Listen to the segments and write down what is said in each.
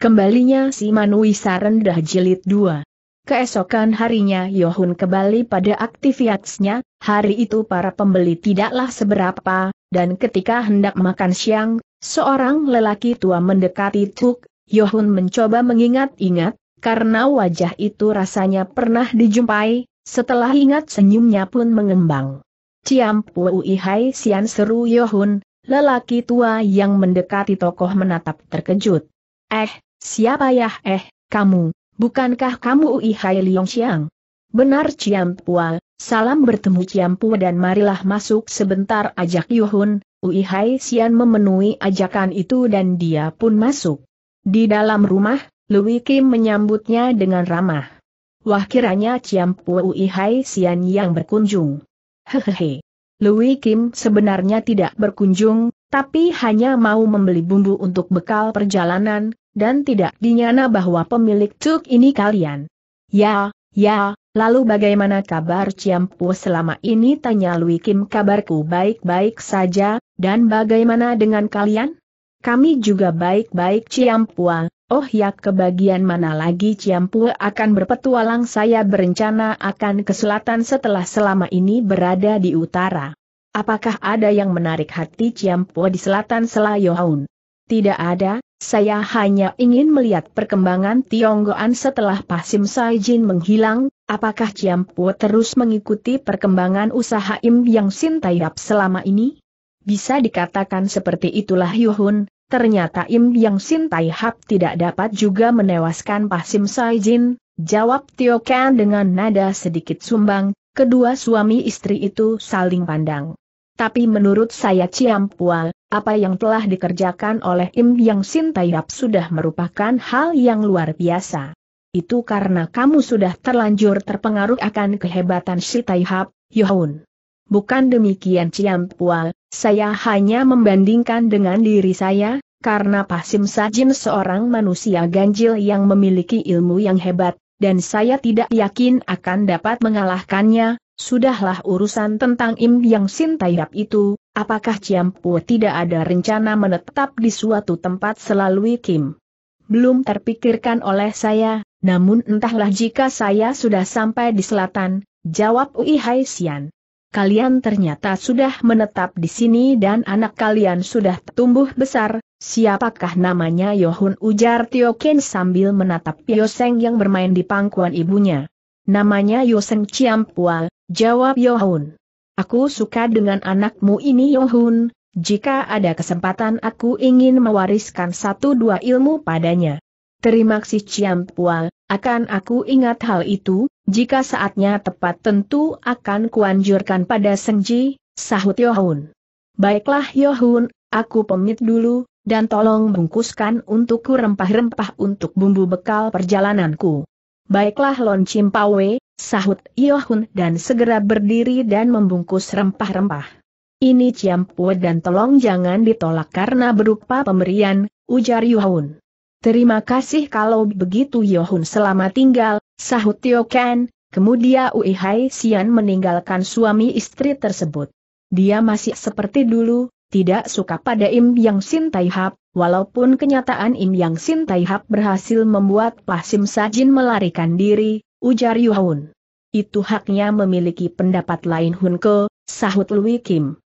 Kembalinya si Manuisa rendah jilid 2. Keesokan harinya Yohun kembali pada aktivitasnya, hari itu para pembeli tidaklah seberapa, dan ketika hendak makan siang, seorang lelaki tua mendekati Tuk, Yohun mencoba mengingat-ingat, karena wajah itu rasanya pernah dijumpai, setelah ingat senyumnya pun mengembang. Ciam Puui Hai Sian seru Yohun, lelaki tua yang mendekati tokoh menatap terkejut. Eh, Siapa ya eh, kamu, bukankah kamu Ui Hai Liong Xiang? Benar Ciampua, salam bertemu Ciampua dan marilah masuk sebentar ajak Yuhun, Ui Hai Xian memenuhi ajakan itu dan dia pun masuk. Di dalam rumah, Lui Kim menyambutnya dengan ramah. Wah kiranya Ciampua Ui Hai Xian yang berkunjung. Hehehe. Lui Kim sebenarnya tidak berkunjung, tapi hanya mau membeli bumbu untuk bekal perjalanan, dan tidak dinyana bahwa pemilik cuk ini kalian. Ya, ya, lalu bagaimana kabar Ciampu selama ini tanya Lui Kim kabarku baik-baik saja, dan bagaimana dengan kalian? Kami juga baik-baik Ciampua, oh ya kebagian mana lagi Ciampua akan berpetualang saya berencana akan ke selatan setelah selama ini berada di utara. Apakah ada yang menarik hati Ciampu di selatan Selayohaun? Tidak ada, saya hanya ingin melihat perkembangan Tionggoan setelah Pasim Saijin menghilang, apakah Ciampu terus mengikuti perkembangan usaha Im Yang Sin selama ini? Bisa dikatakan seperti itulah Yuhun, ternyata Im Yang Sin tidak dapat juga menewaskan Pasim Saijin, jawab Tio Kan dengan nada sedikit sumbang, kedua suami istri itu saling pandang. Tapi menurut saya Ciampual, apa yang telah dikerjakan oleh Im Yang Sin Taiyap sudah merupakan hal yang luar biasa. Itu karena kamu sudah terlanjur terpengaruh akan kehebatan si Taiyap, Yohun. Bukan demikian Ciam Pual, saya hanya membandingkan dengan diri saya, karena Pasim Sajin seorang manusia ganjil yang memiliki ilmu yang hebat, dan saya tidak yakin akan dapat mengalahkannya, sudahlah urusan tentang Im Yang Sin Taiyap itu, Apakah Ciampu tidak ada rencana menetap di suatu tempat selalu Kim? Belum terpikirkan oleh saya, namun entahlah jika saya sudah sampai di selatan, jawab Ui Hai Xian. Kalian ternyata sudah menetap di sini dan anak kalian sudah tumbuh besar, siapakah namanya Yohun ujar Tio Ken sambil menatap Yoseng yang bermain di pangkuan ibunya. Namanya Yoseng Ciampua, jawab Yohun. Aku suka dengan anakmu ini Yohun, jika ada kesempatan aku ingin mewariskan satu dua ilmu padanya. Terima kasih Ciam Pua, akan aku ingat hal itu, jika saatnya tepat tentu akan kuanjurkan pada Sengji, sahut Yohun. Baiklah Yohun, aku pamit dulu, dan tolong bungkuskan untukku rempah-rempah untuk bumbu bekal perjalananku. Baiklah Lon Pawe, sahut Yohun dan segera berdiri dan membungkus rempah-rempah. Ini ciampue dan tolong jangan ditolak karena berupa pemberian, ujar Yohun. Terima kasih kalau begitu Yohun selama tinggal, sahut Tiokan, kemudian Ui Hai Sian meninggalkan suami istri tersebut. Dia masih seperti dulu, tidak suka pada Im Yang Sin Tai Hap, walaupun kenyataan Im Yang Sin Tai Hap berhasil membuat Pasim Sajin melarikan diri, ujar Yu Itu haknya memiliki pendapat lain Hun Ke, sahut Lui Kim.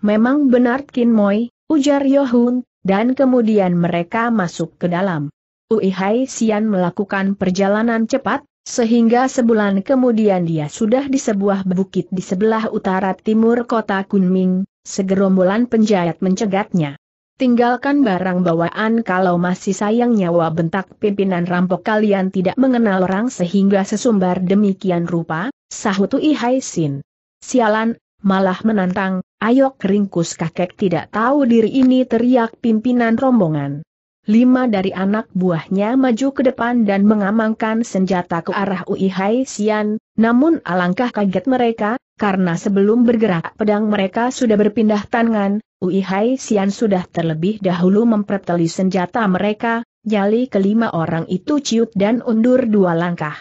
Memang benar Kin Moi, ujar Yohun, dan kemudian mereka masuk ke dalam. Ui Hai Sian melakukan perjalanan cepat, sehingga sebulan kemudian dia sudah di sebuah bukit di sebelah utara timur kota Kunming, segerombolan penjahat mencegatnya. Tinggalkan barang bawaan kalau masih sayang nyawa bentak pimpinan rampok kalian tidak mengenal orang sehingga sesumbar demikian rupa, sahut Ihai Sin. Sialan, malah menantang, ayo keringkus kakek tidak tahu diri ini teriak pimpinan rombongan. Lima dari anak buahnya maju ke depan dan mengamankan senjata ke arah Ui Hai Sian, namun alangkah kaget mereka, karena sebelum bergerak pedang mereka sudah berpindah tangan, Uihai Sian sudah terlebih dahulu memperteli senjata mereka, jali kelima orang itu ciut dan undur dua langkah.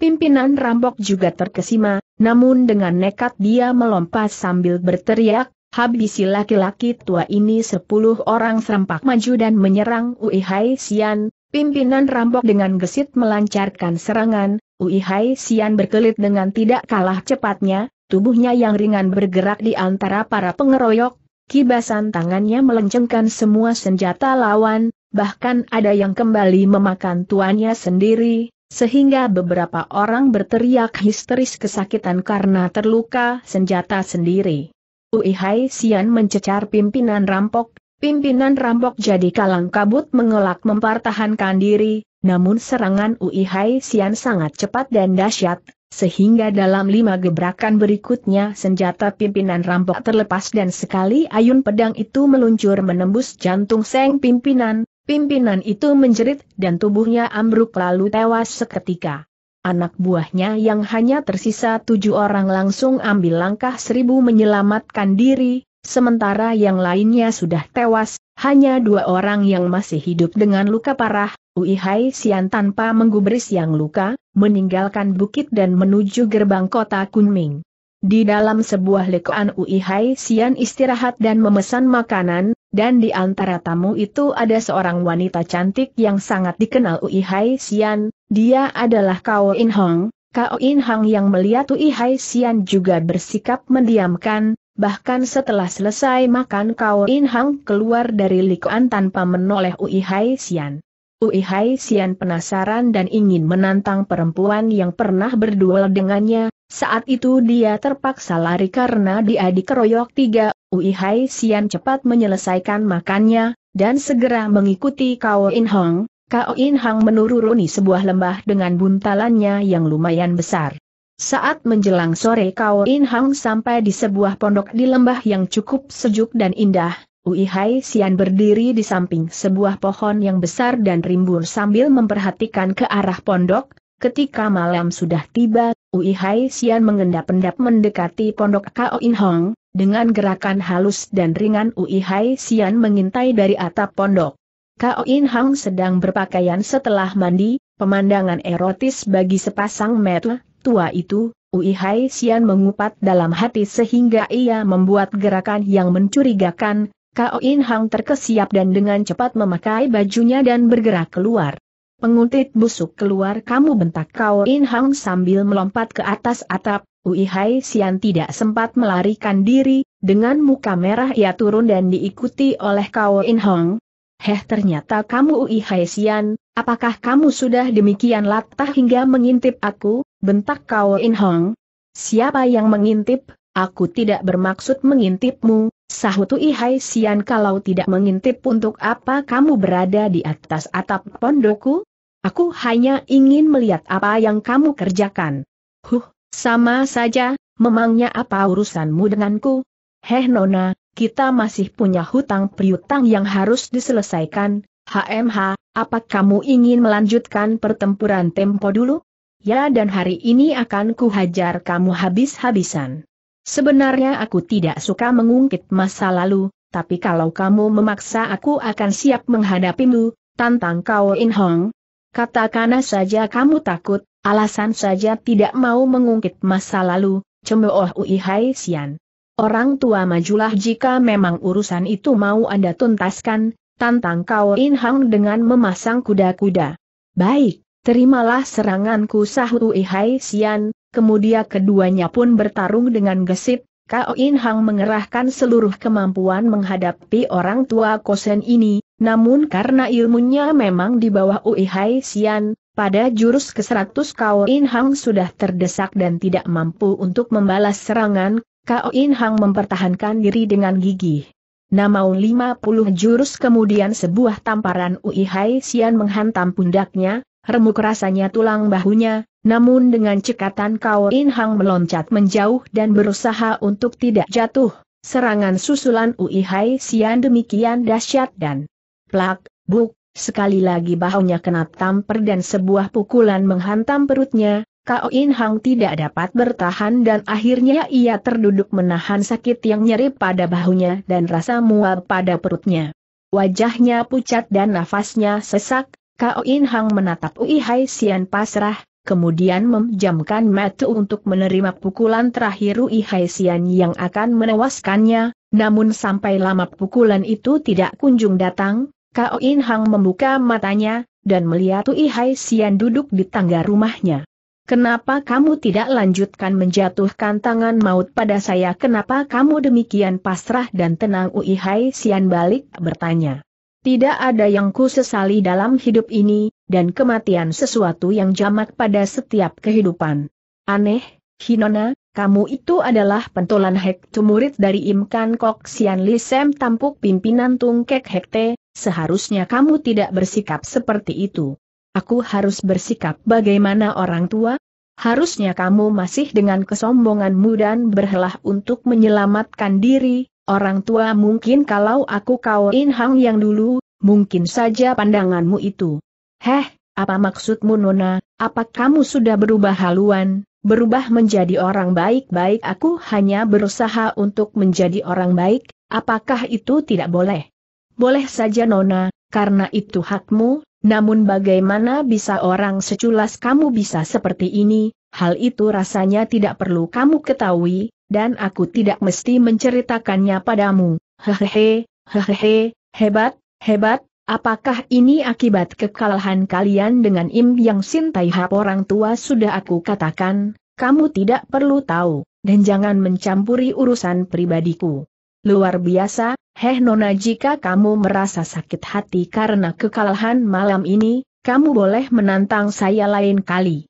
Pimpinan rampok juga terkesima, namun dengan nekat dia melompat sambil berteriak, habisi laki-laki tua ini sepuluh orang serempak maju dan menyerang Uihai Sian, pimpinan rampok dengan gesit melancarkan serangan, Uihai Sian berkelit dengan tidak kalah cepatnya, tubuhnya yang ringan bergerak di antara para pengeroyok, Kibasan tangannya melencengkan semua senjata lawan, bahkan ada yang kembali memakan tuannya sendiri, sehingga beberapa orang berteriak histeris kesakitan karena terluka senjata sendiri. Uihai Sian mencecar pimpinan rampok, pimpinan rampok jadi kalang kabut mengelak mempertahankan diri, namun serangan Uihai Sian sangat cepat dan dahsyat, sehingga dalam lima gebrakan berikutnya senjata pimpinan rampok terlepas dan sekali ayun pedang itu meluncur menembus jantung seng pimpinan, pimpinan itu menjerit dan tubuhnya ambruk lalu tewas seketika. Anak buahnya yang hanya tersisa tujuh orang langsung ambil langkah seribu menyelamatkan diri, sementara yang lainnya sudah tewas, hanya dua orang yang masih hidup dengan luka parah, Ui Hai Sian tanpa menggubris yang luka, meninggalkan bukit dan menuju gerbang kota Kunming. Di dalam sebuah lekoan Ui Hai Sian istirahat dan memesan makanan, dan di antara tamu itu ada seorang wanita cantik yang sangat dikenal Ui Hai Sian, dia adalah Kao In Hong. Kao In Hong yang melihat Ui Hai Sian juga bersikap mendiamkan, bahkan setelah selesai makan Kao In Hong keluar dari lekoan tanpa menoleh Ui Hai Sian. Ui Hai Sian penasaran dan ingin menantang perempuan yang pernah berduel dengannya, saat itu dia terpaksa lari karena dia dikeroyok tiga, Ui Hai Sian cepat menyelesaikan makannya, dan segera mengikuti Kao In Hong, Kao In Hong menuruni sebuah lembah dengan buntalannya yang lumayan besar. Saat menjelang sore Kao In Hong sampai di sebuah pondok di lembah yang cukup sejuk dan indah, Ui Hai Sian berdiri di samping sebuah pohon yang besar dan rimbun sambil memperhatikan ke arah pondok, ketika malam sudah tiba, Ui Hai Sian mengendap-endap mendekati pondok Kao In Hong, dengan gerakan halus dan ringan Ui Hai Sian mengintai dari atap pondok. Kao In Hong sedang berpakaian setelah mandi, pemandangan erotis bagi sepasang metu, tua itu, Ui Hai Sian mengupat dalam hati sehingga ia membuat gerakan yang mencurigakan, Kao In Hang terkesiap dan dengan cepat memakai bajunya dan bergerak keluar. Penguntit busuk keluar kamu bentak Kao In Hang sambil melompat ke atas atap, Ui Hai Sian tidak sempat melarikan diri, dengan muka merah ia turun dan diikuti oleh Kao In Hang. Heh ternyata kamu Ui Hai Sian, apakah kamu sudah demikian latah hingga mengintip aku, bentak Kao In Hang? Siapa yang mengintip? Aku tidak bermaksud mengintipmu, Sahutu Ihai Sian kalau tidak mengintip untuk apa kamu berada di atas atap pondokku? Aku hanya ingin melihat apa yang kamu kerjakan. Huh, sama saja, memangnya apa urusanmu denganku? Heh Nona, kita masih punya hutang priutang yang harus diselesaikan. HMH, apa kamu ingin melanjutkan pertempuran tempo dulu? Ya dan hari ini akan kuhajar kamu habis-habisan. Sebenarnya aku tidak suka mengungkit masa lalu, tapi kalau kamu memaksa aku akan siap menghadapimu, tantang kau In Hong. Katakanlah saja kamu takut, alasan saja tidak mau mengungkit masa lalu, cemooh Ui Hai Sian. Orang tua majulah jika memang urusan itu mau Anda tuntaskan, tantang kau In Hong dengan memasang kuda-kuda. Baik, terimalah seranganku sahut Ui Hai Sian, kemudian keduanya pun bertarung dengan gesit, Kao In Hang mengerahkan seluruh kemampuan menghadapi orang tua Kosen ini, namun karena ilmunya memang di bawah Ui Hai Sian, pada jurus ke-100 Kao In Hang sudah terdesak dan tidak mampu untuk membalas serangan, Kao In Hang mempertahankan diri dengan gigih. Namau 50 jurus kemudian sebuah tamparan Ui Hai Sian menghantam pundaknya, remuk rasanya tulang bahunya, namun dengan cekatan Kao In Hang meloncat menjauh dan berusaha untuk tidak jatuh. Serangan susulan Ui Hai Sian demikian dahsyat dan plak, buk, sekali lagi bahunya kena tamper dan sebuah pukulan menghantam perutnya, Kao In Hang tidak dapat bertahan dan akhirnya ia terduduk menahan sakit yang nyeri pada bahunya dan rasa mual pada perutnya. Wajahnya pucat dan nafasnya sesak, Kao In Hang menatap Ui Hai Sian pasrah, kemudian memejamkan mata untuk menerima pukulan terakhir Ui Hai Sian yang akan menewaskannya, namun sampai lama pukulan itu tidak kunjung datang, Kao In Hang membuka matanya, dan melihat Ui Hai Sian duduk di tangga rumahnya. Kenapa kamu tidak lanjutkan menjatuhkan tangan maut pada saya? Kenapa kamu demikian pasrah dan tenang? Ui Hai Sian balik bertanya. Tidak ada yang ku sesali dalam hidup ini, dan kematian sesuatu yang jamak pada setiap kehidupan. Aneh, Hinona, kamu itu adalah pentolan Hektu murid dari Imkan Kok Sian Li Tampuk pimpinan Tungkek Hekte, seharusnya kamu tidak bersikap seperti itu. Aku harus bersikap bagaimana orang tua? Harusnya kamu masih dengan kesombonganmu dan berhelah untuk menyelamatkan diri, Orang tua mungkin kalau aku kau Hang yang dulu, mungkin saja pandanganmu itu. Heh, apa maksudmu Nona, apa kamu sudah berubah haluan, berubah menjadi orang baik-baik aku hanya berusaha untuk menjadi orang baik, apakah itu tidak boleh? Boleh saja Nona, karena itu hakmu, namun bagaimana bisa orang seculas kamu bisa seperti ini, hal itu rasanya tidak perlu kamu ketahui, dan aku tidak mesti menceritakannya padamu. Hehehe, hehehe, hebat, hebat, apakah ini akibat kekalahan kalian dengan Im Yang Sin Tai Hap orang tua sudah aku katakan, kamu tidak perlu tahu, dan jangan mencampuri urusan pribadiku. Luar biasa, heh nona jika kamu merasa sakit hati karena kekalahan malam ini, kamu boleh menantang saya lain kali.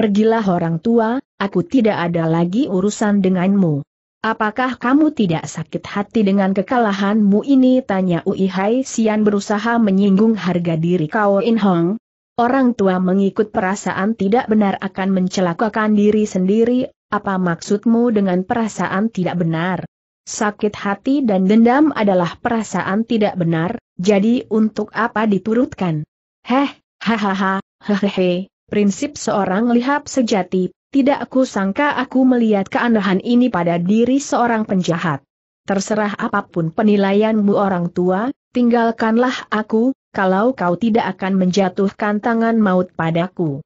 Pergilah orang tua, aku tidak ada lagi urusan denganmu. Apakah kamu tidak sakit hati dengan kekalahanmu ini? Tanya Ui Hai Sian berusaha menyinggung harga diri kau, In Hong. Orang tua mengikut perasaan tidak benar akan mencelakakan diri sendiri, apa maksudmu dengan perasaan tidak benar? Sakit hati dan dendam adalah perasaan tidak benar, jadi untuk apa diturutkan? Heh, hahaha, hehehe, prinsip seorang lihap sejati, tidak aku sangka aku melihat keanehan ini pada diri seorang penjahat. Terserah apapun penilaianmu orang tua, tinggalkanlah aku, kalau kau tidak akan menjatuhkan tangan maut padaku.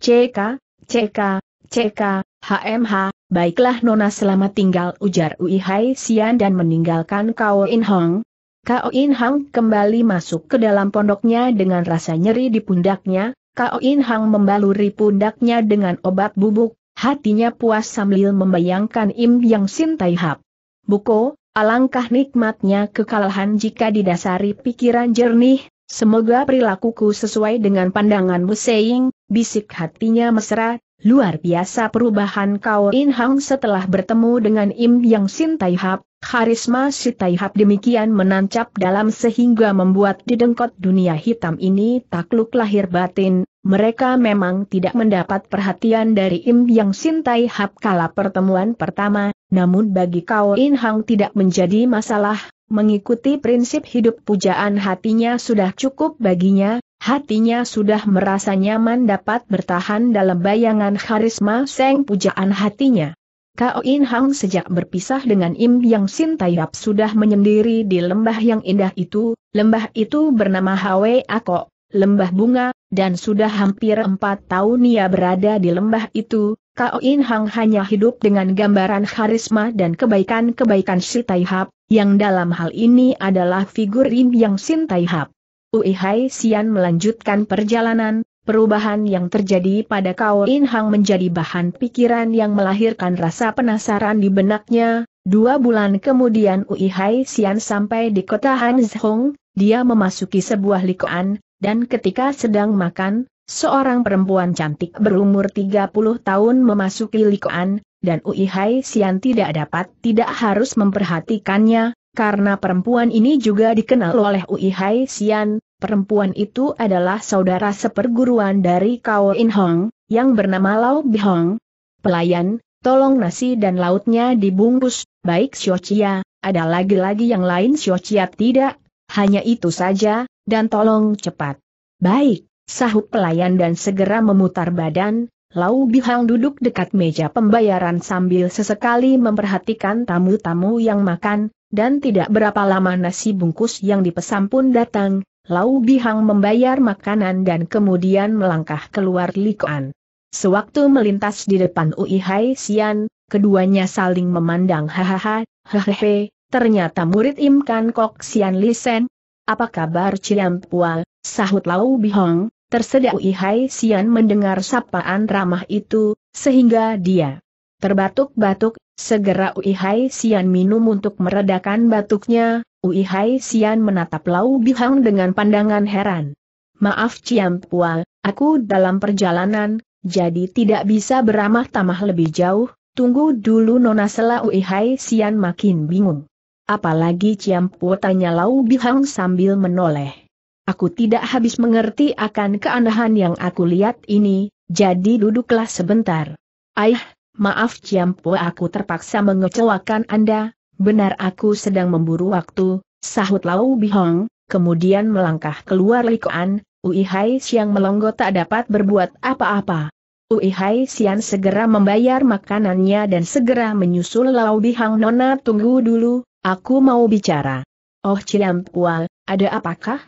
CK, CK, CK, HMH, baiklah Nona selamat tinggal ujar Ui Hai Sian dan meninggalkan Kao In Hong. Kao In Hong kembali masuk ke dalam pondoknya dengan rasa nyeri di pundaknya, Kao In Hang membaluri pundaknya dengan obat bubuk, hatinya puas sambil membayangkan Im Yang Sin Tai Hap. Buko, alangkah nikmatnya kekalahan jika didasari pikiran jernih, semoga perilakuku sesuai dengan pandanganmu Seing, bisik hatinya mesra, Luar biasa perubahan Kao In Hang setelah bertemu dengan Im Yang Sin Tai Hap, karisma si Tai Hap demikian menancap dalam sehingga membuat didengkot dunia hitam ini takluk lahir batin, mereka memang tidak mendapat perhatian dari Im Yang Sin Tai Hap kala pertemuan pertama, namun bagi Kao In Hang tidak menjadi masalah, mengikuti prinsip hidup pujaan hatinya sudah cukup baginya, Hatinya sudah merasa nyaman dapat bertahan dalam bayangan karisma seng pujaan hatinya. Kao In Hang sejak berpisah dengan Im Yang Sin Tayap sudah menyendiri di lembah yang indah itu, lembah itu bernama Hwe Ako, lembah bunga, dan sudah hampir empat tahun ia berada di lembah itu, Kao In Hang hanya hidup dengan gambaran karisma dan kebaikan-kebaikan si Hap, yang dalam hal ini adalah figur Im Yang Sin Hap. Uihai Sian melanjutkan perjalanan, perubahan yang terjadi pada Kao In Hang menjadi bahan pikiran yang melahirkan rasa penasaran di benaknya. Dua bulan kemudian Uihai Sian sampai di kota Hanzhong, dia memasuki sebuah likoan, dan ketika sedang makan, seorang perempuan cantik berumur 30 tahun memasuki likoan, dan Uihai Sian tidak dapat tidak harus memperhatikannya, karena perempuan ini juga dikenal oleh Uihai Sian, perempuan itu adalah saudara seperguruan dari Kao In Hong, yang bernama Lau Hong. Pelayan, tolong nasi dan lautnya dibungkus, baik Chia, ada lagi-lagi yang lain Chia tidak, hanya itu saja, dan tolong cepat. Baik, sahut pelayan dan segera memutar badan, Lau Bihang duduk dekat meja pembayaran sambil sesekali memperhatikan tamu-tamu yang makan, dan tidak berapa lama nasi bungkus yang dipesan pun datang, Lau Bihang membayar makanan dan kemudian melangkah keluar Likuan. Sewaktu melintas di depan Ui Hai Sian, keduanya saling memandang hahaha, hehehe, ternyata murid Im Kan Kok Sian Lisen. Apa kabar Ciampua, sahut Lau Bihang, tersedak Ui Hai Sian mendengar sapaan ramah itu, sehingga dia terbatuk-batuk, Segera Uihai Sian minum untuk meredakan batuknya, Uihai Sian menatap Lau Bihang dengan pandangan heran. Maaf Ciam Pua, aku dalam perjalanan, jadi tidak bisa beramah tamah lebih jauh, tunggu dulu Nona Sela Uihai Sian makin bingung. Apalagi Ciam Pua tanya Lau Bihang sambil menoleh. Aku tidak habis mengerti akan keanehan yang aku lihat ini, jadi duduklah sebentar. Aih, Maaf Ciampo aku terpaksa mengecewakan Anda, benar aku sedang memburu waktu, sahut Lau Bihong, kemudian melangkah keluar Likoan, Ui Hai Siang melonggo tak dapat berbuat apa-apa. Ui Hai Sian segera membayar makanannya dan segera menyusul Lau Bihang Nona tunggu dulu, aku mau bicara. Oh Ciampual, ada apakah?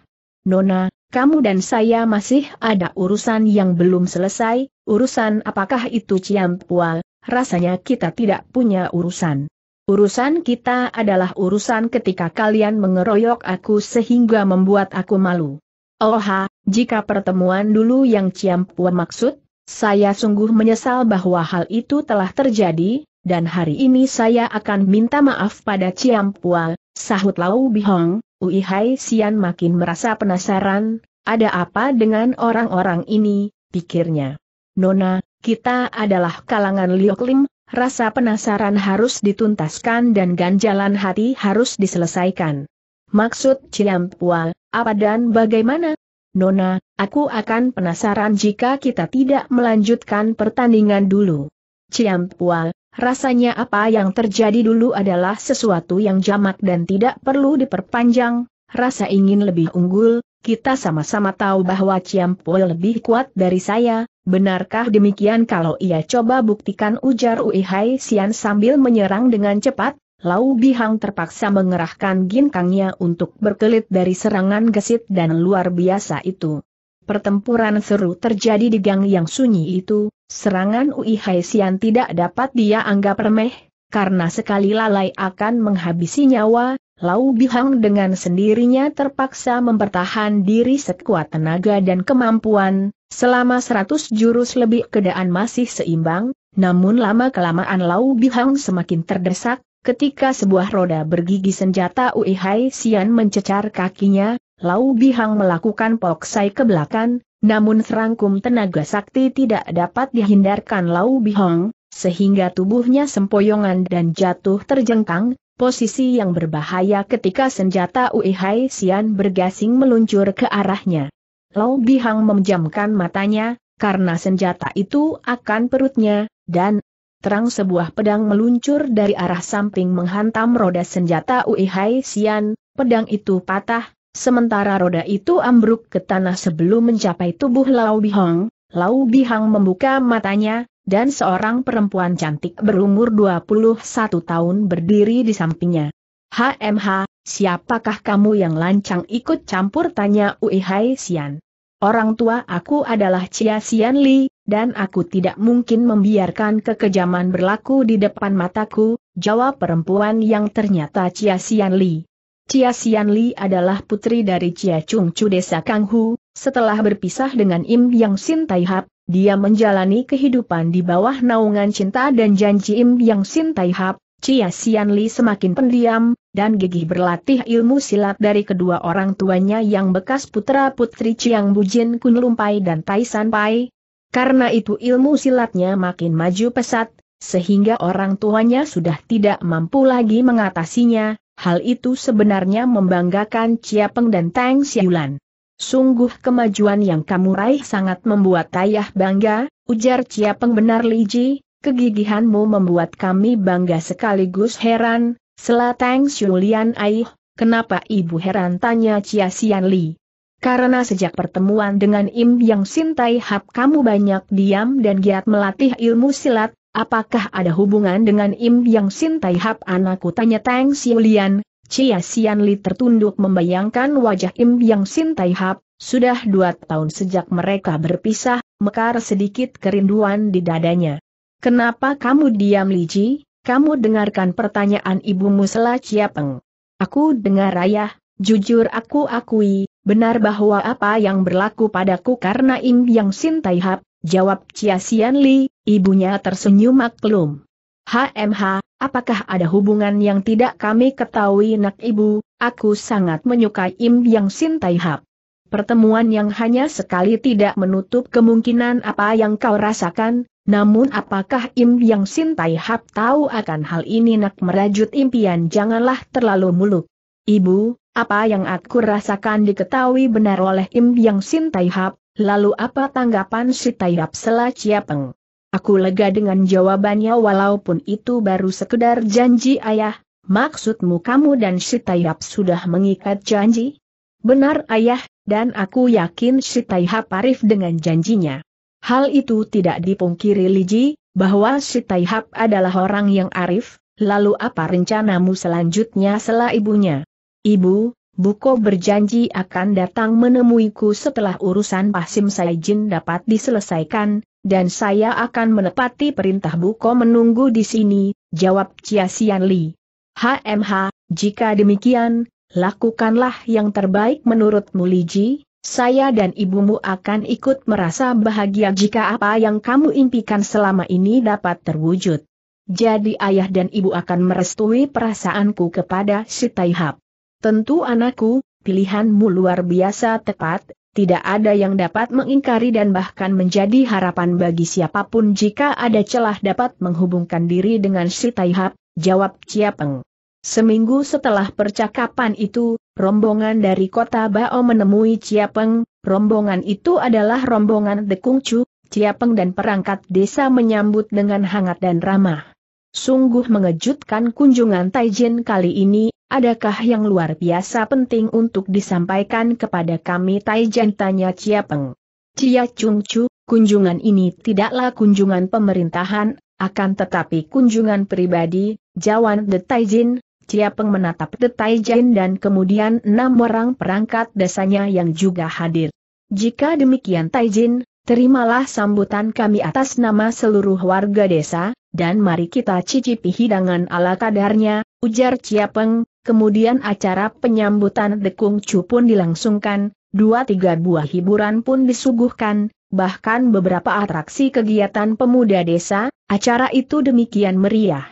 Nona, kamu dan saya masih ada urusan yang belum selesai, urusan apakah itu Ciampual, rasanya kita tidak punya urusan. Urusan kita adalah urusan ketika kalian mengeroyok aku sehingga membuat aku malu. Oha, jika pertemuan dulu yang Ciampua maksud, saya sungguh menyesal bahwa hal itu telah terjadi, dan hari ini saya akan minta maaf pada Ciampua, sahut Lau Bihong, Ui Hai Sian makin merasa penasaran, ada apa dengan orang-orang ini, pikirnya. Nona, kita adalah kalangan Lioklim, rasa penasaran harus dituntaskan dan ganjalan hati harus diselesaikan. Maksud Ciampual, apa dan bagaimana? Nona, aku akan penasaran jika kita tidak melanjutkan pertandingan dulu. Ciampual, rasanya apa yang terjadi dulu adalah sesuatu yang jamak dan tidak perlu diperpanjang, rasa ingin lebih unggul, kita sama-sama tahu bahwa Ciampual lebih kuat dari saya, Benarkah demikian kalau ia coba buktikan ujar Uihai Sian sambil menyerang dengan cepat? Lau Bihang terpaksa mengerahkan ginkangnya untuk berkelit dari serangan gesit dan luar biasa itu. Pertempuran seru terjadi di gang yang sunyi itu, serangan Uihai Sian tidak dapat dia anggap remeh, karena sekali lalai akan menghabisi nyawa, Lau Bihang dengan sendirinya terpaksa mempertahankan diri sekuat tenaga dan kemampuan, Selama seratus jurus lebih keadaan masih seimbang, namun lama-kelamaan Lau Bihang semakin terdesak, ketika sebuah roda bergigi senjata Ui Hai Sian mencecar kakinya, Lau Bihang melakukan poksai ke belakang, namun serangkum tenaga sakti tidak dapat dihindarkan Lau Bihang, sehingga tubuhnya sempoyongan dan jatuh terjengkang, posisi yang berbahaya ketika senjata Ui Hai Sian bergasing meluncur ke arahnya. Lau Bihang memejamkan matanya, karena senjata itu akan perutnya, dan terang sebuah pedang meluncur dari arah samping menghantam roda senjata Ui Hai Sian, pedang itu patah, sementara roda itu ambruk ke tanah sebelum mencapai tubuh Lau Bihang. Lau Bihang membuka matanya, dan seorang perempuan cantik berumur 21 tahun berdiri di sampingnya. HMH, Siapakah kamu yang lancang ikut campur tanya Ui Hai Sian? Orang tua aku adalah Chia Sian Li, dan aku tidak mungkin membiarkan kekejaman berlaku di depan mataku, jawab perempuan yang ternyata Chia Sian Li. Chia Sian Li adalah putri dari Chia Chung Chu Desa Kanghu, setelah berpisah dengan Im Yang Sin Tai Hap, dia menjalani kehidupan di bawah naungan cinta dan janji Im Yang Sin Tai Hap, Chia Sian Li semakin pendiam, dan gigih berlatih ilmu silat dari kedua orang tuanya yang bekas putra-putri Chiang Bujin Kun Lumpai dan Tai San Pai. Karena itu ilmu silatnya makin maju pesat, sehingga orang tuanya sudah tidak mampu lagi mengatasinya, hal itu sebenarnya membanggakan Peng dan Tang Xiulan. Sungguh kemajuan yang kamu raih sangat membuat ayah bangga, ujar Peng benar Li Ji, kegigihanmu membuat kami bangga sekaligus heran, Selatang Xulian Aih, kenapa ibu heran tanya Chia Xian Li. Karena sejak pertemuan dengan Im Yang Sintai Hap kamu banyak diam dan giat melatih ilmu silat, apakah ada hubungan dengan Im Yang Sintai Hap anakku tanya Tang Xulian. Chia Xian Li tertunduk membayangkan wajah Im Yang Sintai Hap, sudah dua tahun sejak mereka berpisah, mekar sedikit kerinduan di dadanya. Kenapa kamu diam Li Ji? kamu dengarkan pertanyaan ibumu Sela Ciapeng. Aku dengar ayah, jujur aku akui, benar bahwa apa yang berlaku padaku karena Im Yang sintai Taihap, jawab Cia Sian Li, ibunya tersenyum maklum. HMH, apakah ada hubungan yang tidak kami ketahui nak ibu, aku sangat menyukai Im Yang sintai Taihap. Pertemuan yang hanya sekali tidak menutup kemungkinan apa yang kau rasakan, namun apakah Im Yang Sin Tai Hap tahu akan hal ini nak merajut impian janganlah terlalu muluk. Ibu, apa yang aku rasakan diketahui benar oleh Im Yang Sin Tai Hap, lalu apa tanggapan si Tai Hap Sela Ciapeng? Aku lega dengan jawabannya walaupun itu baru sekedar janji ayah, maksudmu kamu dan si Hap sudah mengikat janji? Benar ayah, dan aku yakin si Hap arif dengan janjinya. Hal itu tidak dipungkiri Li Ji, bahwa si Taihap adalah orang yang arif, lalu apa rencanamu selanjutnya setelah ibunya? Ibu, Buko berjanji akan datang menemuiku setelah urusan Pasim Saijin dapat diselesaikan, dan saya akan menepati perintah Buko menunggu di sini, jawab Chia Sian Li. HMH, jika demikian, lakukanlah yang terbaik menurutmu Liji, saya dan ibumu akan ikut merasa bahagia jika apa yang kamu impikan selama ini dapat terwujud. Jadi ayah dan ibu akan merestui perasaanku kepada si Taihab. Tentu anakku, pilihanmu luar biasa tepat, tidak ada yang dapat mengingkari dan bahkan menjadi harapan bagi siapapun jika ada celah dapat menghubungkan diri dengan si Taihab, jawab Ciapeng. Seminggu setelah percakapan itu, rombongan dari kota Bao menemui Ciapeng, rombongan itu adalah rombongan Chu, Ciapeng dan perangkat desa menyambut dengan hangat dan ramah. Sungguh mengejutkan kunjungan Taijin kali ini, adakah yang luar biasa penting untuk disampaikan kepada kami Taijin tanya Ciapeng. Cia Chu, kunjungan ini tidaklah kunjungan pemerintahan, akan tetapi kunjungan pribadi, jawan De Taijin, Ciapeng menatap detai Jain dan kemudian enam orang perangkat desanya yang juga hadir. Jika demikian Taijin, terimalah sambutan kami atas nama seluruh warga desa, dan mari kita cicipi hidangan ala kadarnya, ujar Ciapeng, kemudian acara penyambutan Dekung Chu pun dilangsungkan, dua-tiga buah hiburan pun disuguhkan, bahkan beberapa atraksi kegiatan pemuda desa, acara itu demikian meriah.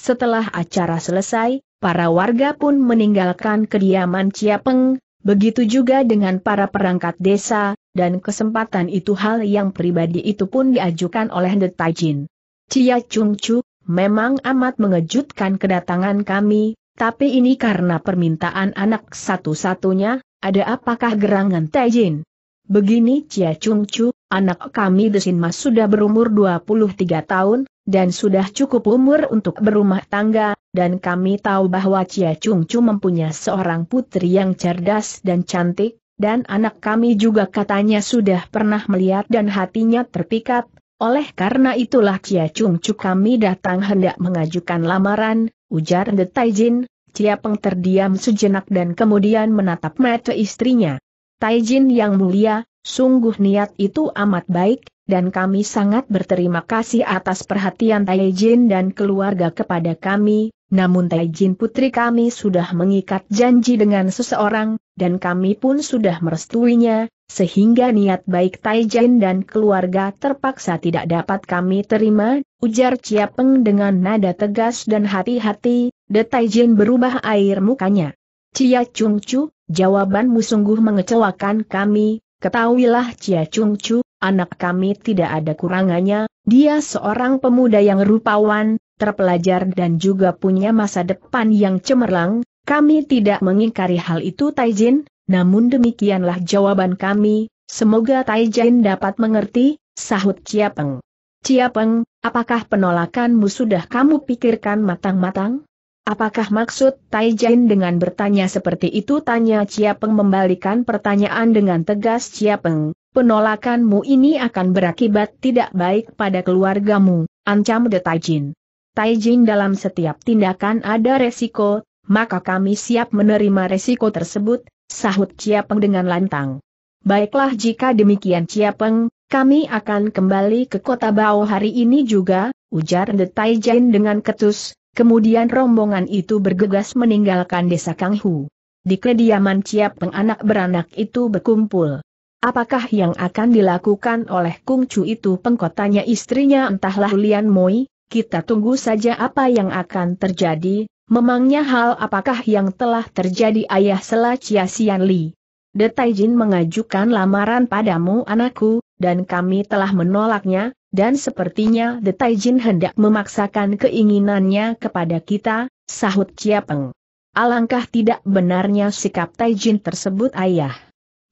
Setelah acara selesai, para warga pun meninggalkan kediaman Ciapeng, begitu juga dengan para perangkat desa, dan kesempatan itu hal yang pribadi itu pun diajukan oleh Detajin. Cia Chung Chu, memang amat mengejutkan kedatangan kami, tapi ini karena permintaan anak satu-satunya, ada apakah gerangan Tajin? Begini Cia Chung Chu, anak kami Desin Mas sudah berumur 23 tahun, dan sudah cukup umur untuk berumah tangga, dan kami tahu bahwa Cia Chung Chu mempunyai seorang putri yang cerdas dan cantik, dan anak kami juga katanya sudah pernah melihat dan hatinya terpikat, oleh karena itulah Cia Chung Chu kami datang hendak mengajukan lamaran, ujar The Taijin, Cia Peng terdiam sejenak dan kemudian menatap mata istrinya. Taijin yang mulia, sungguh niat itu amat baik, dan kami sangat berterima kasih atas perhatian Taijin dan keluarga kepada kami, namun Taijin putri kami sudah mengikat janji dengan seseorang, dan kami pun sudah merestuinya, sehingga niat baik Taijin dan keluarga terpaksa tidak dapat kami terima, ujar Ciapeng dengan nada tegas dan hati-hati, The Taijin berubah air mukanya. Cia Chung Chu, Jawabanmu sungguh mengecewakan kami, ketahuilah Cia Chung Chu, anak kami tidak ada kurangannya, dia seorang pemuda yang rupawan, terpelajar dan juga punya masa depan yang cemerlang, kami tidak mengingkari hal itu Taijin, namun demikianlah jawaban kami, semoga Taijin dapat mengerti, sahut Cia Peng. Cia Peng, apakah penolakanmu sudah kamu pikirkan matang-matang? Apakah maksud Tai Jin dengan bertanya seperti itu? Tanya Peng membalikan pertanyaan dengan tegas Peng, penolakanmu ini akan berakibat tidak baik pada keluargamu, ancam de Tai Jin. Tai Jin dalam setiap tindakan ada resiko, maka kami siap menerima resiko tersebut, sahut Peng dengan lantang. Baiklah jika demikian Peng, kami akan kembali ke kota Bao hari ini juga, ujar de Tai Jin dengan ketus, Kemudian rombongan itu bergegas meninggalkan desa Kanghu. Di kediaman Ciap penganak beranak itu berkumpul. Apakah yang akan dilakukan oleh Kung Chu itu pengkotanya istrinya entahlah Lian Moi, kita tunggu saja apa yang akan terjadi, memangnya hal apakah yang telah terjadi ayah Sela Chia Sian Li. Detajin mengajukan lamaran padamu anakku, dan kami telah menolaknya, dan sepertinya Detajin hendak memaksakan keinginannya kepada kita, sahut Ciapeng. Alangkah tidak benarnya sikap Taijin tersebut ayah.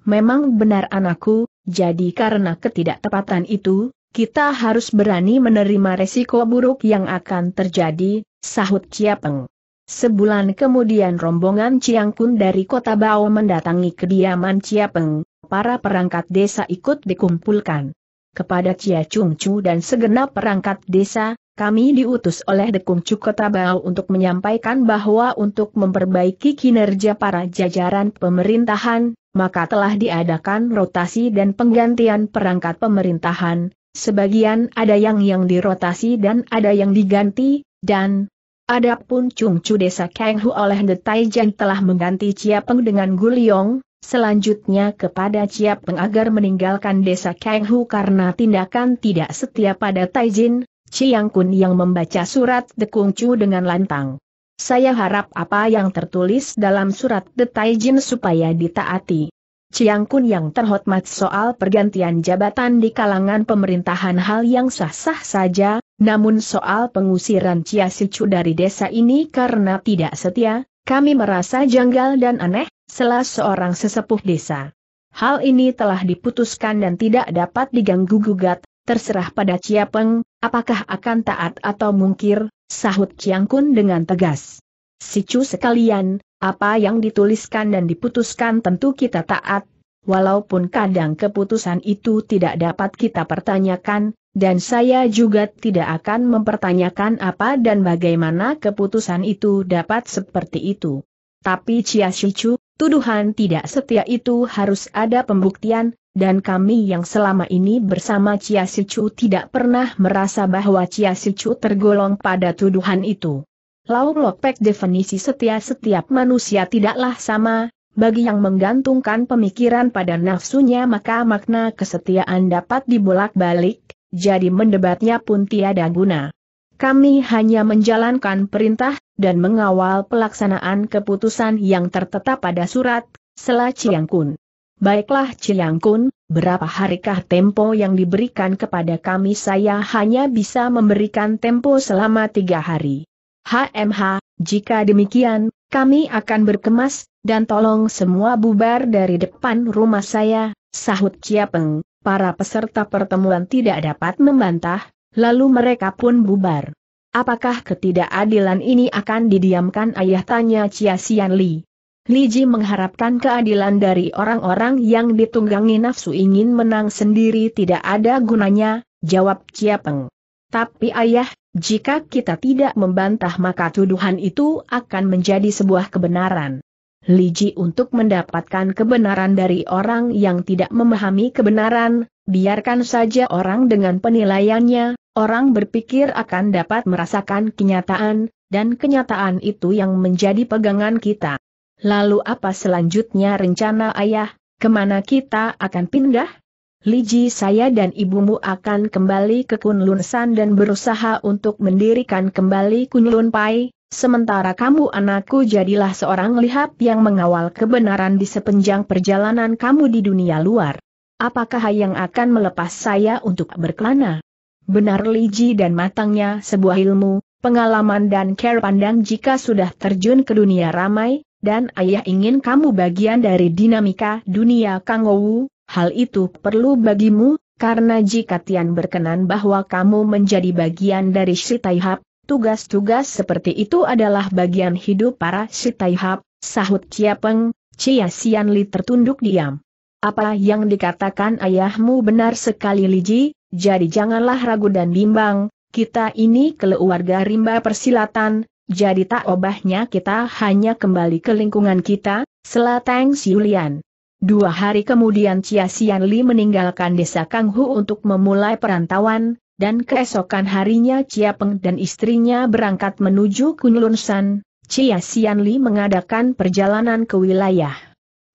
Memang benar anakku, jadi karena ketidaktepatan itu, kita harus berani menerima resiko buruk yang akan terjadi, sahut Ciapeng. Sebulan kemudian rombongan Chiang dari kota Bao mendatangi kediaman Chia Peng, para perangkat desa ikut dikumpulkan. Kepada Chia Chung Chu dan segenap perangkat desa, kami diutus oleh Dekung Chu Kota Bao untuk menyampaikan bahwa untuk memperbaiki kinerja para jajaran pemerintahan, maka telah diadakan rotasi dan penggantian perangkat pemerintahan, sebagian ada yang yang dirotasi dan ada yang diganti, dan, Adapun Chung Chu desa Kang Hu oleh The Taijian telah mengganti Chia Peng dengan Guliong, selanjutnya kepada Chia Peng agar meninggalkan desa Kang Hu karena tindakan tidak setia pada Taijin, Chiang Kun yang membaca surat The Kung Chu dengan lantang. Saya harap apa yang tertulis dalam surat The Taijin supaya ditaati. Chiang Kun yang terhormat soal pergantian jabatan di kalangan pemerintahan hal yang sah-sah saja, namun soal pengusiran Chia Sichu dari desa ini karena tidak setia, kami merasa janggal dan aneh, selas seorang sesepuh desa. Hal ini telah diputuskan dan tidak dapat diganggu-gugat, terserah pada Chia Peng, apakah akan taat atau mungkir, sahut Chiang Kun dengan tegas. Sicu sekalian, apa yang dituliskan dan diputuskan tentu kita taat, walaupun kadang keputusan itu tidak dapat kita pertanyakan, dan saya juga tidak akan mempertanyakan apa dan bagaimana keputusan itu dapat seperti itu. Tapi Chia Shichu, tuduhan tidak setia itu harus ada pembuktian, dan kami yang selama ini bersama Chia Shichu tidak pernah merasa bahwa Chia Shichu tergolong pada tuduhan itu. Lau Lopek definisi setia setiap manusia tidaklah sama, bagi yang menggantungkan pemikiran pada nafsunya maka makna kesetiaan dapat dibolak-balik, jadi mendebatnya pun tiada guna. Kami hanya menjalankan perintah, dan mengawal pelaksanaan keputusan yang tertetap pada surat, Sela Ciangkun. Baiklah Ciangkun, Kun, berapa harikah tempo yang diberikan kepada kami saya hanya bisa memberikan tempo selama tiga hari. HMH, jika demikian, kami akan berkemas, dan tolong semua bubar dari depan rumah saya, sahut Ciapeng. Para peserta pertemuan tidak dapat membantah, lalu mereka pun bubar. Apakah ketidakadilan ini akan didiamkan ayah tanya Chia Xian Li? Li Ji mengharapkan keadilan dari orang-orang yang ditunggangi nafsu ingin menang sendiri tidak ada gunanya, jawab Peng. Tapi ayah, jika kita tidak membantah maka tuduhan itu akan menjadi sebuah kebenaran. Liji untuk mendapatkan kebenaran dari orang yang tidak memahami kebenaran, biarkan saja orang dengan penilaiannya, orang berpikir akan dapat merasakan kenyataan, dan kenyataan itu yang menjadi pegangan kita. Lalu apa selanjutnya rencana ayah, kemana kita akan pindah? Liji saya dan ibumu akan kembali ke Kunlun San dan berusaha untuk mendirikan kembali Kunlun Pai, sementara kamu anakku jadilah seorang lihap yang mengawal kebenaran di sepanjang perjalanan kamu di dunia luar. Apakah yang akan melepas saya untuk berkelana? Benar Liji dan matangnya sebuah ilmu, pengalaman dan care pandang jika sudah terjun ke dunia ramai, dan ayah ingin kamu bagian dari dinamika dunia Kangowu, Hal itu perlu bagimu, karena jika Tian berkenan bahwa kamu menjadi bagian dari Sitaihap, tugas-tugas seperti itu adalah bagian hidup para Sitaihap, sahut Peng, Cia Sian Li tertunduk diam. Apa yang dikatakan ayahmu benar sekali Liji, jadi janganlah ragu dan bimbang, kita ini keluarga rimba persilatan, jadi tak obahnya kita hanya kembali ke lingkungan kita, Selatang Siulian. Dua hari kemudian Chia Xian Li meninggalkan desa Kanghu untuk memulai perantauan, dan keesokan harinya Chia Peng dan istrinya berangkat menuju Kunlun San, Chia Xian Li mengadakan perjalanan ke wilayah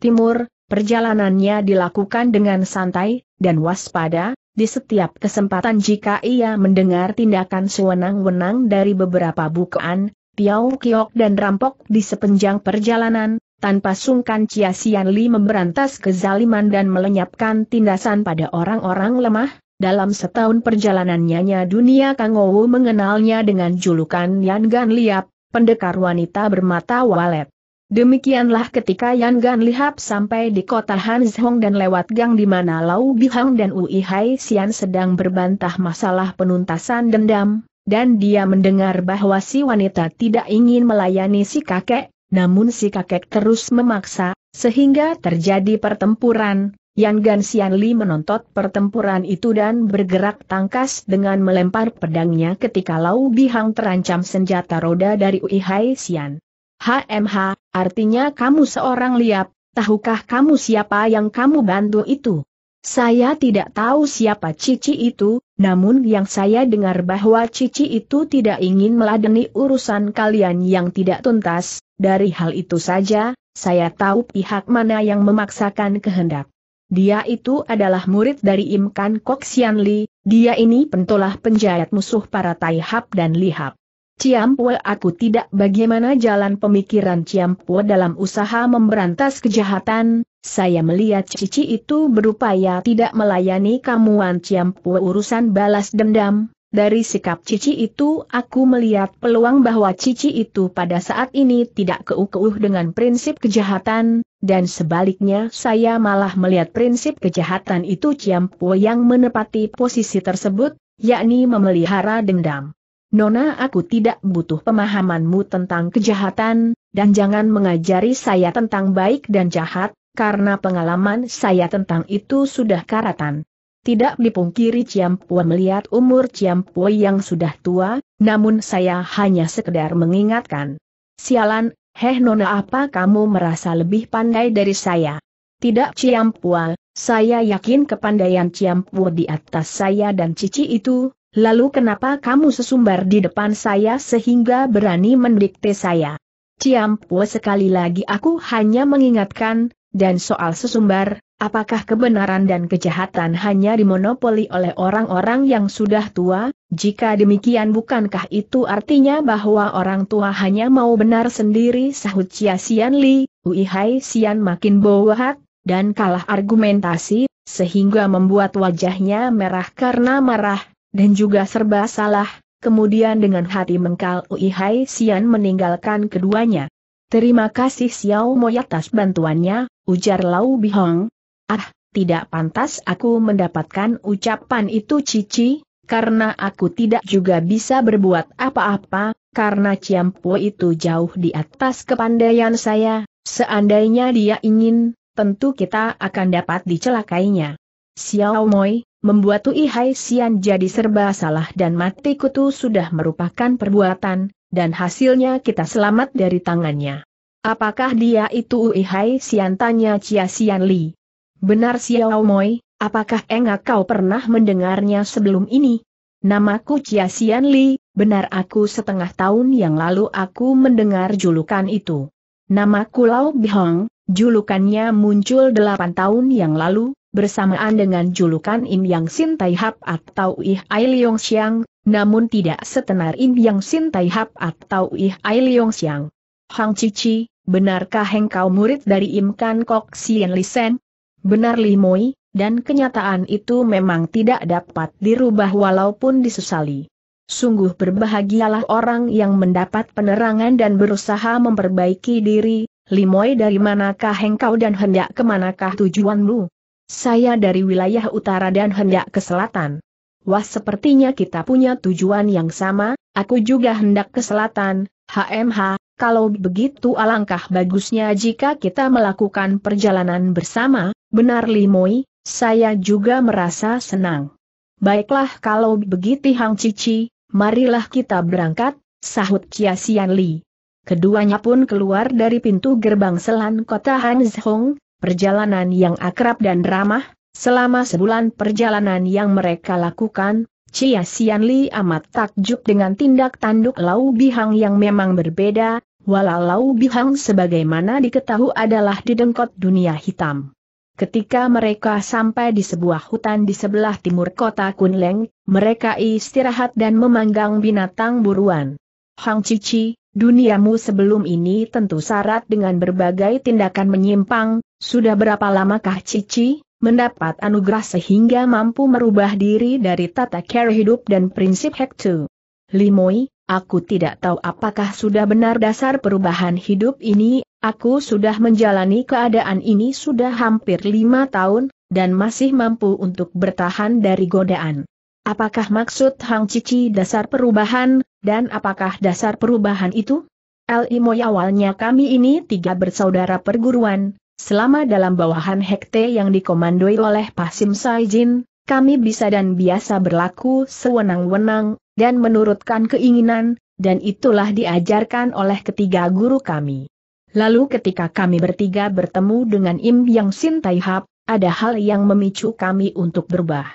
timur, perjalanannya dilakukan dengan santai, dan waspada, di setiap kesempatan jika ia mendengar tindakan sewenang-wenang dari beberapa bukaan, Piau Kiok dan rampok di sepanjang perjalanan, tanpa sungkan Chia Sian Li memberantas kezaliman dan melenyapkan tindasan pada orang-orang lemah, dalam setahun perjalanannya dunia Kang Owu mengenalnya dengan julukan Yan Gan Liap, pendekar wanita bermata walet. Demikianlah ketika Yan Gan Liap sampai di kota Hanzhong dan lewat gang di mana Lau Bihang dan Ui Hai Sian sedang berbantah masalah penuntasan dendam, dan dia mendengar bahwa si wanita tidak ingin melayani si kakek, namun si kakek terus memaksa, sehingga terjadi pertempuran, Yang Gan Xian Li menontot pertempuran itu dan bergerak tangkas dengan melempar pedangnya ketika Lau Bihang terancam senjata roda dari Ui Hai Xian. HMH, artinya kamu seorang liap, tahukah kamu siapa yang kamu bantu itu? Saya tidak tahu siapa Cici itu, namun yang saya dengar bahwa Cici itu tidak ingin meladeni urusan kalian yang tidak tuntas, dari hal itu saja, saya tahu pihak mana yang memaksakan kehendak. Dia itu adalah murid dari Imkan Kok Sian Li, dia ini pentolah penjahat musuh para Taihap dan Lihap. Ciampue aku tidak bagaimana jalan pemikiran Ciampue dalam usaha memberantas kejahatan, saya melihat Cici itu berupaya tidak melayani kamuan Ciampue urusan balas dendam, dari sikap Cici itu aku melihat peluang bahwa Cici itu pada saat ini tidak keukuh keuh dengan prinsip kejahatan, dan sebaliknya saya malah melihat prinsip kejahatan itu Ciampu yang menepati posisi tersebut, yakni memelihara dendam. Nona aku tidak butuh pemahamanmu tentang kejahatan, dan jangan mengajari saya tentang baik dan jahat, karena pengalaman saya tentang itu sudah karatan. Tidak dipungkiri Ciampua melihat umur Ciampua yang sudah tua, namun saya hanya sekedar mengingatkan. Sialan, heh nona apa kamu merasa lebih pandai dari saya? Tidak Ciampua, saya yakin kepandaian Ciampua di atas saya dan Cici itu, lalu kenapa kamu sesumbar di depan saya sehingga berani mendikte saya? Ciampua sekali lagi aku hanya mengingatkan, dan soal sesumbar, apakah kebenaran dan kejahatan hanya dimonopoli oleh orang-orang yang sudah tua? Jika demikian bukankah itu artinya bahwa orang tua hanya mau benar sendiri sahut Chia Sian Li, Ui Hai Sian makin bohat, dan kalah argumentasi, sehingga membuat wajahnya merah karena marah, dan juga serba salah, kemudian dengan hati mengkal Ui Hai Sian meninggalkan keduanya. Terima kasih Xiao Mo atas bantuannya, ujar Lau Bihong. Ah, tidak pantas aku mendapatkan ucapan itu Cici, karena aku tidak juga bisa berbuat apa-apa, karena Po itu jauh di atas kepandaian saya, seandainya dia ingin, tentu kita akan dapat dicelakainya. Xiao Moi, membuat Tui Hai Xian jadi serba salah dan mati kutu sudah merupakan perbuatan, dan hasilnya kita selamat dari tangannya. Apakah dia itu Uihai Sian tanya Chia Sian Li? Benar Xiao Moi, apakah engak kau pernah mendengarnya sebelum ini? Namaku Chia Sian Li, benar aku setengah tahun yang lalu aku mendengar julukan itu. Namaku Lau Bihong, julukannya muncul delapan tahun yang lalu, bersamaan dengan julukan Im Yang Sin Tai Hap atau Ui Hai Leong Xiang, namun tidak setenar Im Yang Sin Tai Hap atau Ih Ai Leong Siang. Hang Cici, benarkah engkau murid dari Im Kan Kok Sien Lisen? Benar Limoi, dan kenyataan itu memang tidak dapat dirubah walaupun disesali. Sungguh berbahagialah orang yang mendapat penerangan dan berusaha memperbaiki diri, Limoy dari manakah engkau dan hendak kemanakah tujuanmu? Saya dari wilayah utara dan hendak ke selatan. Wah sepertinya kita punya tujuan yang sama, aku juga hendak ke selatan, HMH, kalau begitu alangkah bagusnya jika kita melakukan perjalanan bersama, benar Limoi, saya juga merasa senang. Baiklah kalau begitu Hang Cici, marilah kita berangkat, sahut Chia Sian Li. Keduanya pun keluar dari pintu gerbang selan kota Hanzhong, perjalanan yang akrab dan ramah, Selama sebulan perjalanan yang mereka lakukan, Chia Xian Li amat takjub dengan tindak tanduk Lau Bihang yang memang berbeda, walau Lau Bihang sebagaimana diketahui adalah didengkot dunia hitam. Ketika mereka sampai di sebuah hutan di sebelah timur kota Kunleng, mereka istirahat dan memanggang binatang buruan. Hang Cici, duniamu sebelum ini tentu syarat dengan berbagai tindakan menyimpang, sudah berapa lamakah Cici? mendapat anugerah sehingga mampu merubah diri dari tata cara hidup dan prinsip Hektu. Limoi, aku tidak tahu apakah sudah benar dasar perubahan hidup ini, aku sudah menjalani keadaan ini sudah hampir lima tahun, dan masih mampu untuk bertahan dari godaan. Apakah maksud Hang Cici dasar perubahan, dan apakah dasar perubahan itu? Limoi awalnya kami ini tiga bersaudara perguruan, Selama dalam bawahan Hekte yang dikomandoi oleh Pasim Saijin, kami bisa dan biasa berlaku sewenang-wenang, dan menurutkan keinginan, dan itulah diajarkan oleh ketiga guru kami. Lalu ketika kami bertiga bertemu dengan Im Yang Sin Taihap, ada hal yang memicu kami untuk berubah.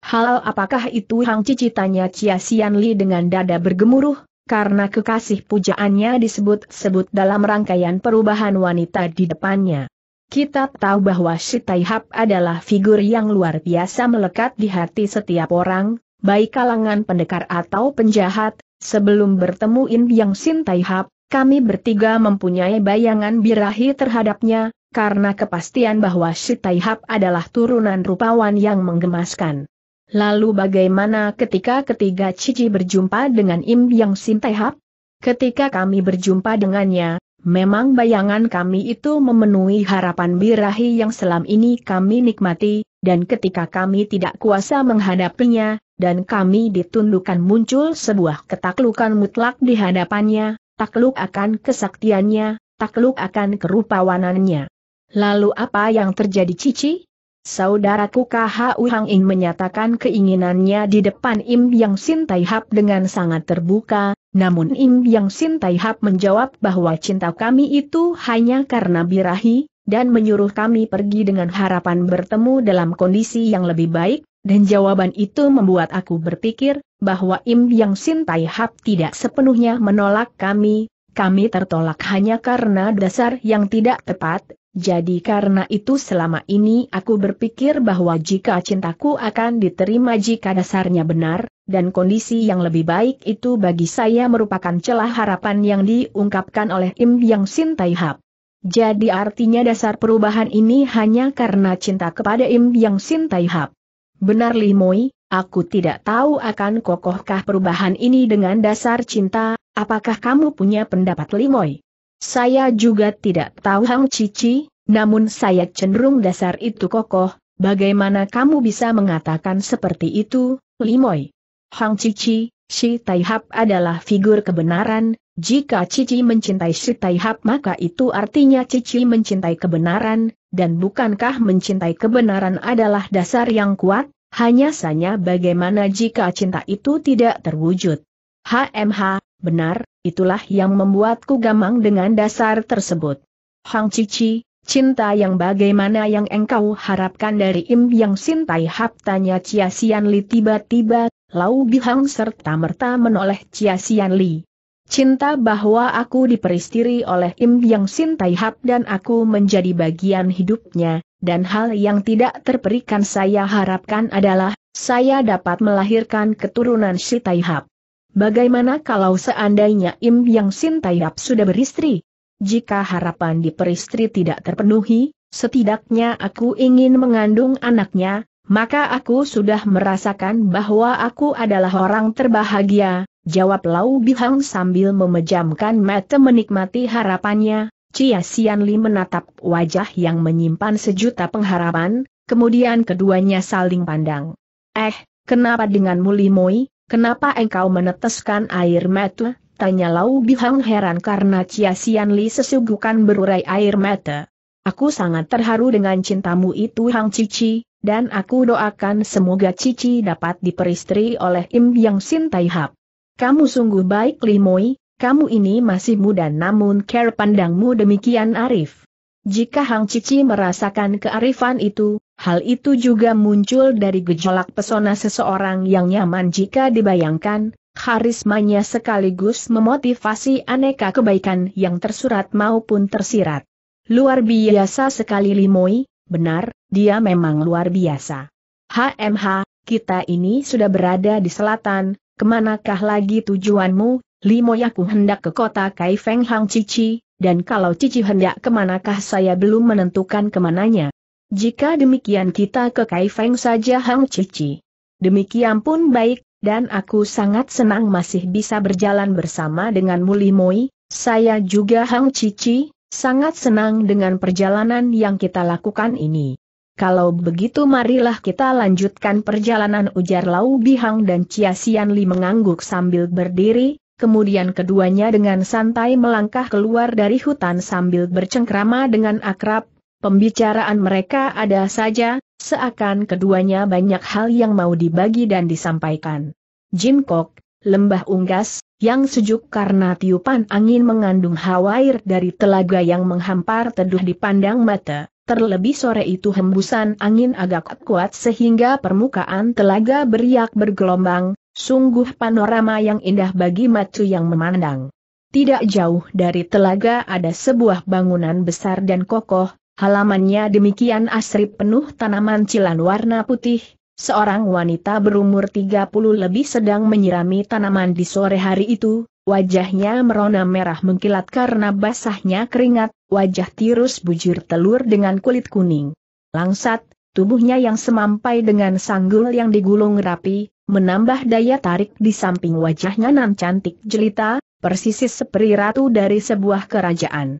Hal apakah itu Hang Cici tanya Chia Sian Li dengan dada bergemuruh, karena kekasih pujaannya disebut-sebut dalam rangkaian perubahan wanita di depannya. Kita tahu bahwa Shitaihab adalah figur yang luar biasa melekat di hati setiap orang, baik kalangan pendekar atau penjahat, sebelum bertemu In Yang Shitaihab, kami bertiga mempunyai bayangan birahi terhadapnya, karena kepastian bahwa Shitaihab adalah turunan rupawan yang menggemaskan. Lalu bagaimana ketika ketiga Cici berjumpa dengan Im Yang Shitaihab? Ketika kami berjumpa dengannya, Memang bayangan kami itu memenuhi harapan birahi yang selam ini kami nikmati, dan ketika kami tidak kuasa menghadapinya, dan kami ditundukkan muncul sebuah ketaklukan mutlak di hadapannya, takluk akan kesaktiannya, takluk akan kerupawanannya. Lalu apa yang terjadi Cici? Saudaraku KHU Hang In menyatakan keinginannya di depan Im Yang Sin Hap dengan sangat terbuka, namun Im Yang Sin Tai Hap menjawab bahwa cinta kami itu hanya karena birahi, dan menyuruh kami pergi dengan harapan bertemu dalam kondisi yang lebih baik, dan jawaban itu membuat aku berpikir, bahwa Im Yang Sin Tai Hap tidak sepenuhnya menolak kami, kami tertolak hanya karena dasar yang tidak tepat, jadi karena itu selama ini aku berpikir bahwa jika cintaku akan diterima jika dasarnya benar, dan kondisi yang lebih baik itu bagi saya merupakan celah harapan yang diungkapkan oleh Im Yang Sin Tai Hap. Jadi artinya dasar perubahan ini hanya karena cinta kepada Im Yang Sin Tai Hap. Benar Limoi, aku tidak tahu akan kokohkah perubahan ini dengan dasar cinta, apakah kamu punya pendapat Limoi? Saya juga tidak tahu Hang Cici, namun saya cenderung dasar itu kokoh, bagaimana kamu bisa mengatakan seperti itu, Limoy? Hang Cici, Shi Taihap adalah figur kebenaran, jika Cici mencintai Shi Taihap maka itu artinya Cici mencintai kebenaran, dan bukankah mencintai kebenaran adalah dasar yang kuat? Hanya saja bagaimana jika cinta itu tidak terwujud. HMH, Benar, itulah yang membuatku gamang dengan dasar tersebut. Hang Cici, cinta yang bagaimana yang engkau harapkan dari Im Yang Sintai Hap tanya Chia Sian Li tiba-tiba, Lau Bihang serta merta menoleh Chia Sian Li. Cinta bahwa aku diperistiri oleh Im Yang Sintai Hap dan aku menjadi bagian hidupnya, dan hal yang tidak terperikan saya harapkan adalah, saya dapat melahirkan keturunan Sintai Hap. Bagaimana kalau seandainya Im Yang Sin Tayap sudah beristri? Jika harapan di peristri tidak terpenuhi, setidaknya aku ingin mengandung anaknya, maka aku sudah merasakan bahwa aku adalah orang terbahagia, jawab Lau Bihang sambil memejamkan mata menikmati harapannya. Cia Xianli menatap wajah yang menyimpan sejuta pengharapan, kemudian keduanya saling pandang. Eh, kenapa dengan denganmu Limoi? Kenapa engkau meneteskan air mata? Tanya Lau Bihang heran karena Chia Sian Li sesuguhkan berurai air mata. Aku sangat terharu dengan cintamu itu Hang Cici, dan aku doakan semoga Cici dapat diperistri oleh Im Yang Sin Tai Hap. Kamu sungguh baik Limoi, kamu ini masih muda namun care pandangmu demikian arif. Jika Hang Cici merasakan kearifan itu, Hal itu juga muncul dari gejolak pesona seseorang yang nyaman jika dibayangkan, karismanya sekaligus memotivasi aneka kebaikan yang tersurat maupun tersirat. Luar biasa sekali Limoi, benar, dia memang luar biasa. HMH, kita ini sudah berada di selatan, kemanakah lagi tujuanmu? Limoi aku hendak ke kota Kaifeng Hang Cici, dan kalau Cici hendak kemanakah saya belum menentukan kemananya. Jika demikian kita ke Kaifeng saja Hang Cici. Demikian pun baik, dan aku sangat senang masih bisa berjalan bersama dengan Mulimoi, saya juga Hang Cici, sangat senang dengan perjalanan yang kita lakukan ini. Kalau begitu marilah kita lanjutkan perjalanan ujar Lau Bihang dan Chia Sian Li mengangguk sambil berdiri, kemudian keduanya dengan santai melangkah keluar dari hutan sambil bercengkrama dengan akrab, Pembicaraan mereka ada saja, seakan keduanya banyak hal yang mau dibagi dan disampaikan. Jin Kok, lembah unggas, yang sejuk karena tiupan angin mengandung hawa air dari telaga yang menghampar teduh dipandang mata. Terlebih sore itu hembusan angin agak kuat sehingga permukaan telaga beriak bergelombang, sungguh panorama yang indah bagi mata yang memandang. Tidak jauh dari telaga ada sebuah bangunan besar dan kokoh, Halamannya demikian asri penuh tanaman cilan warna putih, seorang wanita berumur 30 lebih sedang menyirami tanaman di sore hari itu, wajahnya merona merah mengkilat karena basahnya keringat, wajah tirus bujur telur dengan kulit kuning. Langsat, tubuhnya yang semampai dengan sanggul yang digulung rapi, menambah daya tarik di samping wajahnya nan cantik jelita, persisis seperti ratu dari sebuah kerajaan.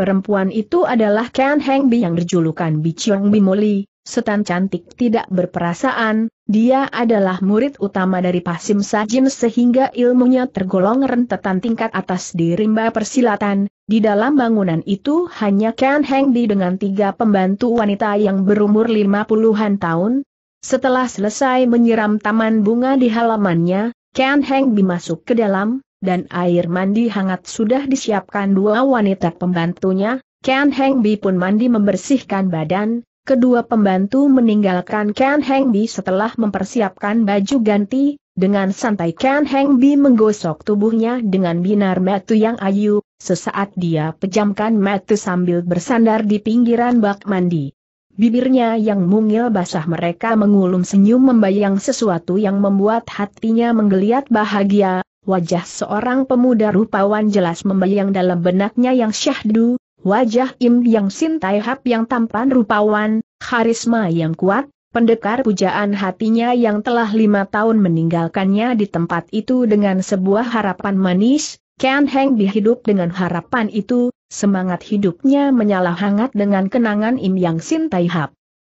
Perempuan itu adalah Ken Heng Bi yang berjulukan Biciong Bimoli, setan cantik tidak berperasaan, dia adalah murid utama dari Pasim Sajin sehingga ilmunya tergolong rentetan tingkat atas di rimba persilatan. Di dalam bangunan itu hanya Ken Heng Bi dengan tiga pembantu wanita yang berumur lima puluhan tahun. Setelah selesai menyiram taman bunga di halamannya, Ken Heng Bi masuk ke dalam, dan air mandi hangat sudah disiapkan dua wanita pembantunya, Ken Heng Bi pun mandi membersihkan badan, kedua pembantu meninggalkan Ken Heng Bi setelah mempersiapkan baju ganti, dengan santai Ken Heng Bi menggosok tubuhnya dengan binar metu yang ayu, sesaat dia pejamkan metu sambil bersandar di pinggiran bak mandi. Bibirnya yang mungil basah mereka mengulum senyum membayang sesuatu yang membuat hatinya menggeliat bahagia, wajah seorang pemuda rupawan jelas membayang dalam benaknya yang syahdu, wajah Im Yang Sin Tai yang tampan rupawan, karisma yang kuat, pendekar pujaan hatinya yang telah lima tahun meninggalkannya di tempat itu dengan sebuah harapan manis, Ken Heng dihidup dengan harapan itu, semangat hidupnya menyala hangat dengan kenangan Im Yang Sin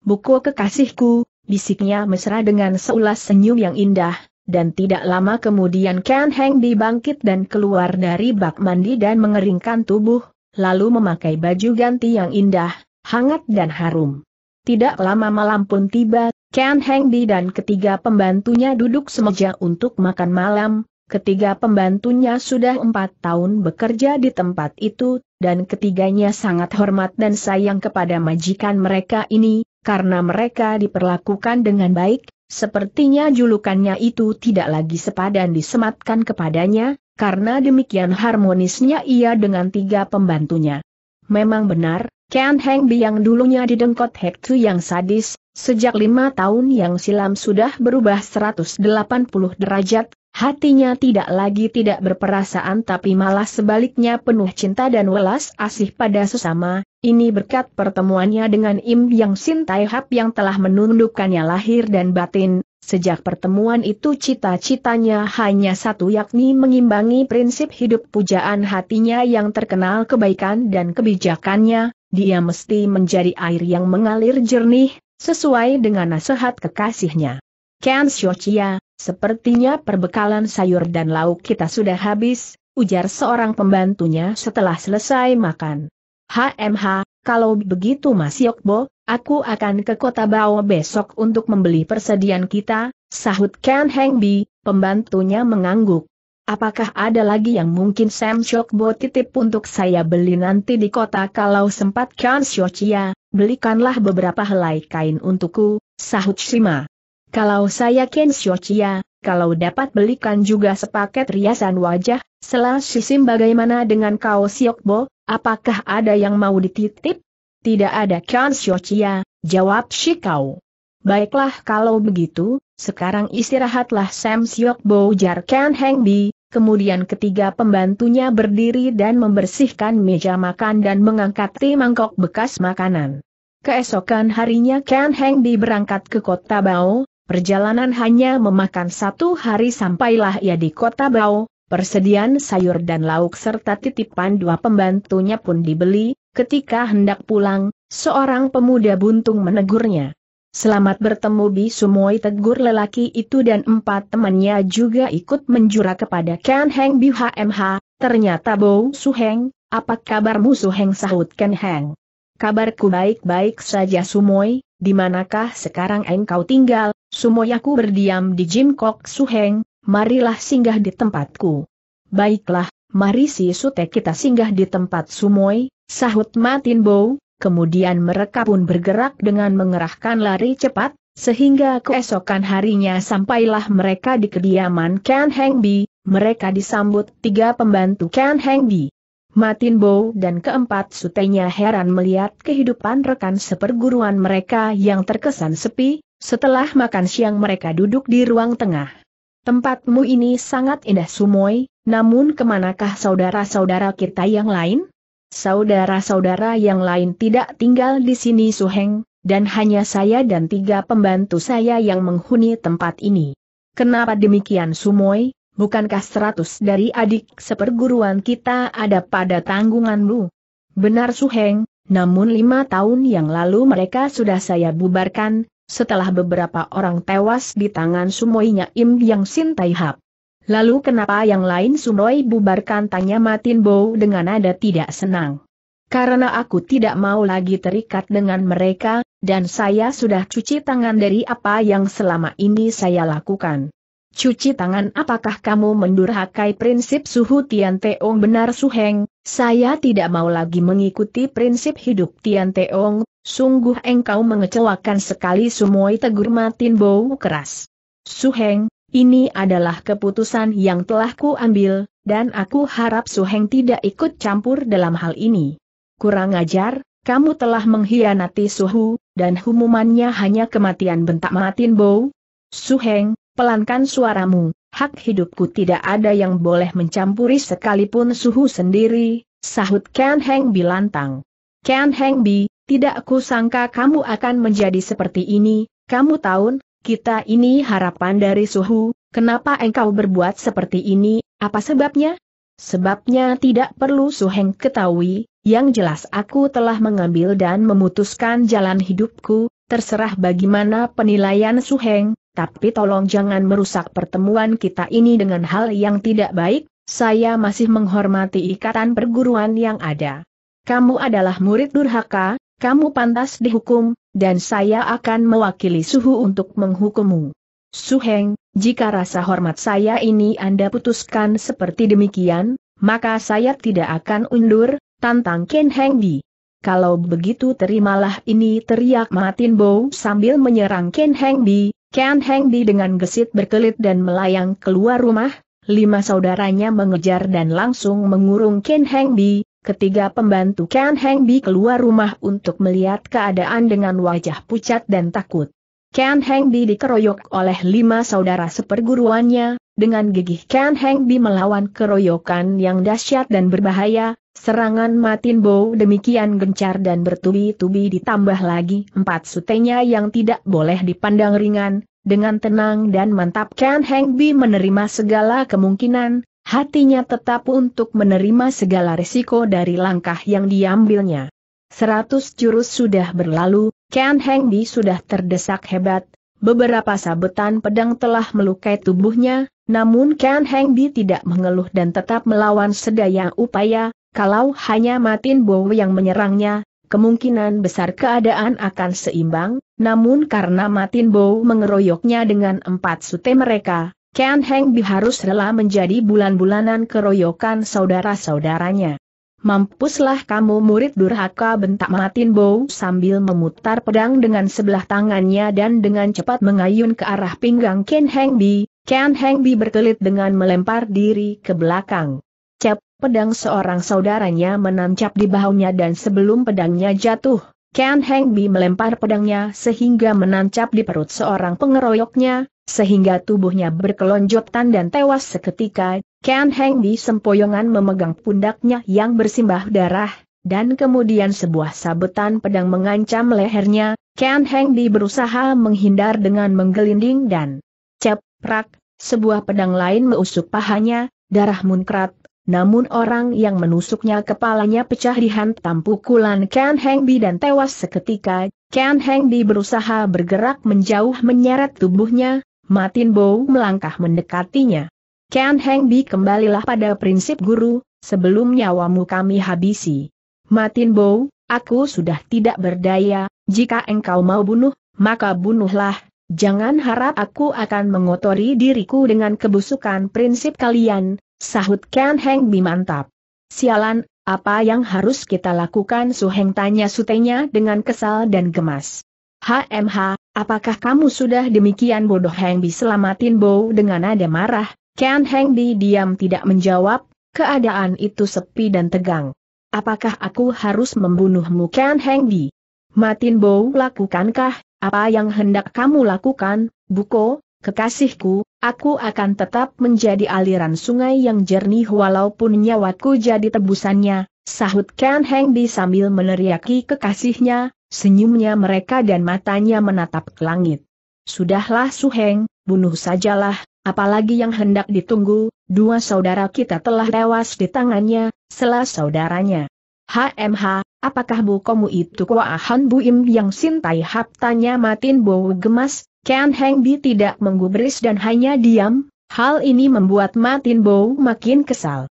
Buku kekasihku, bisiknya mesra dengan seulas senyum yang indah, dan tidak lama kemudian Ken Heng dibangkit dan keluar dari bak mandi dan mengeringkan tubuh, lalu memakai baju ganti yang indah, hangat dan harum. Tidak lama malam pun tiba, Ken Heng Di dan ketiga pembantunya duduk semeja untuk makan malam, ketiga pembantunya sudah empat tahun bekerja di tempat itu, dan ketiganya sangat hormat dan sayang kepada majikan mereka ini, karena mereka diperlakukan dengan baik, Sepertinya julukannya itu tidak lagi sepadan disematkan kepadanya, karena demikian harmonisnya ia dengan tiga pembantunya. Memang benar, Ken Heng Bi yang dulunya didengkot Hektu yang sadis, sejak lima tahun yang silam sudah berubah 180 derajat, Hatinya tidak lagi tidak berperasaan tapi malah sebaliknya penuh cinta dan welas asih pada sesama, ini berkat pertemuannya dengan Im Yang Sin Tai Hap yang telah menundukkannya lahir dan batin, sejak pertemuan itu cita-citanya hanya satu yakni mengimbangi prinsip hidup pujaan hatinya yang terkenal kebaikan dan kebijakannya, dia mesti menjadi air yang mengalir jernih, sesuai dengan nasihat kekasihnya. Ken Xiaoqia, Sepertinya perbekalan sayur dan lauk kita sudah habis, ujar seorang pembantunya setelah selesai makan. HMH, kalau begitu Mas Yokbo, aku akan ke kota Bao besok untuk membeli persediaan kita, sahut Ken Hengbi, pembantunya mengangguk. Apakah ada lagi yang mungkin Sam Yokbo titip untuk saya beli nanti di kota kalau sempat Kan Shochia, belikanlah beberapa helai kain untukku, sahut Shima. Kalau saya Ken Chia, kalau dapat belikan juga sepaket riasan wajah, selah sisim bagaimana dengan kau Siokbo, apakah ada yang mau dititip? Tidak ada Ken Chia, jawab Shikau. Baiklah kalau begitu, sekarang istirahatlah Sam Siokbo ujar Ken Heng Bi, kemudian ketiga pembantunya berdiri dan membersihkan meja makan dan mengangkat mangkok bekas makanan. Keesokan harinya Ken Heng Bi berangkat ke kota Bao, Perjalanan hanya memakan satu hari sampailah ia di kota Bau, persediaan sayur dan lauk serta titipan dua pembantunya pun dibeli, ketika hendak pulang, seorang pemuda buntung menegurnya. Selamat bertemu Bi Sumoy tegur lelaki itu dan empat temannya juga ikut menjura kepada Ken Heng Bi HMH, ternyata Su Heng. apa kabarmu Su Heng sahut Ken Heng. Kabarku baik-baik saja Sumoi, di manakah sekarang engkau tinggal, Sumoyaku berdiam di Jim Kok Suheng, marilah singgah di tempatku. Baiklah, mari si sute kita singgah di tempat Sumoy, sahut Matin Bow, kemudian mereka pun bergerak dengan mengerahkan lari cepat, sehingga keesokan harinya sampailah mereka di kediaman Ken Heng Bi, mereka disambut tiga pembantu Ken Heng Bi. Matin Bow dan keempat sutenya heran melihat kehidupan rekan seperguruan mereka yang terkesan sepi, setelah makan siang mereka duduk di ruang tengah. Tempatmu ini sangat indah Sumoy, namun kemanakah saudara-saudara kita yang lain? Saudara-saudara yang lain tidak tinggal di sini Suheng, dan hanya saya dan tiga pembantu saya yang menghuni tempat ini. Kenapa demikian Sumoy? Bukankah seratus dari adik seperguruan kita ada pada tanggunganmu? Benar Suheng, namun lima tahun yang lalu mereka sudah saya bubarkan, setelah beberapa orang tewas di tangan sumoinya Im Yang Sin Tai Hap. Lalu kenapa yang lain sumoi bubarkan tanya Matin Bo dengan nada tidak senang. Karena aku tidak mau lagi terikat dengan mereka, dan saya sudah cuci tangan dari apa yang selama ini saya lakukan. Cuci tangan apakah kamu mendurhakai prinsip suhu Tian Teong benar Suheng, saya tidak mau lagi mengikuti prinsip hidup Tian Teong, Sungguh engkau mengecewakan sekali semua tegur Matin Bow keras. Suheng, ini adalah keputusan yang telah kuambil dan aku harap Suheng tidak ikut campur dalam hal ini. Kurang ajar, kamu telah mengkhianati Suhu, dan humumannya hanya kematian bentak Matin Bow. Suheng, pelankan suaramu, hak hidupku tidak ada yang boleh mencampuri sekalipun Suhu sendiri, sahut Ken Heng Bi lantang. Ken Heng Bi, tidak kusangka kamu akan menjadi seperti ini, kamu tahu, kita ini harapan dari suhu, kenapa engkau berbuat seperti ini, apa sebabnya? Sebabnya tidak perlu Suheng ketahui, yang jelas aku telah mengambil dan memutuskan jalan hidupku, terserah bagaimana penilaian Suheng, tapi tolong jangan merusak pertemuan kita ini dengan hal yang tidak baik, saya masih menghormati ikatan perguruan yang ada. Kamu adalah murid durhaka, kamu pantas dihukum, dan saya akan mewakili suhu untuk menghukummu. Suheng, jika rasa hormat saya ini Anda putuskan seperti demikian, maka saya tidak akan undur, tantang Ken Heng Bi. Kalau begitu terimalah ini teriak Martin Bow sambil menyerang Ken Heng Bi. Ken Heng Bi dengan gesit berkelit dan melayang keluar rumah, lima saudaranya mengejar dan langsung mengurung Ken Heng Bi, Ketiga pembantu Ken Hengbi keluar rumah untuk melihat keadaan dengan wajah pucat dan takut. Ken Hengbi dikeroyok oleh lima saudara seperguruannya, dengan gigih Ken Hengbi melawan keroyokan yang dahsyat dan berbahaya, serangan Matin Bo demikian gencar dan bertubi-tubi ditambah lagi empat sutenya yang tidak boleh dipandang ringan, dengan tenang dan mantap Ken Hengbi menerima segala kemungkinan, Hatinya tetap untuk menerima segala resiko dari langkah yang diambilnya. Seratus jurus sudah berlalu, Ken Heng Di sudah terdesak hebat, beberapa sabetan pedang telah melukai tubuhnya, namun Ken Heng Di tidak mengeluh dan tetap melawan sedaya upaya, kalau hanya Matin Bo yang menyerangnya, kemungkinan besar keadaan akan seimbang, namun karena Matin Bo mengeroyoknya dengan empat sute mereka, Ken Hengbi harus rela menjadi bulan-bulanan keroyokan saudara-saudaranya. Mampuslah kamu murid durhaka bentak Martin Bow sambil memutar pedang dengan sebelah tangannya dan dengan cepat mengayun ke arah pinggang Ken Hengbi. Ken Hengbi berkelit dengan melempar diri ke belakang. Cep, pedang seorang saudaranya menancap di bahunya dan sebelum pedangnya jatuh, Ken Hengbi melempar pedangnya sehingga menancap di perut seorang pengeroyoknya, sehingga tubuhnya berkelonjotan dan tewas seketika, Ken Heng di sempoyongan memegang pundaknya yang bersimbah darah, dan kemudian sebuah sabetan pedang mengancam lehernya, Ken Heng di berusaha menghindar dengan menggelinding dan ceprak, sebuah pedang lain meusuk pahanya, darah munkrat, namun orang yang menusuknya kepalanya pecah dihantam pukulan Ken Heng Bi dan tewas seketika, Ken Heng Di berusaha bergerak menjauh menyeret tubuhnya, Matin Bow melangkah mendekatinya. Ken Heng Bi kembalilah pada prinsip guru, sebelum nyawamu kami habisi. Matin Bow, aku sudah tidak berdaya, jika engkau mau bunuh, maka bunuhlah, jangan harap aku akan mengotori diriku dengan kebusukan prinsip kalian, sahut Ken Heng Bi mantap. Sialan, apa yang harus kita lakukan Su Heng tanya sutenya dengan kesal dan gemas. HMH, Apakah kamu sudah demikian bodoh Heng Bi selamatin Bo dengan nada marah? Ken Heng Bi diam tidak menjawab, keadaan itu sepi dan tegang. Apakah aku harus membunuhmu Ken Heng Bi? Matin Bo lakukankah, apa yang hendak kamu lakukan, Buko, kekasihku, aku akan tetap menjadi aliran sungai yang jernih walaupun nyawaku jadi tebusannya, sahut Ken Heng Bi sambil meneriaki kekasihnya, Senyumnya mereka dan matanya menatap ke langit. Sudahlah Suheng, bunuh sajalah, apalagi yang hendak ditunggu, dua saudara kita telah tewas di tangannya, selah saudaranya. HMH, apakah bu itu kuahan buim yang sintai hap tanya matin bowo gemas, Ken Heng Bi tidak menggubris dan hanya diam, hal ini membuat Matin Bow makin kesal.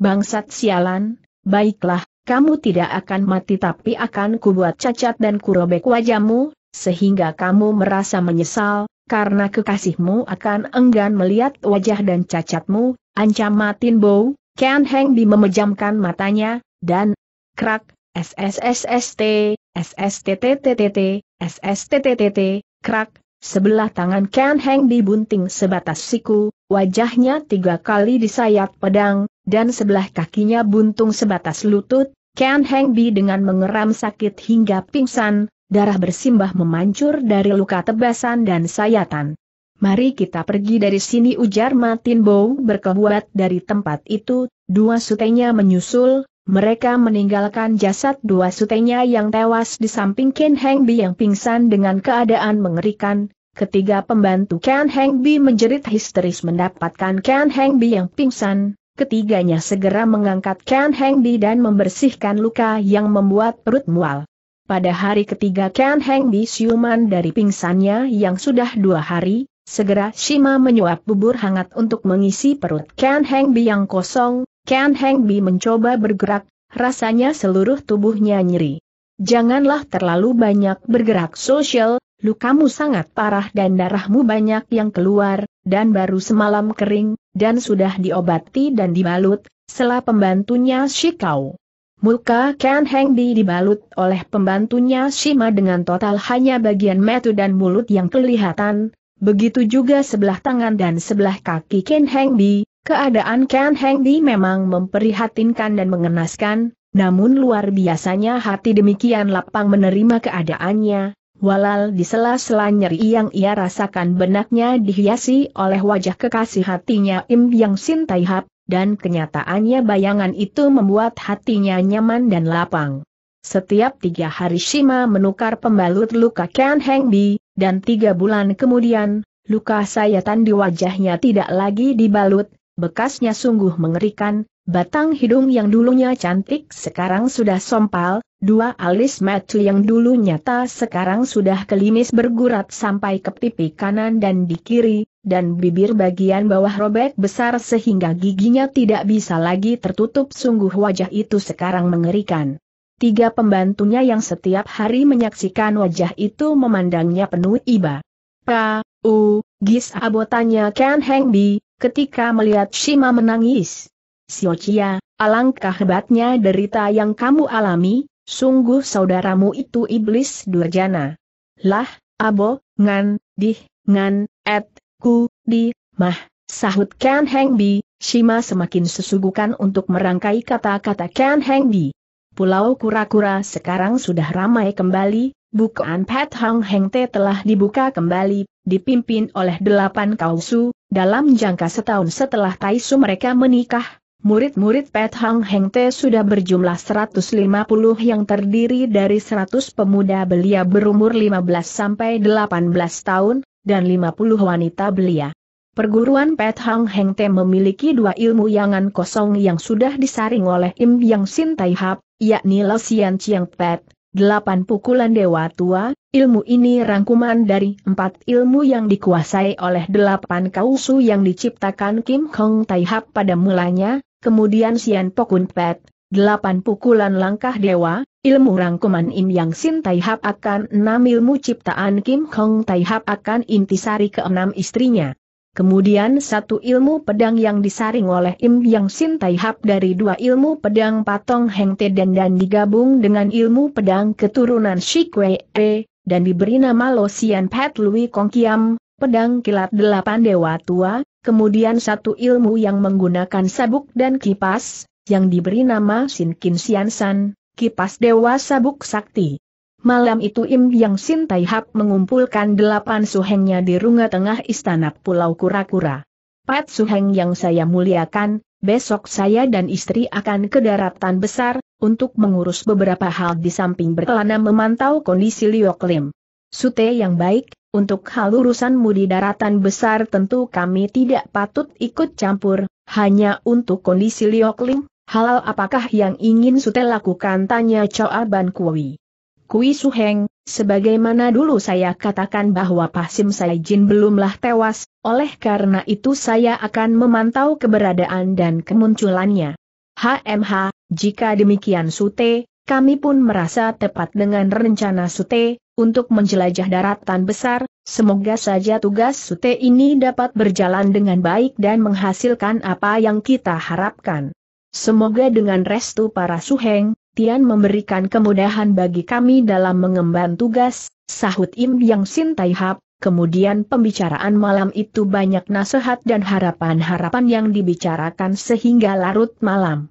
Bangsat sialan, baiklah, kamu tidak akan mati tapi akan kubuat cacat dan kurobek wajahmu, sehingga kamu merasa menyesal, karena kekasihmu akan enggan melihat wajah dan cacatmu, ancam Matin Bow, Ken Heng Di memejamkan matanya, dan, krak, SSSST, SSTTTTT, SSTTTT, krak, sebelah tangan Ken Heng dibunting sebatas siku, wajahnya tiga kali disayat pedang, dan sebelah kakinya buntung sebatas lutut, Ken Hengbi dengan mengeram sakit hingga pingsan, darah bersimbah memancur dari luka tebasan dan sayatan. Mari kita pergi dari sini ujar Martin Bow berkebuat dari tempat itu, dua sutenya menyusul, mereka meninggalkan jasad dua sutenya yang tewas di samping Ken Hengbi yang pingsan dengan keadaan mengerikan, Ketiga pembantu Ken Hengbi menjerit histeris mendapatkan Ken Hengbi yang pingsan, ketiganya segera mengangkat Ken Di dan membersihkan luka yang membuat perut mual. Pada hari ketiga Ken Di siuman dari pingsannya yang sudah dua hari, segera Shima menyuap bubur hangat untuk mengisi perut Ken Di yang kosong, Ken Di mencoba bergerak, rasanya seluruh tubuhnya nyeri. Janganlah terlalu banyak bergerak sosial, lukamu sangat parah dan darahmu banyak yang keluar, dan baru semalam kering, dan sudah diobati dan dibalut, setelah pembantunya Shikau. Muka Ken Hengdi dibalut oleh pembantunya Shima dengan total hanya bagian metu dan mulut yang kelihatan, begitu juga sebelah tangan dan sebelah kaki Ken Hengdi. Keadaan Ken Hengdi memang memprihatinkan dan mengenaskan, namun luar biasanya hati demikian lapang menerima keadaannya, Walal di sela-sela nyeri yang ia rasakan benaknya dihiasi oleh wajah kekasih hatinya Im Yang Sin Tai dan kenyataannya bayangan itu membuat hatinya nyaman dan lapang. Setiap tiga hari Shima menukar pembalut luka Ken Heng Bi, dan tiga bulan kemudian, luka sayatan di wajahnya tidak lagi dibalut, bekasnya sungguh mengerikan, Batang hidung yang dulunya cantik sekarang sudah sompal, dua alis mata yang dulu nyata sekarang sudah kelimis bergurat sampai ke pipi kanan dan di kiri, dan bibir bagian bawah robek besar sehingga giginya tidak bisa lagi tertutup sungguh wajah itu sekarang mengerikan. Tiga pembantunya yang setiap hari menyaksikan wajah itu memandangnya penuh iba. Pa, U, Gis abotannya Ken bi, ketika melihat Shima menangis. Siocia, alangkah hebatnya derita yang kamu alami, sungguh saudaramu itu iblis durjana. Lah, abo, ngan, dih, ngan, et, ku, di, mah, sahut Ken Heng Bi, Shima semakin sesugukan untuk merangkai kata-kata Ken Heng Bi. Pulau Kura-Kura sekarang sudah ramai kembali, bukaan Pat Hang Heng Te telah dibuka kembali, dipimpin oleh delapan kausu, dalam jangka setahun setelah Taisu mereka menikah, Murid-murid Pet Hang Heng Te sudah berjumlah 150 yang terdiri dari 100 pemuda belia berumur 15-18 tahun, dan 50 wanita belia. Perguruan Pet Hang Heng Te memiliki dua ilmu yangan kosong yang sudah disaring oleh Im Yang Sin Tai Hap, yakni Lo Sian Chiang Pet, delapan pukulan dewa tua, ilmu ini rangkuman dari empat ilmu yang dikuasai oleh delapan kausu yang diciptakan Kim Kong Tai Hap pada mulanya, kemudian Sian Pokun Pet, delapan pukulan langkah dewa, ilmu rangkuman Im Yang Sin Tai akan enam ilmu ciptaan Kim Hong Tai Hap akan intisari keenam istrinya. Kemudian satu ilmu pedang yang disaring oleh Im Yang Sin Tai dari dua ilmu pedang Patong Heng Te dan dan digabung dengan ilmu pedang keturunan Shi Kwe E, dan diberi nama Lo Sian Pet Lui Kong Kiam, pedang kilat delapan dewa tua, kemudian satu ilmu yang menggunakan sabuk dan kipas, yang diberi nama Sian Siansan, kipas Dewa Sabuk Sakti. Malam itu Im Yang Sin Tai Hap mengumpulkan delapan suhengnya di runga tengah istana Pulau Kura-Kura. Pat suheng yang saya muliakan, besok saya dan istri akan ke daratan besar, untuk mengurus beberapa hal di samping berkelana memantau kondisi Liok Lim. Sute yang baik, untuk hal urusanmu di daratan besar tentu kami tidak patut ikut campur, hanya untuk kondisi Liokling, halal apakah yang ingin Sute lakukan tanya Choa Ban Kui. Kui Suheng, sebagaimana dulu saya katakan bahwa Pasim Jin belumlah tewas, oleh karena itu saya akan memantau keberadaan dan kemunculannya. HMH, jika demikian Sute, kami pun merasa tepat dengan rencana Sute, untuk menjelajah daratan besar, semoga saja tugas Sute ini dapat berjalan dengan baik dan menghasilkan apa yang kita harapkan. Semoga dengan restu para suheng, Tian memberikan kemudahan bagi kami dalam mengemban tugas, sahut Im Yang Sin Tai Hap, Kemudian pembicaraan malam itu banyak nasihat dan harapan-harapan yang dibicarakan sehingga larut malam.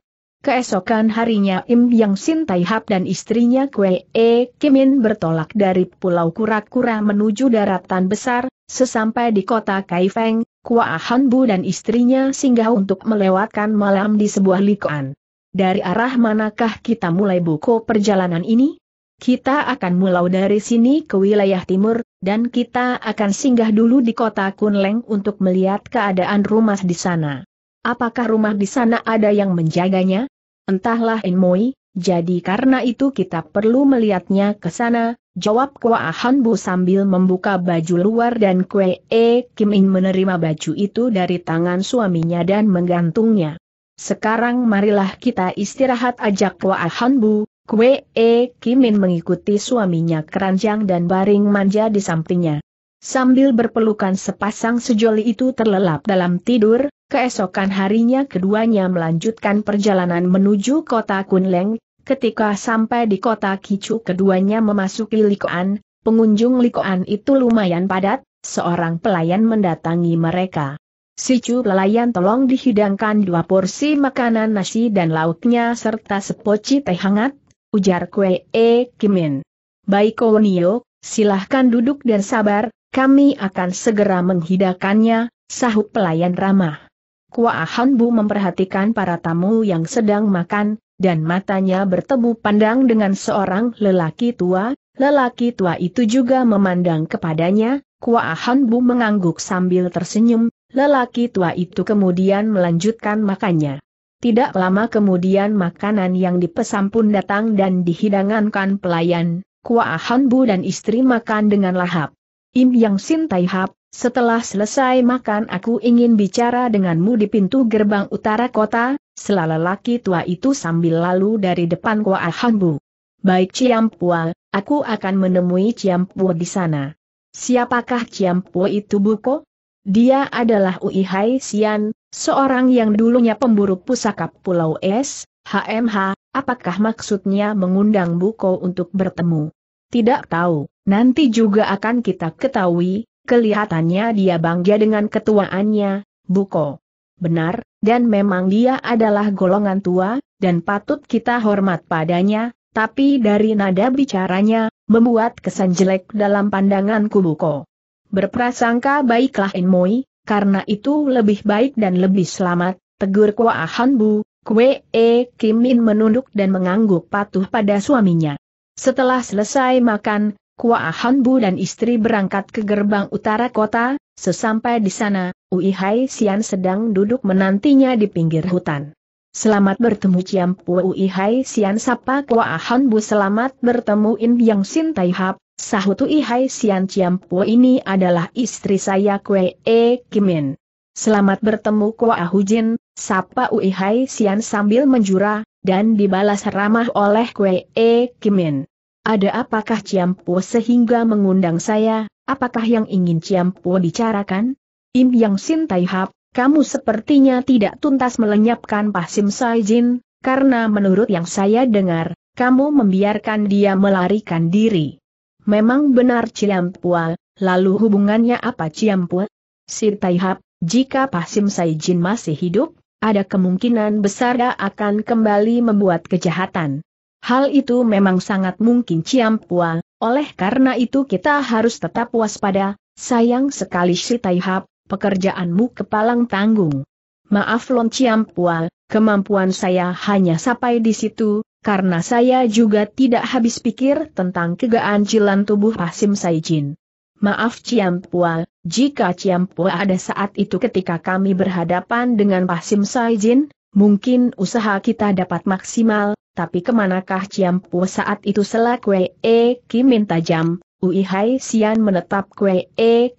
Keesokan harinya Im Yang Sin Tai Hap dan istrinya Kwe E Kimin bertolak dari Pulau Kura-Kura menuju daratan besar, sesampai di kota Kaifeng, Kua Han Bu dan istrinya singgah untuk melewatkan malam di sebuah likoan. Dari arah manakah kita mulai buku perjalanan ini? Kita akan mulai dari sini ke wilayah timur, dan kita akan singgah dulu di kota Kunleng untuk melihat keadaan rumah di sana. Apakah rumah di sana ada yang menjaganya? Entahlah Enmoi, jadi karena itu kita perlu melihatnya ke sana, jawab Kua Hanbu sambil membuka baju luar dan Kue E Kim In menerima baju itu dari tangan suaminya dan menggantungnya. Sekarang marilah kita istirahat ajak Kua Hanbu. Kue E Kim In mengikuti suaminya keranjang dan baring manja di sampingnya. Sambil berpelukan sepasang sejoli itu terlelap dalam tidur, Keesokan harinya keduanya melanjutkan perjalanan menuju kota Kunleng, ketika sampai di kota Kicu keduanya memasuki Likoan, pengunjung Likoan itu lumayan padat, seorang pelayan mendatangi mereka. Si Chu pelayan tolong dihidangkan dua porsi makanan nasi dan lauknya serta sepoci teh hangat, ujar Kue E Kimin. Baik Nio, silahkan duduk dan sabar, kami akan segera menghidangkannya, sahut pelayan ramah. Kuahan Bu memperhatikan para tamu yang sedang makan, dan matanya bertemu pandang dengan seorang lelaki tua, lelaki tua itu juga memandang kepadanya, Kuahan Bu mengangguk sambil tersenyum, lelaki tua itu kemudian melanjutkan makannya. Tidak lama kemudian makanan yang dipesan pun datang dan dihidangkan pelayan, Kuahan Bu dan istri makan dengan lahap. Im Yang Sin Tai Hap, setelah selesai makan aku ingin bicara denganmu di pintu gerbang utara kota, Selalu laki tua itu sambil lalu dari depan Kua Hanbu. Baik Ciampua, aku akan menemui Ciampua di sana. Siapakah Ciampua itu Buko? Dia adalah Ui Hai Sian, seorang yang dulunya pemburu pusaka Pulau Es, HMH, apakah maksudnya mengundang Buko untuk bertemu? Tidak tahu, nanti juga akan kita ketahui, kelihatannya dia bangga dengan ketuaannya, Buko. Benar, dan memang dia adalah golongan tua, dan patut kita hormat padanya, tapi dari nada bicaranya, membuat kesan jelek dalam pandanganku, Buko. Berprasangka baiklah Inmoi, karena itu lebih baik dan lebih selamat, tegur Kwa Hanbu, Kwe E Kimin menunduk dan mengangguk patuh pada suaminya. Setelah selesai makan, Kua Hanbu dan istri berangkat ke gerbang utara kota, sesampai di sana, Ui Hai Sian sedang duduk menantinya di pinggir hutan. Selamat bertemu Ciam Pu Ui Hai Sian Sapa Kua Hanbu Selamat bertemu In Yang Sin Tai Hap, sahut Ui Hai Sian Ciam Pu ini adalah istri saya Kue E Kimin. Selamat bertemu Kua Hujin, Sapa Ui Hai Sian sambil menjura, dan dibalas ramah oleh Kwe E. Kimin. Ada apakah Ciampu sehingga mengundang saya, apakah yang ingin Ciampu bicarakan? Im Yang Sin Tai Hap, kamu sepertinya tidak tuntas melenyapkan Pasim Saijin, karena menurut yang saya dengar, kamu membiarkan dia melarikan diri. Memang benar Ciampu. lalu hubungannya apa Ciampu? Sir Taihap, jika Pasim Saijin masih hidup, ada kemungkinan besar dia akan kembali membuat kejahatan. Hal itu memang sangat mungkin Ciampua, oleh karena itu kita harus tetap waspada, sayang sekali si Taihap, pekerjaanmu kepalang tanggung. Maaf Lon Ciampua, kemampuan saya hanya sampai di situ, karena saya juga tidak habis pikir tentang kegagalan tubuh Hasim Saijin. Maaf Ciampua, jika Ciampua ada saat itu ketika kami berhadapan dengan Pasim Saijin, mungkin usaha kita dapat maksimal, tapi kemanakah Ciampua saat itu selak Wee Kimin tajam, Ui Hai Sian menetap Wee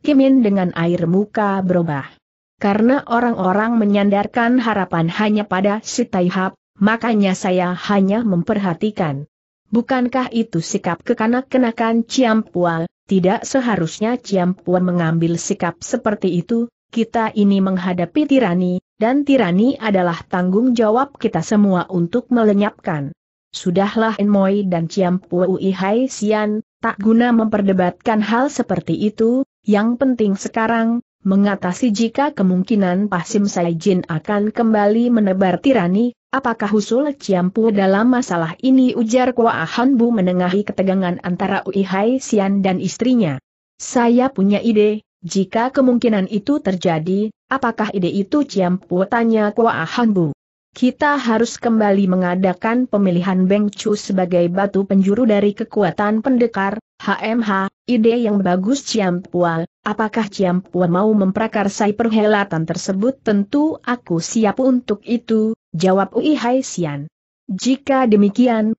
Kimin dengan air muka berubah. Karena orang-orang menyandarkan harapan hanya pada si Taihap, makanya saya hanya memperhatikan. Bukankah itu sikap kekanak-kenakan Ciampua, tidak seharusnya Ciampuan mengambil sikap seperti itu, kita ini menghadapi tirani, dan tirani adalah tanggung jawab kita semua untuk melenyapkan. Sudahlah Enmoi dan Ui Hai Sian, tak guna memperdebatkan hal seperti itu, yang penting sekarang, mengatasi jika kemungkinan Pasim Saijin akan kembali menebar tirani, Apakah usul Ciampu dalam masalah ini ujar Kua Bu menengahi ketegangan antara Ui Hai Sian dan istrinya. Saya punya ide, jika kemungkinan itu terjadi, apakah ide itu Ciampu tanya Kua Bu kita harus kembali mengadakan pemilihan Beng Chu sebagai batu penjuru dari kekuatan pendekar, HMH, ide yang bagus Pua. apakah Pua mau memprakarsai perhelatan tersebut tentu aku siap untuk itu, jawab Ui Hai Sian. Jika demikian,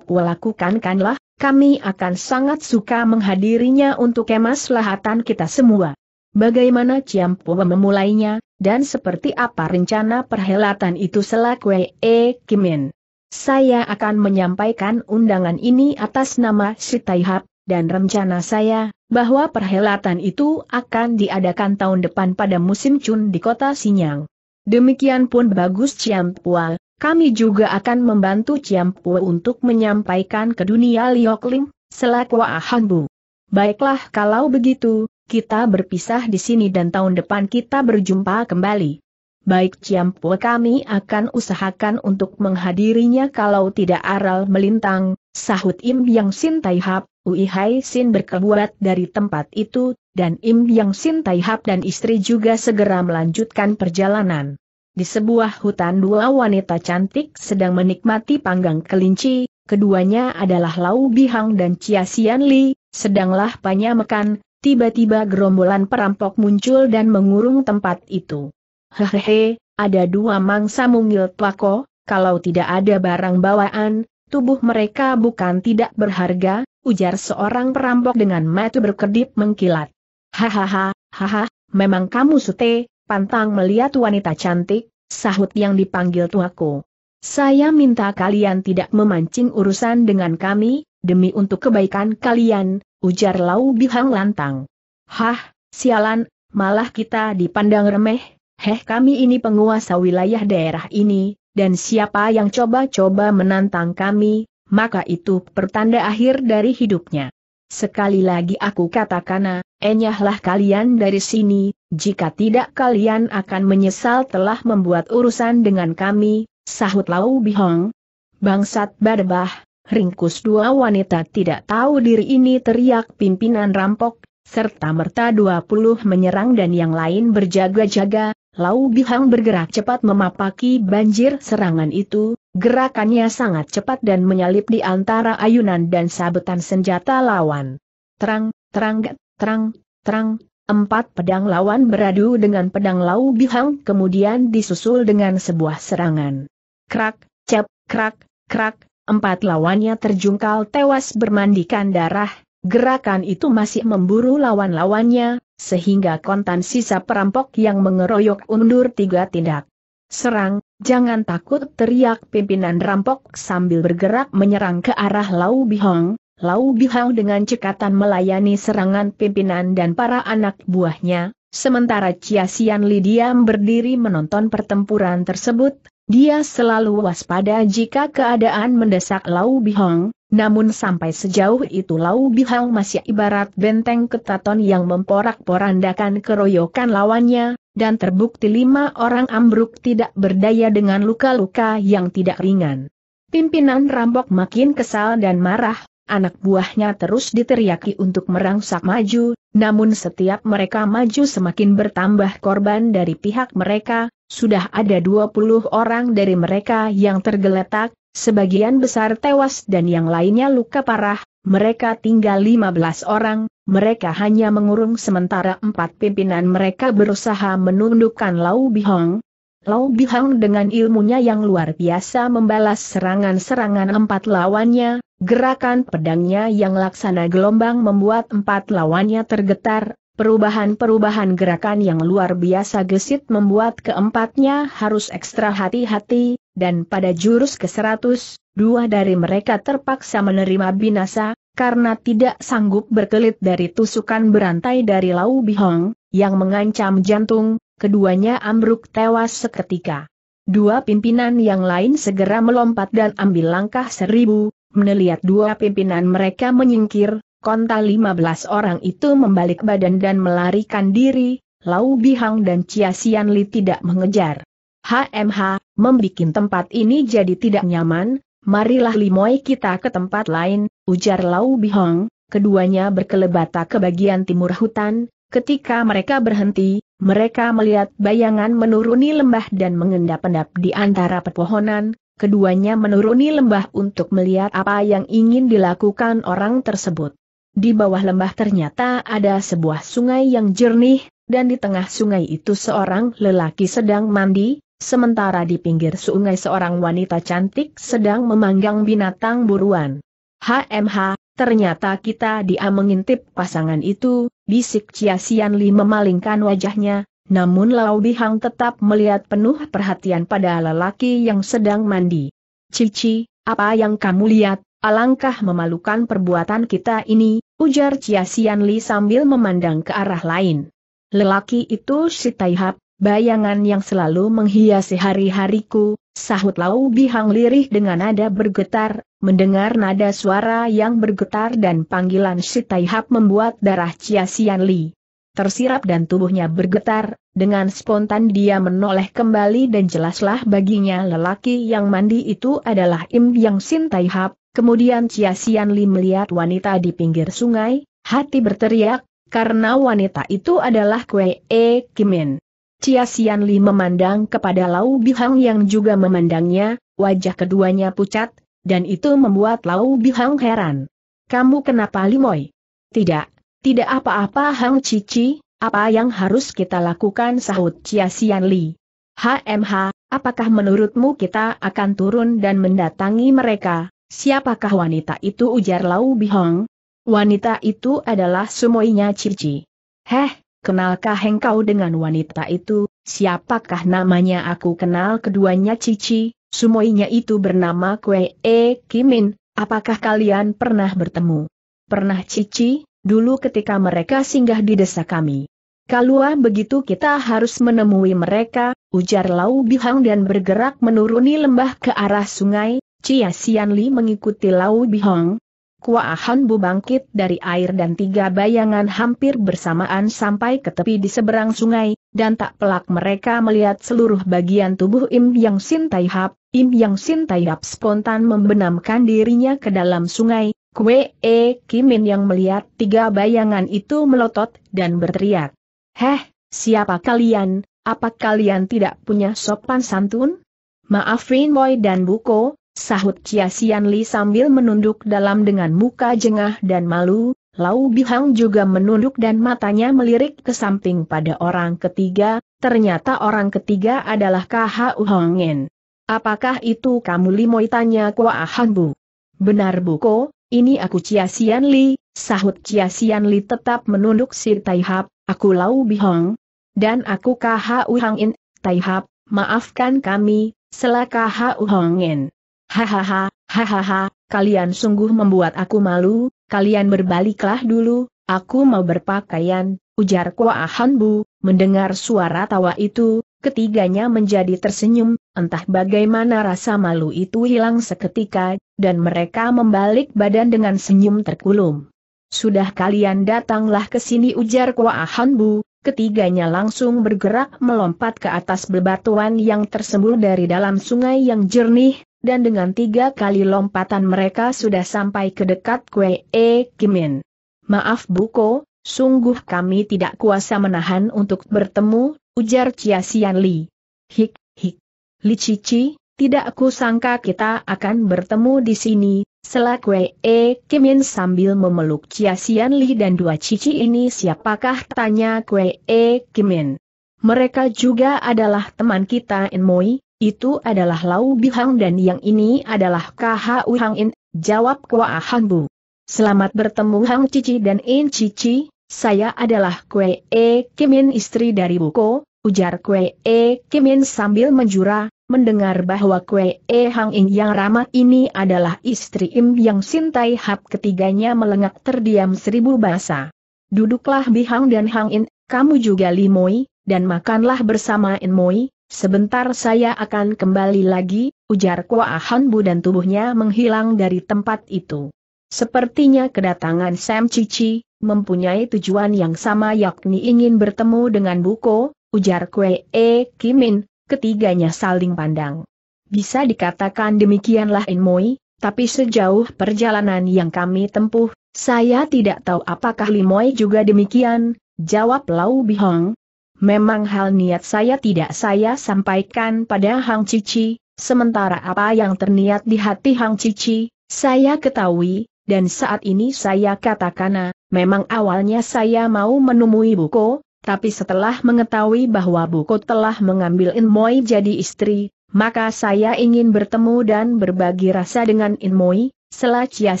Pua lakukankanlah, kami akan sangat suka menghadirinya untuk kemaslahatan kita semua. Bagaimana Pua memulainya, dan seperti apa rencana perhelatan itu selaku E. Kimin. Saya akan menyampaikan undangan ini atas nama si Taihap, dan rencana saya, bahwa perhelatan itu akan diadakan tahun depan pada musim Chun di kota Sinyang. Demikian pun bagus Ciampual, kami juga akan membantu Ciampu untuk menyampaikan ke dunia Liokling, selaku Ahanbu. Baiklah kalau begitu, kita berpisah di sini dan tahun depan kita berjumpa kembali. Baik Ciampua kami akan usahakan untuk menghadirinya kalau tidak aral melintang, sahut Im Yang Sin Tai Hap, Ui Hai Sin berkebuat dari tempat itu, dan Im Yang Sin Tai dan istri juga segera melanjutkan perjalanan. Di sebuah hutan dua wanita cantik sedang menikmati panggang kelinci, keduanya adalah Lau Bihang dan Chia Sian Li, sedanglah Panya Mekan, tiba-tiba gerombolan perampok muncul dan mengurung tempat itu. Hehehe, ada dua mangsa mungil tuako, kalau tidak ada barang bawaan, tubuh mereka bukan tidak berharga, ujar seorang perampok dengan mata berkedip mengkilat. Hahaha, haha, memang kamu sute, pantang melihat wanita cantik, sahut yang dipanggil tuaku. Saya minta kalian tidak memancing urusan dengan kami, demi untuk kebaikan kalian, ujar Lau Bihang lantang. Hah, sialan, malah kita dipandang remeh, heh kami ini penguasa wilayah daerah ini, dan siapa yang coba-coba menantang kami, maka itu pertanda akhir dari hidupnya. Sekali lagi aku katakan, enyahlah kalian dari sini, jika tidak kalian akan menyesal telah membuat urusan dengan kami, sahut Lau Bihong. Bangsat Barbah, Ringkus dua wanita tidak tahu diri ini teriak pimpinan rampok, serta merta 20 menyerang dan yang lain berjaga-jaga, Lau Bihang bergerak cepat memapaki banjir serangan itu, gerakannya sangat cepat dan menyalip di antara ayunan dan sabetan senjata lawan. Terang, terang, terang, terang, empat pedang lawan beradu dengan pedang Lau Bihang kemudian disusul dengan sebuah serangan. Krak, cep, krak, krak, Empat lawannya terjungkal tewas bermandikan darah, gerakan itu masih memburu lawan-lawannya, sehingga kontan sisa perampok yang mengeroyok undur tiga tindak. Serang, jangan takut teriak pimpinan rampok sambil bergerak menyerang ke arah Lau Bihong, Lau Bihong dengan cekatan melayani serangan pimpinan dan para anak buahnya, sementara Chia Sian Li diam berdiri menonton pertempuran tersebut, dia selalu waspada jika keadaan mendesak Lau Bihong, namun sampai sejauh itu Lau Bihong masih ibarat benteng ketaton yang memporak-porandakan keroyokan lawannya, dan terbukti lima orang ambruk tidak berdaya dengan luka-luka yang tidak ringan. Pimpinan rampok makin kesal dan marah, anak buahnya terus diteriaki untuk merangsak maju, namun setiap mereka maju semakin bertambah korban dari pihak mereka, sudah ada 20 orang dari mereka yang tergeletak, sebagian besar tewas dan yang lainnya luka parah, mereka tinggal 15 orang, mereka hanya mengurung sementara empat pimpinan mereka berusaha menundukkan Lau Bihong, Lau Bihang dengan ilmunya yang luar biasa membalas serangan-serangan empat lawannya, gerakan pedangnya yang laksana gelombang membuat empat lawannya tergetar, perubahan-perubahan gerakan yang luar biasa gesit membuat keempatnya harus ekstra hati-hati, dan pada jurus ke-100, dua dari mereka terpaksa menerima binasa, karena tidak sanggup berkelit dari tusukan berantai dari Lau Bihong, yang mengancam jantung, keduanya ambruk tewas seketika. Dua pimpinan yang lain segera melompat dan ambil langkah seribu, melihat dua pimpinan mereka menyingkir, konta belas orang itu membalik badan dan melarikan diri, Lau Bihang dan Chia Sian Li tidak mengejar. HMH, membikin tempat ini jadi tidak nyaman, marilah limoi kita ke tempat lain, ujar Lau Bihang, keduanya berkelebata ke bagian timur hutan, ketika mereka berhenti, mereka melihat bayangan menuruni lembah dan mengendap-endap di antara pepohonan, keduanya menuruni lembah untuk melihat apa yang ingin dilakukan orang tersebut. Di bawah lembah ternyata ada sebuah sungai yang jernih, dan di tengah sungai itu seorang lelaki sedang mandi, sementara di pinggir sungai seorang wanita cantik sedang memanggang binatang buruan. HMH, ternyata kita dia mengintip pasangan itu, Bisik Chia Sian Li memalingkan wajahnya, namun Lau Bihang tetap melihat penuh perhatian pada lelaki yang sedang mandi. Cici, apa yang kamu lihat, alangkah memalukan perbuatan kita ini, ujar Chia Sian Li sambil memandang ke arah lain. Lelaki itu si Taihap, bayangan yang selalu menghiasi hari-hariku, sahut Lau Bihang lirih dengan nada bergetar, Mendengar nada suara yang bergetar dan panggilan si Taihap membuat darah Chia Sian Li tersirap dan tubuhnya bergetar, dengan spontan dia menoleh kembali dan jelaslah baginya lelaki yang mandi itu adalah Im Yang Sin Taihap, kemudian Chia Sian Li melihat wanita di pinggir sungai, hati berteriak, karena wanita itu adalah Kwe E Kimin. Chia Sian Li memandang kepada Lau Bihang yang juga memandangnya, wajah keduanya pucat, dan itu membuat Lau Bihang heran. Kamu kenapa limoy? Tidak, tidak apa-apa Hang Cici, apa yang harus kita lakukan sahut Chia Sian Li. HMH, apakah menurutmu kita akan turun dan mendatangi mereka? Siapakah wanita itu ujar Lau Bihong? Wanita itu adalah sumoinya Cici. Heh, kenalkah engkau dengan wanita itu? Siapakah namanya aku kenal keduanya Cici? Sumoinya itu bernama Kwe E Kimin, apakah kalian pernah bertemu? Pernah Cici, dulu ketika mereka singgah di desa kami. Kalau begitu kita harus menemui mereka, ujar Lau Bihang dan bergerak menuruni lembah ke arah sungai, Cia Sianli mengikuti Lau Bihang, Kuahan Bu bangkit dari air dan tiga bayangan hampir bersamaan sampai ke tepi di seberang sungai, dan tak pelak mereka melihat seluruh bagian tubuh Im Yang Sin Tai Hap. Im Yang Sin Tai Hap spontan membenamkan dirinya ke dalam sungai, Kwe E Kimin yang melihat tiga bayangan itu melotot dan berteriak. Heh, siapa kalian, apa kalian tidak punya sopan santun? Maafin Boy dan Buko, Sahut Chia Sian Li sambil menunduk dalam dengan muka jengah dan malu, Lau Bihang juga menunduk dan matanya melirik ke samping pada orang ketiga, ternyata orang ketiga adalah K.H.U. Hongen. Apakah itu kamu limoi tanya Kua Ahan Bu? Benar Bu Ko, ini aku Chia Sian Li, sahut Chia Sian Li tetap menunduk Sir Taihap, aku Lau Bihang. Dan aku K.H.U. Hongen, Taihap, maafkan kami, selaka K.H.U. Hongen. Hahaha, hahaha, kalian sungguh membuat aku malu, kalian berbaliklah dulu, aku mau berpakaian, ujar Kua Bu, mendengar suara tawa itu, ketiganya menjadi tersenyum, entah bagaimana rasa malu itu hilang seketika, dan mereka membalik badan dengan senyum terkulum. Sudah kalian datanglah ke sini ujar Kua Bu, Ketiganya langsung bergerak melompat ke atas bebatuan yang tersembul dari dalam sungai yang jernih, dan dengan tiga kali lompatan mereka sudah sampai ke dekat Kwe E Kimin. Maaf Buko, sungguh kami tidak kuasa menahan untuk bertemu, ujar Chia Xian Li. Hik, hik. Li Cici, tidak aku sangka kita akan bertemu di sini, selak Kwe E Kimin sambil memeluk Chia Xian Li dan dua cici ini siapakah tanya Kwe E Kimin. Mereka juga adalah teman kita Enmoi, itu adalah Lau Bihang dan yang ini adalah KHU Hang In, jawab Kwa Ahan Bu. Selamat bertemu Hang Cici dan In Cici, saya adalah Kue E Kimin istri dari Buko, ujar Kue E Kimin sambil menjura, mendengar bahwa Kue E Hang In yang ramah ini adalah istri Im yang Sintai Hap ketiganya melengak terdiam seribu bahasa. Duduklah Bihang dan Hang In, kamu juga Limoi, dan makanlah bersama In Moi. Sebentar saya akan kembali lagi, ujar Kua Hanbu dan tubuhnya menghilang dari tempat itu. Sepertinya kedatangan Sam Cici, mempunyai tujuan yang sama yakni ingin bertemu dengan Buko, ujar Kue E. Kimin, ketiganya saling pandang. Bisa dikatakan demikianlah Inmoi, tapi sejauh perjalanan yang kami tempuh, saya tidak tahu apakah Limoi juga demikian, jawab Lau Bihong, Memang hal niat saya tidak saya sampaikan pada Hang Cici, sementara apa yang terniat di hati Hang Cici, saya ketahui, dan saat ini saya katakan, ah, memang awalnya saya mau menemui Buko, tapi setelah mengetahui bahwa Buko telah mengambil Inmoi jadi istri, maka saya ingin bertemu dan berbagi rasa dengan Inmoi, selacia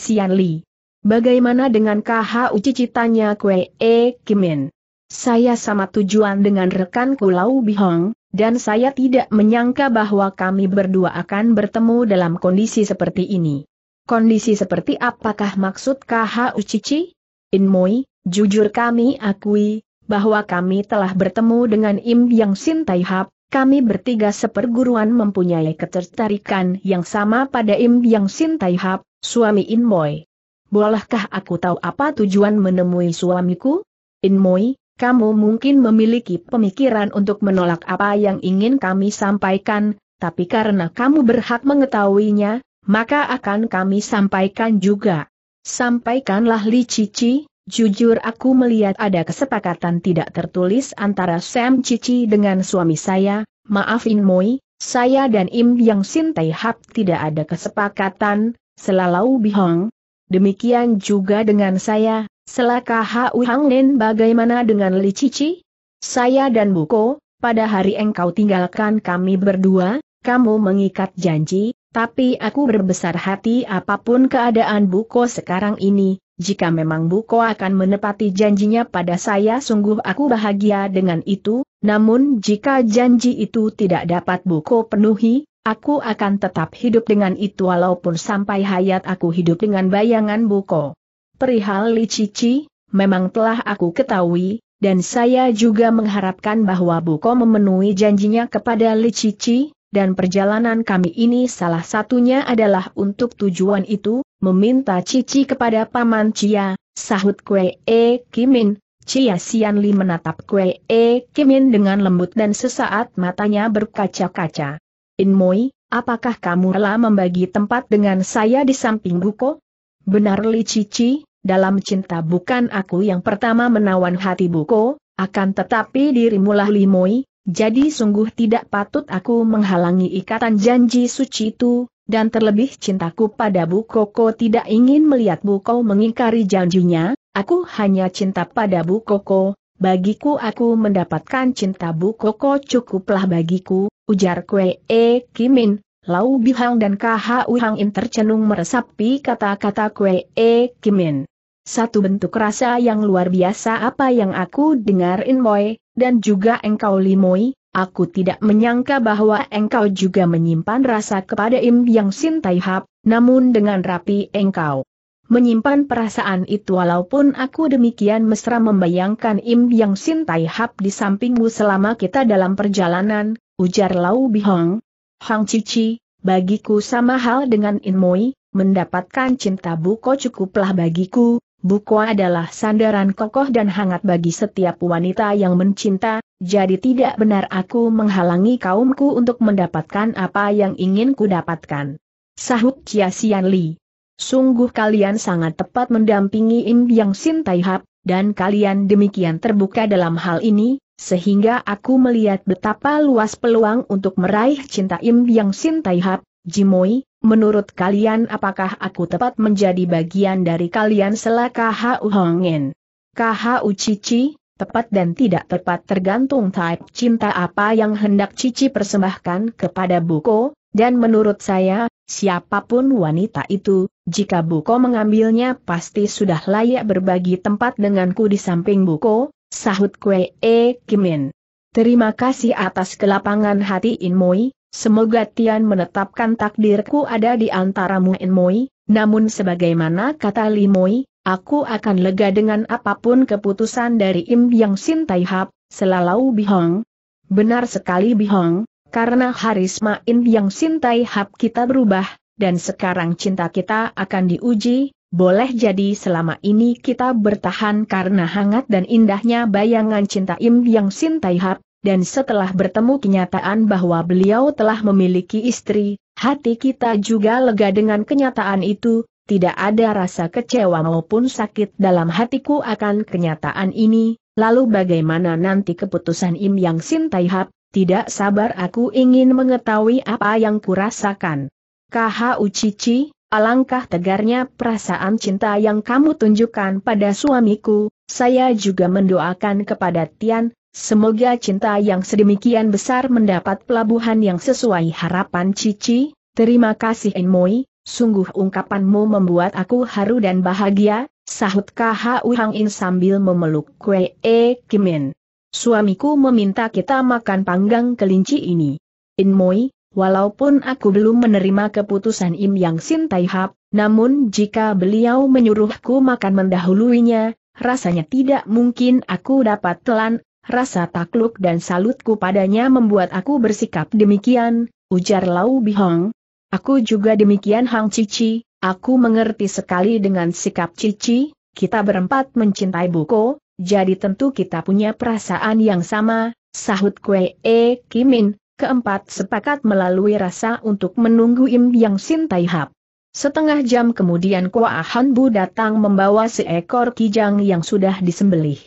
Sian Li. Bagaimana dengan KHU cicitanya Kwe E Kimin? Saya sama tujuan dengan rekanku Lau Bihong, dan saya tidak menyangka bahwa kami berdua akan bertemu dalam kondisi seperti ini. Kondisi seperti apakah maksud KH Ucici? Inmoi, jujur kami akui, bahwa kami telah bertemu dengan Im Yang Sin Tai kami bertiga seperguruan mempunyai ketertarikan yang sama pada Im Yang Sin Tai suami Inmoi. Bolehkah aku tahu apa tujuan menemui suamiku? Inmoi, kamu mungkin memiliki pemikiran untuk menolak apa yang ingin kami sampaikan, tapi karena kamu berhak mengetahuinya, maka akan kami sampaikan juga. Sampaikanlah Li Cici, jujur aku melihat ada kesepakatan tidak tertulis antara Sam Cici dengan suami saya, maafin Moi, saya dan Im Yang Sin Tai Hap tidak ada kesepakatan, selalu bihong. Demikian juga dengan saya, Selaka Hau Hang Nen bagaimana dengan Li Cici? Saya dan Buko, pada hari engkau tinggalkan kami berdua, kamu mengikat janji, tapi aku berbesar hati apapun keadaan Buko sekarang ini, jika memang Buko akan menepati janjinya pada saya sungguh aku bahagia dengan itu, namun jika janji itu tidak dapat Buko penuhi, Aku akan tetap hidup dengan itu walaupun sampai hayat aku hidup dengan bayangan Buko. Perihal Li Cici, memang telah aku ketahui, dan saya juga mengharapkan bahwa Buko memenuhi janjinya kepada Li Cici, dan perjalanan kami ini salah satunya adalah untuk tujuan itu, meminta Cici kepada Paman Cia, sahut Kwe E Kimin. Cia Sian Li menatap Kwe E Kimin dengan lembut dan sesaat matanya berkaca-kaca. In Moi, apakah kamu rela membagi tempat dengan saya di samping Buko? Benar Li Cici, dalam cinta bukan aku yang pertama menawan hati Buko, akan tetapi dirimu dirimulah Limoi, jadi sungguh tidak patut aku menghalangi ikatan janji suci itu, dan terlebih cintaku pada Bukoko tidak ingin melihat Buko mengingkari janjinya, aku hanya cinta pada Bukoko, bagiku aku mendapatkan cinta Bukoko cukuplah bagiku, ujar kue E Kimin, Lau Bihang dan KHU Hang Im tercenung meresapi kata-kata Kwe E Kimin. Satu bentuk rasa yang luar biasa apa yang aku dengar Inmoy, dan juga engkau Limoy, Aku tidak menyangka bahwa engkau juga menyimpan rasa kepada Im Yang Sin Tai Hap, namun dengan rapi engkau menyimpan perasaan itu walaupun aku demikian mesra membayangkan Im Yang Sin Tai Hap di sampingmu selama kita dalam perjalanan, ujar Lau Bihong, Hang Cici, bagiku sama hal dengan Inmoi, mendapatkan cinta Buko cukuplah bagiku, Buko adalah sandaran kokoh dan hangat bagi setiap wanita yang mencinta, jadi tidak benar aku menghalangi kaumku untuk mendapatkan apa yang ingin ku dapatkan. Sahut Chia Xian Li. Sungguh kalian sangat tepat mendampingi Im Yang Sin Tai Hap, dan kalian demikian terbuka dalam hal ini, sehingga aku melihat betapa luas peluang untuk meraih cinta Im Yang Sin Tai Jimoi, menurut kalian apakah aku tepat menjadi bagian dari kalian selaka Hau Hongen? KHU Cici, tepat dan tidak tepat tergantung type cinta apa yang hendak Cici persembahkan kepada Buko, dan menurut saya, siapapun wanita itu, jika Buko mengambilnya pasti sudah layak berbagi tempat denganku di samping Buko, sahut Kwe E Kimin. Terima kasih atas kelapangan hati Inmoi, semoga Tian menetapkan takdirku ada di antaramu Inmoi, namun sebagaimana kata Limoi, aku akan lega dengan apapun keputusan dari Im Yang Sin Tai Hap, selalu Bihong. Benar sekali Bihong, karena harisma Im Yang Sin Tai Hap kita berubah, dan sekarang cinta kita akan diuji, boleh jadi selama ini kita bertahan karena hangat dan indahnya bayangan cinta Im Yang Sin Tai Hap, dan setelah bertemu kenyataan bahwa beliau telah memiliki istri, hati kita juga lega dengan kenyataan itu, tidak ada rasa kecewa maupun sakit dalam hatiku akan kenyataan ini, lalu bagaimana nanti keputusan Im Yang Sin Tai Hap, tidak sabar aku ingin mengetahui apa yang kurasakan. KHU Cici, alangkah tegarnya perasaan cinta yang kamu tunjukkan pada suamiku, saya juga mendoakan kepada Tian, semoga cinta yang sedemikian besar mendapat pelabuhan yang sesuai harapan Cici, terima kasih Enmoi, sungguh ungkapanmu membuat aku haru dan bahagia, sahut KHU Uhang In sambil memeluk Kwe E Kimin. Suamiku meminta kita makan panggang kelinci ini. Inmoi, Walaupun aku belum menerima keputusan Im Yang Sin Tai Hap, namun jika beliau menyuruhku makan mendahuluinya, rasanya tidak mungkin aku dapat telan, rasa takluk dan salutku padanya membuat aku bersikap demikian, ujar Lau Bihong. Aku juga demikian Hang Cici, aku mengerti sekali dengan sikap Cici, kita berempat mencintai Buko, jadi tentu kita punya perasaan yang sama, sahut Kwee E Kimin, Keempat sepakat melalui rasa untuk menunggu Im Yang Sin Tai Hap. Setengah jam kemudian Kua Han Bu datang membawa seekor kijang yang sudah disembelih.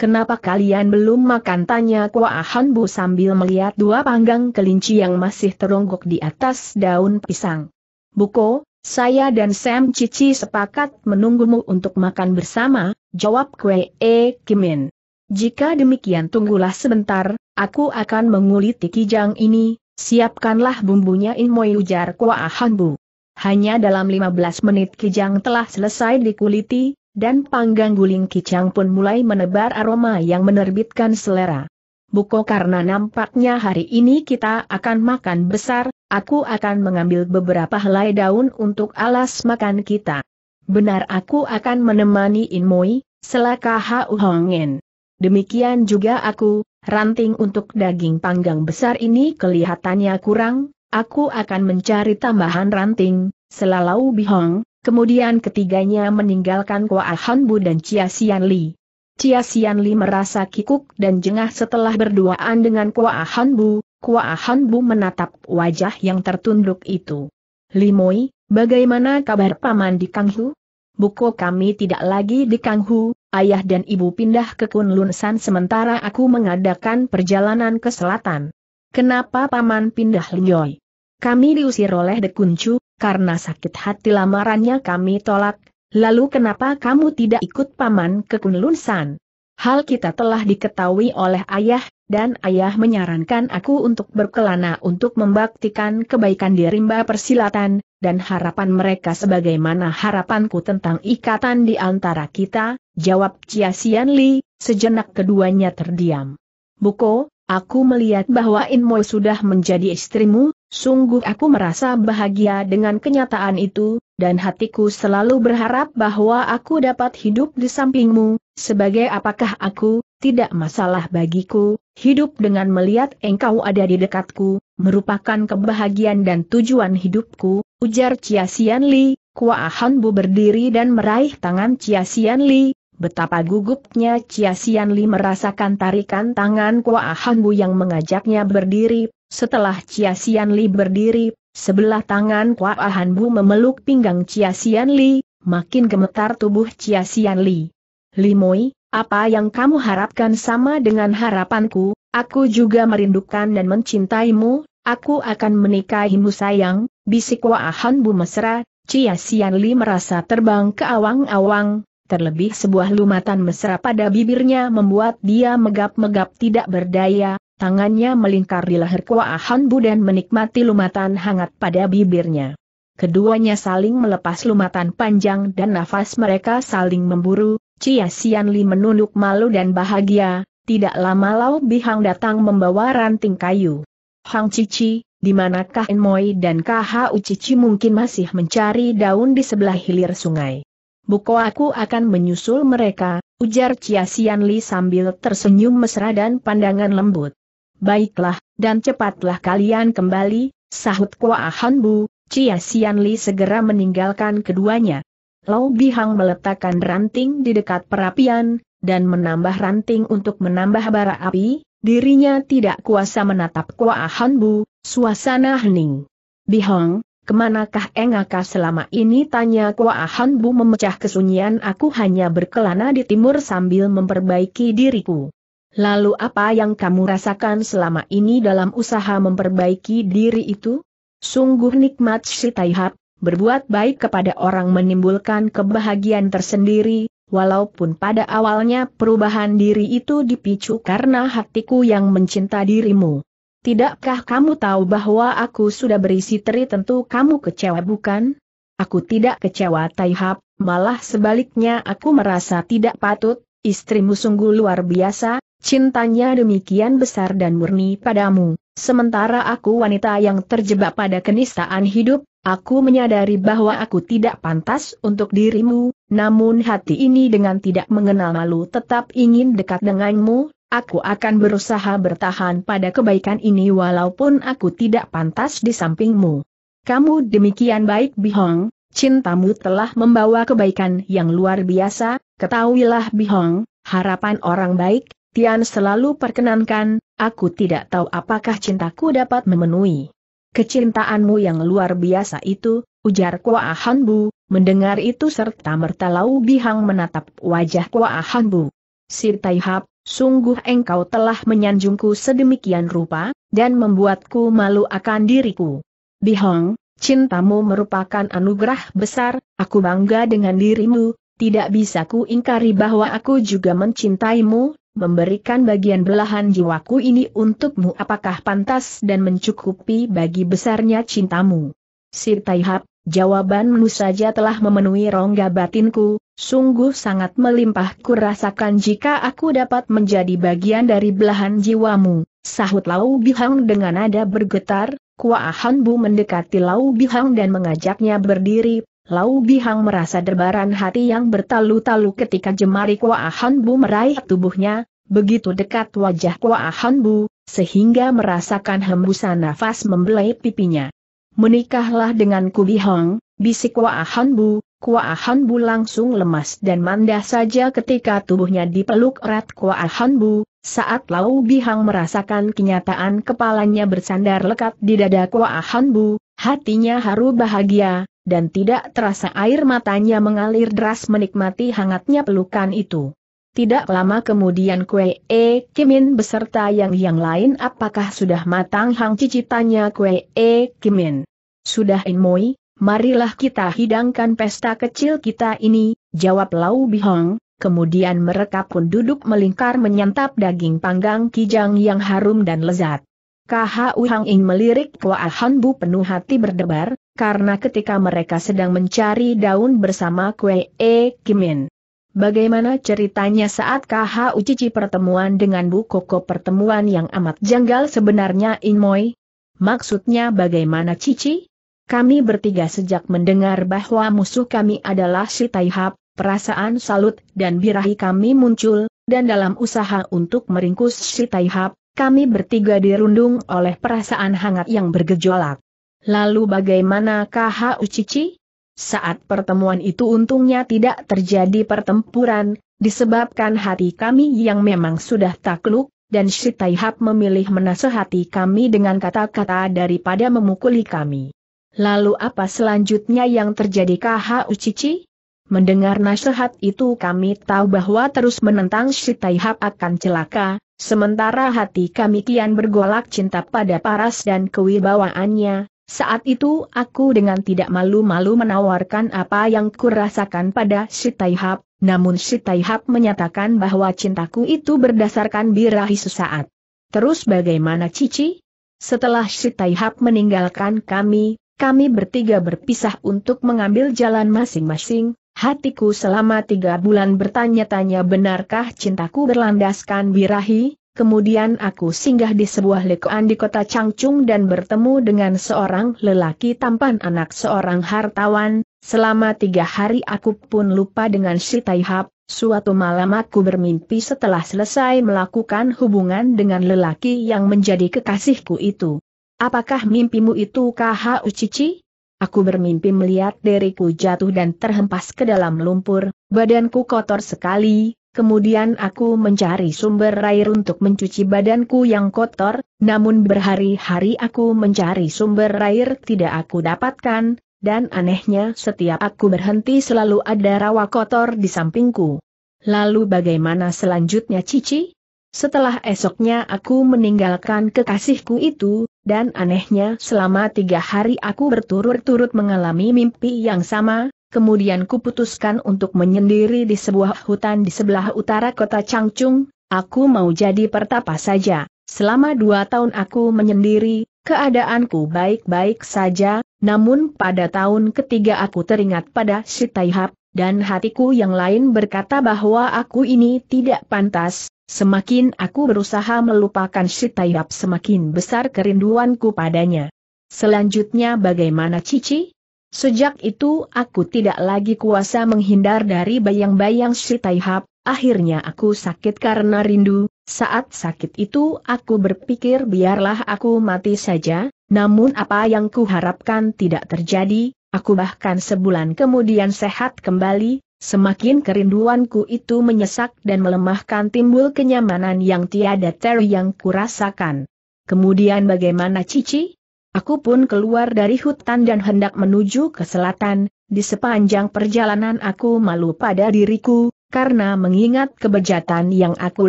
Kenapa kalian belum makan tanya Kua Han Bu sambil melihat dua panggang kelinci yang masih teronggok di atas daun pisang. Buko, saya dan Sam Cici sepakat menunggumu untuk makan bersama, jawab Kue e Kimin. Jika demikian tunggulah sebentar, Aku akan menguliti kijang ini, siapkanlah bumbunya In Moi. ujar Kua Hanbu. Hanya dalam 15 menit kijang telah selesai dikuliti, dan panggang guling kijang pun mulai menebar aroma yang menerbitkan selera. Buko karena nampaknya hari ini kita akan makan besar, aku akan mengambil beberapa helai daun untuk alas makan kita. Benar aku akan menemani Inmoi, selaka Hau Hongen. Demikian juga aku, ranting untuk daging panggang besar ini kelihatannya kurang, aku akan mencari tambahan ranting, selalau bihong, kemudian ketiganya meninggalkan Kua Bu dan Chia Sian Li. Chia Sian Li merasa kikuk dan jengah setelah berduaan dengan Kua Bu. Kua Bu menatap wajah yang tertunduk itu. Limoi, bagaimana kabar Paman di Kanghu? Buku kami tidak lagi di Kanghu, ayah dan ibu pindah ke Kunlunsan San sementara aku mengadakan perjalanan ke selatan. Kenapa paman pindah Linyoy? Kami diusir oleh Dekuncu, karena sakit hati lamarannya kami tolak, lalu kenapa kamu tidak ikut paman ke Kunlunsan? San? Hal kita telah diketahui oleh ayah, dan ayah menyarankan aku untuk berkelana untuk membaktikan kebaikan di rimba persilatan, dan harapan mereka sebagaimana harapanku tentang ikatan di antara kita, jawab Chia Xian Li, sejenak keduanya terdiam. Buko, aku melihat bahwa Inmo sudah menjadi istrimu, sungguh aku merasa bahagia dengan kenyataan itu, dan hatiku selalu berharap bahwa aku dapat hidup di sampingmu, sebagai apakah aku, tidak masalah bagiku, hidup dengan melihat engkau ada di dekatku, merupakan kebahagiaan dan tujuan hidupku, Ujar Chia Xian Li, Kua Han Bu berdiri dan meraih tangan Chia Xian Li, betapa gugupnya Chia Xian Li merasakan tarikan tangan Kua Han Bu yang mengajaknya berdiri, setelah Chia Xian Li berdiri, sebelah tangan Kua Han Bu memeluk pinggang Chia Xian Li, makin gemetar tubuh Chia Xian Li. Limoi, apa yang kamu harapkan sama dengan harapanku, aku juga merindukan dan mencintaimu, aku akan menikahimu sayang, Bisik Waahan Bu Mesra, Cia Sian Li merasa terbang ke awang-awang, terlebih sebuah lumatan mesra pada bibirnya membuat dia megap-megap tidak berdaya, tangannya melingkar di leher Kuahan Bu dan menikmati lumatan hangat pada bibirnya. Keduanya saling melepas lumatan panjang dan nafas mereka saling memburu, Cia Sian Li menunduk malu dan bahagia, tidak lama Lau Bihang datang membawa ranting kayu. Hang Cici, di manakah Enmoi dan KHU Cici mungkin masih mencari daun di sebelah hilir sungai. Buko aku akan menyusul mereka, ujar Chia Sian Li sambil tersenyum mesra dan pandangan lembut. Baiklah, dan cepatlah kalian kembali, sahut Kua Hanbu. Bu, Chia Sian Li segera meninggalkan keduanya. Lau Bihang meletakkan ranting di dekat perapian, dan menambah ranting untuk menambah bara api, dirinya tidak kuasa menatap Kua Hanbu. Suasana hening. Bihong, kemanakah Engaka selama ini tanya Kua Han Bu memecah kesunyian aku hanya berkelana di timur sambil memperbaiki diriku. Lalu apa yang kamu rasakan selama ini dalam usaha memperbaiki diri itu? Sungguh nikmat si Taihap, berbuat baik kepada orang menimbulkan kebahagiaan tersendiri, walaupun pada awalnya perubahan diri itu dipicu karena hatiku yang mencinta dirimu. Tidakkah kamu tahu bahwa aku sudah berisi teri tentu kamu kecewa bukan? Aku tidak kecewa Taihap, malah sebaliknya aku merasa tidak patut, istrimu sungguh luar biasa, cintanya demikian besar dan murni padamu. Sementara aku wanita yang terjebak pada kenistaan hidup, Aku menyadari bahwa aku tidak pantas untuk dirimu, namun hati ini dengan tidak mengenal malu tetap ingin dekat denganmu, aku akan berusaha bertahan pada kebaikan ini walaupun aku tidak pantas di sampingmu. Kamu demikian baik Bihong, cintamu telah membawa kebaikan yang luar biasa, ketahuilah Bihong, harapan orang baik, Tian selalu perkenankan, aku tidak tahu apakah cintaku dapat memenuhi. Kecintaanmu yang luar biasa itu, ujar Kuah Hanbu. mendengar itu serta merta Lau Bihang menatap wajah Kuah Hanbu. Sir Taihap, Sungguh engkau telah menyanjungku sedemikian rupa, dan membuatku malu akan diriku. Bihong, cintamu merupakan anugerah besar, aku bangga dengan dirimu, tidak bisa ku ingkari bahwa aku juga mencintaimu, memberikan bagian belahan jiwaku ini untukmu apakah pantas dan mencukupi bagi besarnya cintamu. Sir Taihap, Jawabanmu saja telah memenuhi rongga batinku, sungguh sangat melimpah ku rasakan jika aku dapat menjadi bagian dari belahan jiwamu, sahut Lau Bihang dengan nada bergetar, Kuahan Bu mendekati Lau Bihang dan mengajaknya berdiri, Lau Bihang merasa debaran hati yang bertalu-talu ketika jemari Kuahan Bu meraih tubuhnya, begitu dekat wajah Kuahan Bu, sehingga merasakan hembusan nafas membelai pipinya menikahlah dengan Kubihong, bisik Waahan Bu, Kua Bu langsung lemas dan mandah saja ketika tubuhnya dipeluk erat Kua Bu, saat Lau Bihang merasakan kenyataan kepalanya bersandar lekat di dada Kua Bu, hatinya haru bahagia, dan tidak terasa air matanya mengalir deras menikmati hangatnya pelukan itu. Tidak lama kemudian Kue E Kimin beserta yang yang lain apakah sudah matang hang cicitannya Kue E Kimin. Sudah inmoi, marilah kita hidangkan pesta kecil kita ini, jawab Lau Bihong, kemudian mereka pun duduk melingkar menyantap daging panggang kijang yang harum dan lezat. KHU Hang Ing melirik Kua Han Bu penuh hati berdebar, karena ketika mereka sedang mencari daun bersama Kue E Kimin Bagaimana ceritanya saat KH Cici pertemuan dengan Bu Koko pertemuan yang amat janggal sebenarnya Inmoy? Maksudnya bagaimana Cici? Kami bertiga sejak mendengar bahwa musuh kami adalah si Taihap, perasaan salut dan birahi kami muncul, dan dalam usaha untuk meringkus si Taihap, kami bertiga dirundung oleh perasaan hangat yang bergejolak. Lalu bagaimana KH Cici? Saat pertemuan itu untungnya tidak terjadi pertempuran, disebabkan hati kami yang memang sudah takluk, dan Shitaihab memilih menasehati kami dengan kata-kata daripada memukuli kami. Lalu apa selanjutnya yang terjadi KH Ucici? Mendengar nasihat itu kami tahu bahwa terus menentang Shitaihab akan celaka, sementara hati kami kian bergolak cinta pada paras dan kewibawaannya, saat itu aku dengan tidak malu-malu menawarkan apa yang kurasakan pada Shitaihap, namun Shitaihap menyatakan bahwa cintaku itu berdasarkan birahi sesaat. Terus bagaimana Cici? Setelah Shitaihap meninggalkan kami, kami bertiga berpisah untuk mengambil jalan masing-masing, hatiku selama tiga bulan bertanya-tanya benarkah cintaku berlandaskan birahi? Kemudian aku singgah di sebuah lekoan di kota Changchung dan bertemu dengan seorang lelaki tampan anak seorang hartawan. Selama tiga hari aku pun lupa dengan si Taihap. Suatu malam aku bermimpi setelah selesai melakukan hubungan dengan lelaki yang menjadi kekasihku itu. Apakah mimpimu itu KHU Cici? Aku bermimpi melihat diriku jatuh dan terhempas ke dalam lumpur, badanku kotor sekali, Kemudian aku mencari sumber air untuk mencuci badanku yang kotor, namun berhari-hari aku mencari sumber air tidak aku dapatkan, dan anehnya setiap aku berhenti selalu ada rawa kotor di sampingku. Lalu bagaimana selanjutnya Cici? Setelah esoknya aku meninggalkan kekasihku itu, dan anehnya selama tiga hari aku berturut-turut mengalami mimpi yang sama, kemudian kuputuskan untuk menyendiri di sebuah hutan di sebelah utara kota Changchung, aku mau jadi pertapa saja. Selama dua tahun aku menyendiri, keadaanku baik-baik saja, namun pada tahun ketiga aku teringat pada si Taihap, dan hatiku yang lain berkata bahwa aku ini tidak pantas, Semakin aku berusaha melupakan si Taihap semakin besar kerinduanku padanya. Selanjutnya bagaimana Cici? Sejak itu aku tidak lagi kuasa menghindar dari bayang-bayang si Taihap, akhirnya aku sakit karena rindu, saat sakit itu aku berpikir biarlah aku mati saja, namun apa yang kuharapkan tidak terjadi, aku bahkan sebulan kemudian sehat kembali, Semakin kerinduanku itu menyesak dan melemahkan timbul kenyamanan yang tiada teri yang kurasakan. Kemudian bagaimana Cici? Aku pun keluar dari hutan dan hendak menuju ke selatan, di sepanjang perjalanan aku malu pada diriku, karena mengingat kebejatan yang aku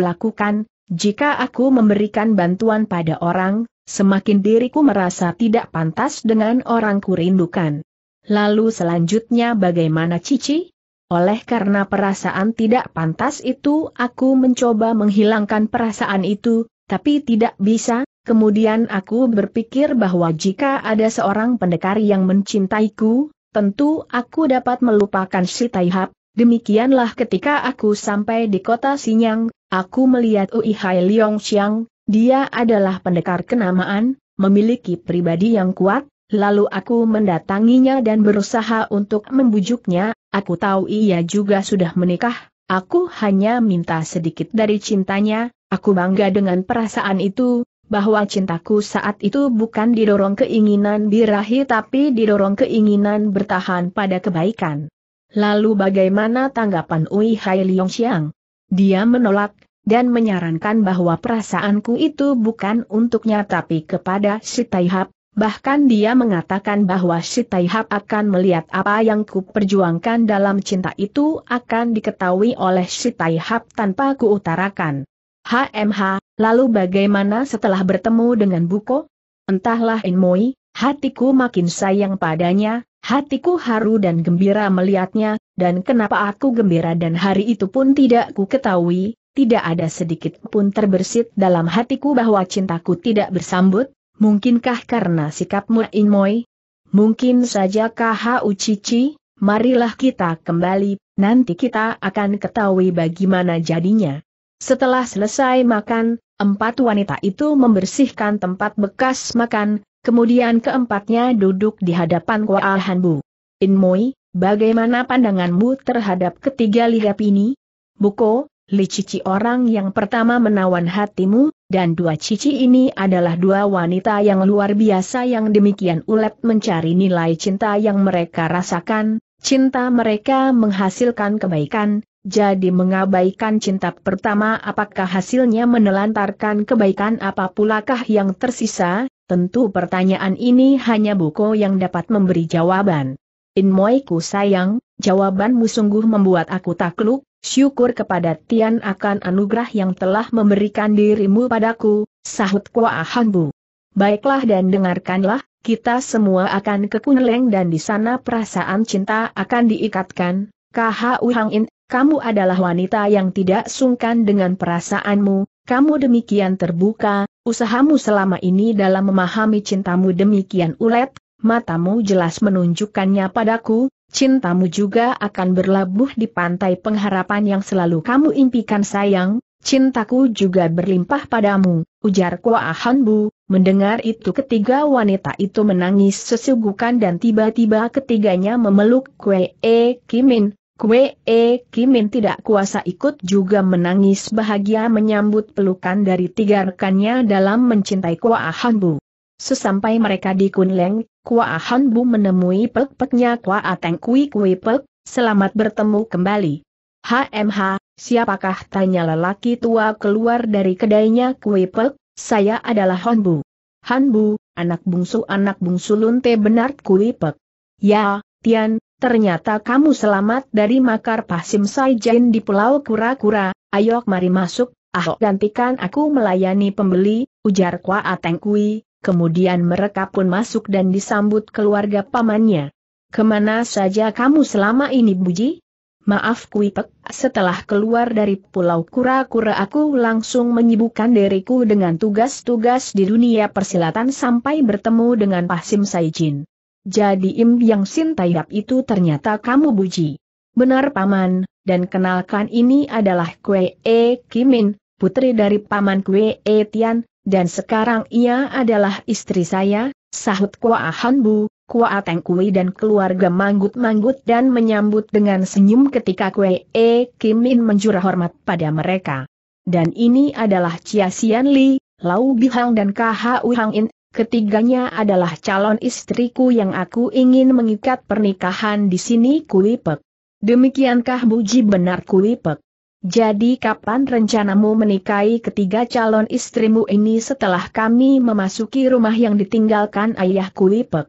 lakukan, jika aku memberikan bantuan pada orang, semakin diriku merasa tidak pantas dengan orang kurindukan. Lalu selanjutnya bagaimana Cici? Oleh karena perasaan tidak pantas itu aku mencoba menghilangkan perasaan itu, tapi tidak bisa, Kemudian aku berpikir bahwa jika ada seorang pendekar yang mencintaiku, tentu aku dapat melupakan si Taihap. Demikianlah ketika aku sampai di kota Sinyang, aku melihat Ui Hai Leong Xiang, dia adalah pendekar kenamaan, memiliki pribadi yang kuat, lalu aku mendatanginya dan berusaha untuk membujuknya, aku tahu ia juga sudah menikah, aku hanya minta sedikit dari cintanya, Aku bangga dengan perasaan itu, bahwa cintaku saat itu bukan didorong keinginan birahi tapi didorong keinginan bertahan pada kebaikan. Lalu bagaimana tanggapan Ui Hai Liong Xiang? Dia menolak, dan menyarankan bahwa perasaanku itu bukan untuknya tapi kepada si Taihap, bahkan dia mengatakan bahwa si Taihap akan melihat apa yang kuperjuangkan dalam cinta itu akan diketahui oleh si Taihap tanpa kuutarakan. HMH, lalu bagaimana setelah bertemu dengan Buko? Entahlah Inmoi, hatiku makin sayang padanya, hatiku haru dan gembira melihatnya, dan kenapa aku gembira dan hari itu pun tidak ku ketahui, tidak ada sedikit pun terbersit dalam hatiku bahwa cintaku tidak bersambut, mungkinkah karena sikapmu Inmoi? Mungkin saja KHU Cici, marilah kita kembali, nanti kita akan ketahui bagaimana jadinya. Setelah selesai makan, empat wanita itu membersihkan tempat bekas makan, kemudian keempatnya duduk di hadapan Kuala Hanbu. Mui, bagaimana pandanganmu terhadap ketiga ligap ini? Buko, Li Cici orang yang pertama menawan hatimu, dan dua cici ini adalah dua wanita yang luar biasa yang demikian ulet mencari nilai cinta yang mereka rasakan, cinta mereka menghasilkan kebaikan, jadi mengabaikan cinta pertama apakah hasilnya menelantarkan kebaikan apa pulakah yang tersisa, tentu pertanyaan ini hanya buku yang dapat memberi jawaban. Inmoiku sayang, jawabanmu sungguh membuat aku takluk, syukur kepada Tian akan anugerah yang telah memberikan dirimu padaku, sahut Kwa Baiklah dan dengarkanlah, kita semua akan ke Kunleng dan di sana perasaan cinta akan diikatkan. kaha uhangin, kamu adalah wanita yang tidak sungkan dengan perasaanmu, kamu demikian terbuka, usahamu selama ini dalam memahami cintamu demikian ulet, matamu jelas menunjukkannya padaku, cintamu juga akan berlabuh di pantai pengharapan yang selalu kamu impikan sayang, cintaku juga berlimpah padamu, ujar Kua Hanbu, mendengar itu ketiga wanita itu menangis sesugukan dan tiba-tiba ketiganya memeluk Kwee e Kimin, Kue E Kimin tidak kuasa ikut juga menangis bahagia menyambut pelukan dari tiga rekannya dalam mencintai Kua Hanbu. Sesampai mereka di Kunleng, Kua Hanbu menemui pek-peknya Kua Ateng Kui Kui Pek, selamat bertemu kembali. HMH, siapakah tanya lelaki tua keluar dari kedainya Kui Pek, saya adalah Hanbu. Hanbu, anak bungsu anak bungsu lunte benar Kui Pek. Ya, Tian, Ternyata kamu selamat dari makar Pasim Saijen di Pulau Kura-Kura, ayo mari masuk, ah oh, gantikan aku melayani pembeli, ujar Kwa Kui. kemudian mereka pun masuk dan disambut keluarga pamannya. Kemana saja kamu selama ini Buji? Maaf Kuipek, setelah keluar dari Pulau Kura-Kura aku langsung menyibukkan diriku dengan tugas-tugas di dunia persilatan sampai bertemu dengan Pasim Saijin. Jadi Im Yang Sin itu ternyata kamu buji. Benar paman, dan kenalkan ini adalah Kwe E Kimin, putri dari paman Kwe E Tian, dan sekarang ia adalah istri saya, sahut Kua Han Bu, Kua Teng Kui dan keluarga manggut-manggut dan menyambut dengan senyum ketika Kue E Kimin menjurah hormat pada mereka. Dan ini adalah Chia Xian Li, Lau Bihang dan Kha Uhang In, Ketiganya adalah calon istriku yang aku ingin mengikat pernikahan di sini Kulipek. Demikiankah buji benar Kulipek? Jadi kapan rencanamu menikahi ketiga calon istrimu ini setelah kami memasuki rumah yang ditinggalkan ayah Kulipek?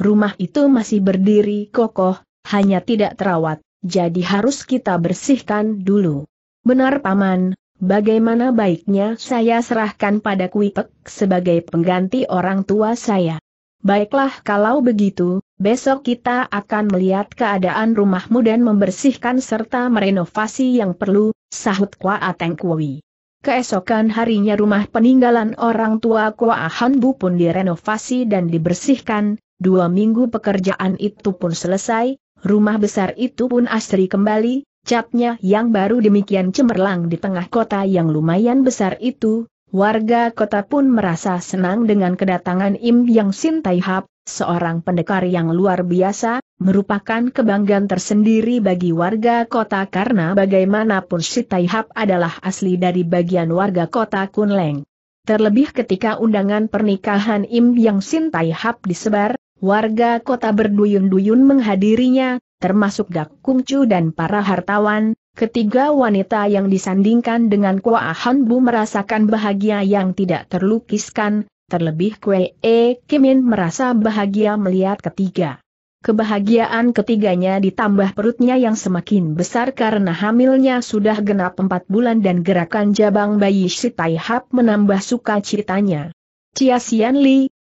Rumah itu masih berdiri kokoh, hanya tidak terawat, jadi harus kita bersihkan dulu. Benar paman, Bagaimana baiknya saya serahkan pada Kuipek sebagai pengganti orang tua saya? Baiklah kalau begitu, besok kita akan melihat keadaan rumahmu dan membersihkan serta merenovasi yang perlu, sahut Kwa Ateng Kui. Keesokan harinya rumah peninggalan orang tua Kwa Hanbu pun direnovasi dan dibersihkan, dua minggu pekerjaan itu pun selesai, rumah besar itu pun asri kembali, Ucapnya yang baru demikian cemerlang di tengah kota yang lumayan besar itu, warga kota pun merasa senang dengan kedatangan Im Yang Sin Tai Hap, seorang pendekar yang luar biasa, merupakan kebanggaan tersendiri bagi warga kota karena bagaimanapun Si Tai Hap adalah asli dari bagian warga kota Kunleng. Terlebih ketika undangan pernikahan Im Yang Sin Tai Hap disebar, warga kota berduyun-duyun menghadirinya, termasuk Dak Chu dan para hartawan, ketiga wanita yang disandingkan dengan Kua Han Bu merasakan bahagia yang tidak terlukiskan, terlebih Kue E Kimin merasa bahagia melihat ketiga. Kebahagiaan ketiganya ditambah perutnya yang semakin besar karena hamilnya sudah genap empat bulan dan gerakan jabang bayi Shitaihap menambah sukacitanya. Chia Xian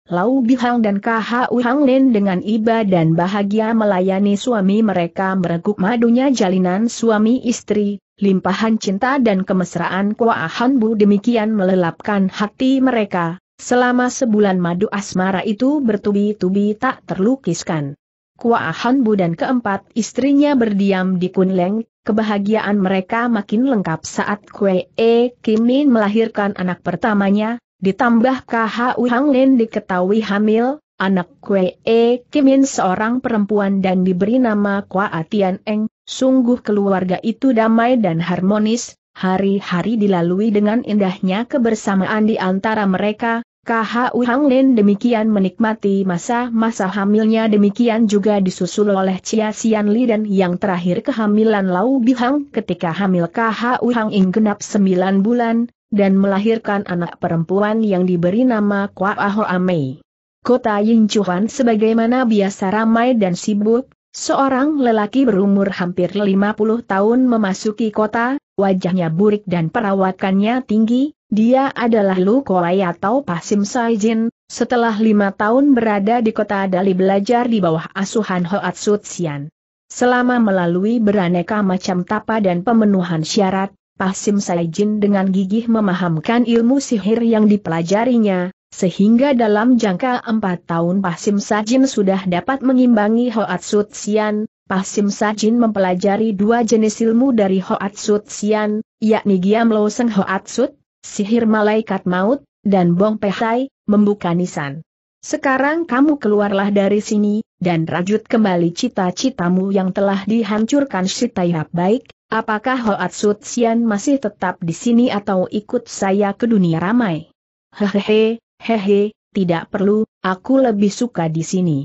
Lau Bihang dan KHU Hang Lin dengan iba dan bahagia melayani suami mereka mereguk madunya jalinan suami istri, limpahan cinta dan kemesraan Kua Han Bu demikian melelapkan hati mereka, selama sebulan madu asmara itu bertubi-tubi tak terlukiskan. Kua Han Bu dan keempat istrinya berdiam di Kunleng, kebahagiaan mereka makin lengkap saat Kue E Kimin melahirkan anak pertamanya, Ditambah KH Uhang Lin diketahui hamil, anak Kwe E Kimin seorang perempuan dan diberi nama Kwa Atian Eng, sungguh keluarga itu damai dan harmonis, hari-hari dilalui dengan indahnya kebersamaan di antara mereka, KH Uhang Lin demikian menikmati masa-masa hamilnya demikian juga disusul oleh Chia Sian Li dan yang terakhir kehamilan Lau Bihang ketika hamil KH Uhang Ing genap 9 bulan, dan melahirkan anak perempuan yang diberi nama Kwa Aho Amei. Kota Yingchuan sebagaimana biasa ramai dan sibuk, seorang lelaki berumur hampir 50 tahun memasuki kota, wajahnya burik dan perawakannya tinggi, dia adalah Lu Kuai atau Pasim Saijin, setelah lima tahun berada di kota Dali belajar di bawah asuhan Hoat Sutsian. Selama melalui beraneka macam tapa dan pemenuhan syarat, Pasim Saijin dengan gigih memahamkan ilmu sihir yang dipelajarinya, sehingga dalam jangka empat tahun Pasim Saijin sudah dapat mengimbangi Hoat Sut Sian. Pasim Sajin mempelajari dua jenis ilmu dari Hoat Sut Sian, yakni Giam Lo Seng Sut, sihir malaikat maut, dan Bong Pehai, membuka nisan. Sekarang kamu keluarlah dari sini, dan rajut kembali cita-citamu yang telah dihancurkan Sitayap baik, Apakah Sut Sian masih tetap di sini atau ikut saya ke dunia ramai? Hehehe, hehe, tidak perlu, aku lebih suka di sini.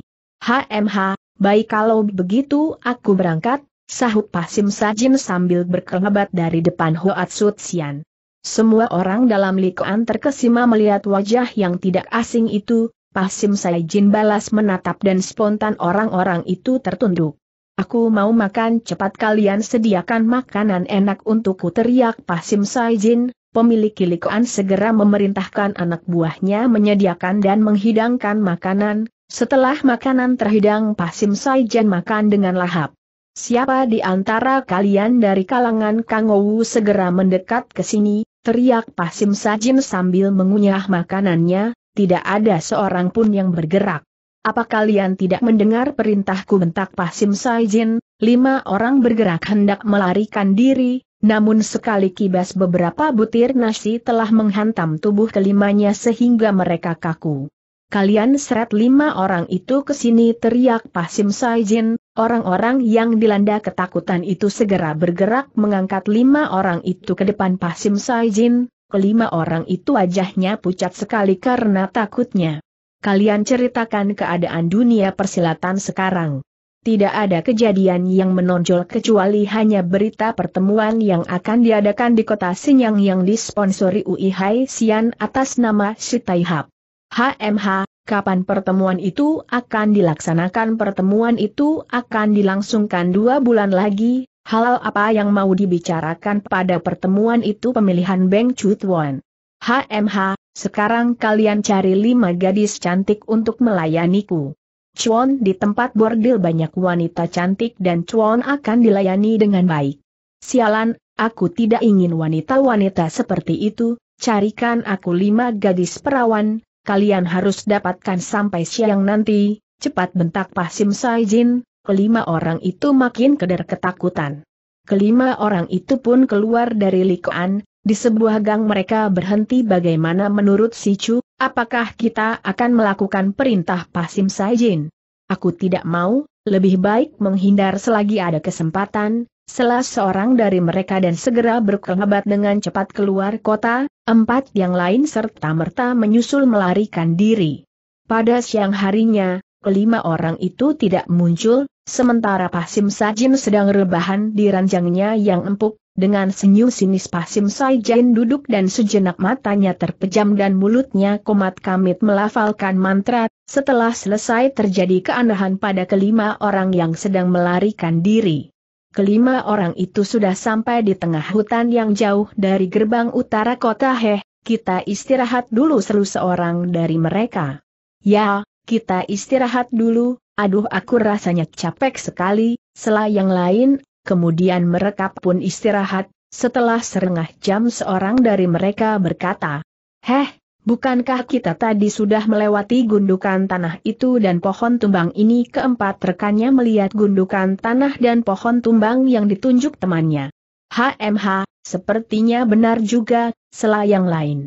HMH, baik kalau begitu aku berangkat, sahut Pasim Sajin sambil berkelebat dari depan Sut Sian. Semua orang dalam likuan terkesima melihat wajah yang tidak asing itu, Pasim Sajin balas menatap dan spontan orang-orang itu tertunduk. Aku mau makan cepat kalian sediakan makanan enak untukku teriak Pasim Saijin, pemilik kilikoan segera memerintahkan anak buahnya menyediakan dan menghidangkan makanan, setelah makanan terhidang Pasim Saijin makan dengan lahap. Siapa di antara kalian dari kalangan Kangowu segera mendekat ke sini, teriak Pasim Sajin sambil mengunyah makanannya, tidak ada seorang pun yang bergerak. Apa kalian tidak mendengar perintahku bentak Pasim Saijin? Lima orang bergerak hendak melarikan diri, namun sekali kibas beberapa butir nasi telah menghantam tubuh kelimanya sehingga mereka kaku. Kalian seret lima orang itu ke sini teriak Pasim Saijin, orang-orang yang dilanda ketakutan itu segera bergerak mengangkat lima orang itu ke depan Pasim Saijin, kelima orang itu wajahnya pucat sekali karena takutnya. Kalian ceritakan keadaan dunia persilatan sekarang. Tidak ada kejadian yang menonjol kecuali hanya berita pertemuan yang akan diadakan di kota Sinyang yang disponsori UI Hai Sian atas nama Hap. HMH, kapan pertemuan itu akan dilaksanakan? Pertemuan itu akan dilangsungkan dua bulan lagi, Hal apa yang mau dibicarakan pada pertemuan itu pemilihan Beng Chutuan. HMH, sekarang kalian cari lima gadis cantik untuk melayaniku. Chuan di tempat bordil banyak wanita cantik dan Chuan akan dilayani dengan baik. Sialan, aku tidak ingin wanita-wanita seperti itu, carikan aku lima gadis perawan, kalian harus dapatkan sampai siang nanti, cepat bentak Pasim Sim Saijin, kelima orang itu makin keder ketakutan. Kelima orang itu pun keluar dari likuan, di sebuah gang mereka berhenti bagaimana menurut si Chu, apakah kita akan melakukan perintah Pasim Saijin? Aku tidak mau, lebih baik menghindar selagi ada kesempatan, Selas seorang dari mereka dan segera berkerabat dengan cepat keluar kota, empat yang lain serta merta menyusul melarikan diri. Pada siang harinya, kelima orang itu tidak muncul, sementara Pasim Sajin sedang rebahan di ranjangnya yang empuk, dengan senyum sinis Pasim Sai Jain duduk dan sejenak matanya terpejam dan mulutnya komat kamit melafalkan mantra, setelah selesai terjadi keanehan pada kelima orang yang sedang melarikan diri. Kelima orang itu sudah sampai di tengah hutan yang jauh dari gerbang utara kota Heh, kita istirahat dulu seru seorang dari mereka. Ya, kita istirahat dulu, aduh aku rasanya capek sekali, selah yang lain kemudian mereka pun istirahat, setelah serengah jam seorang dari mereka berkata, Heh, bukankah kita tadi sudah melewati gundukan tanah itu dan pohon tumbang ini keempat rekannya melihat gundukan tanah dan pohon tumbang yang ditunjuk temannya. HMH, sepertinya benar juga, selayang lain.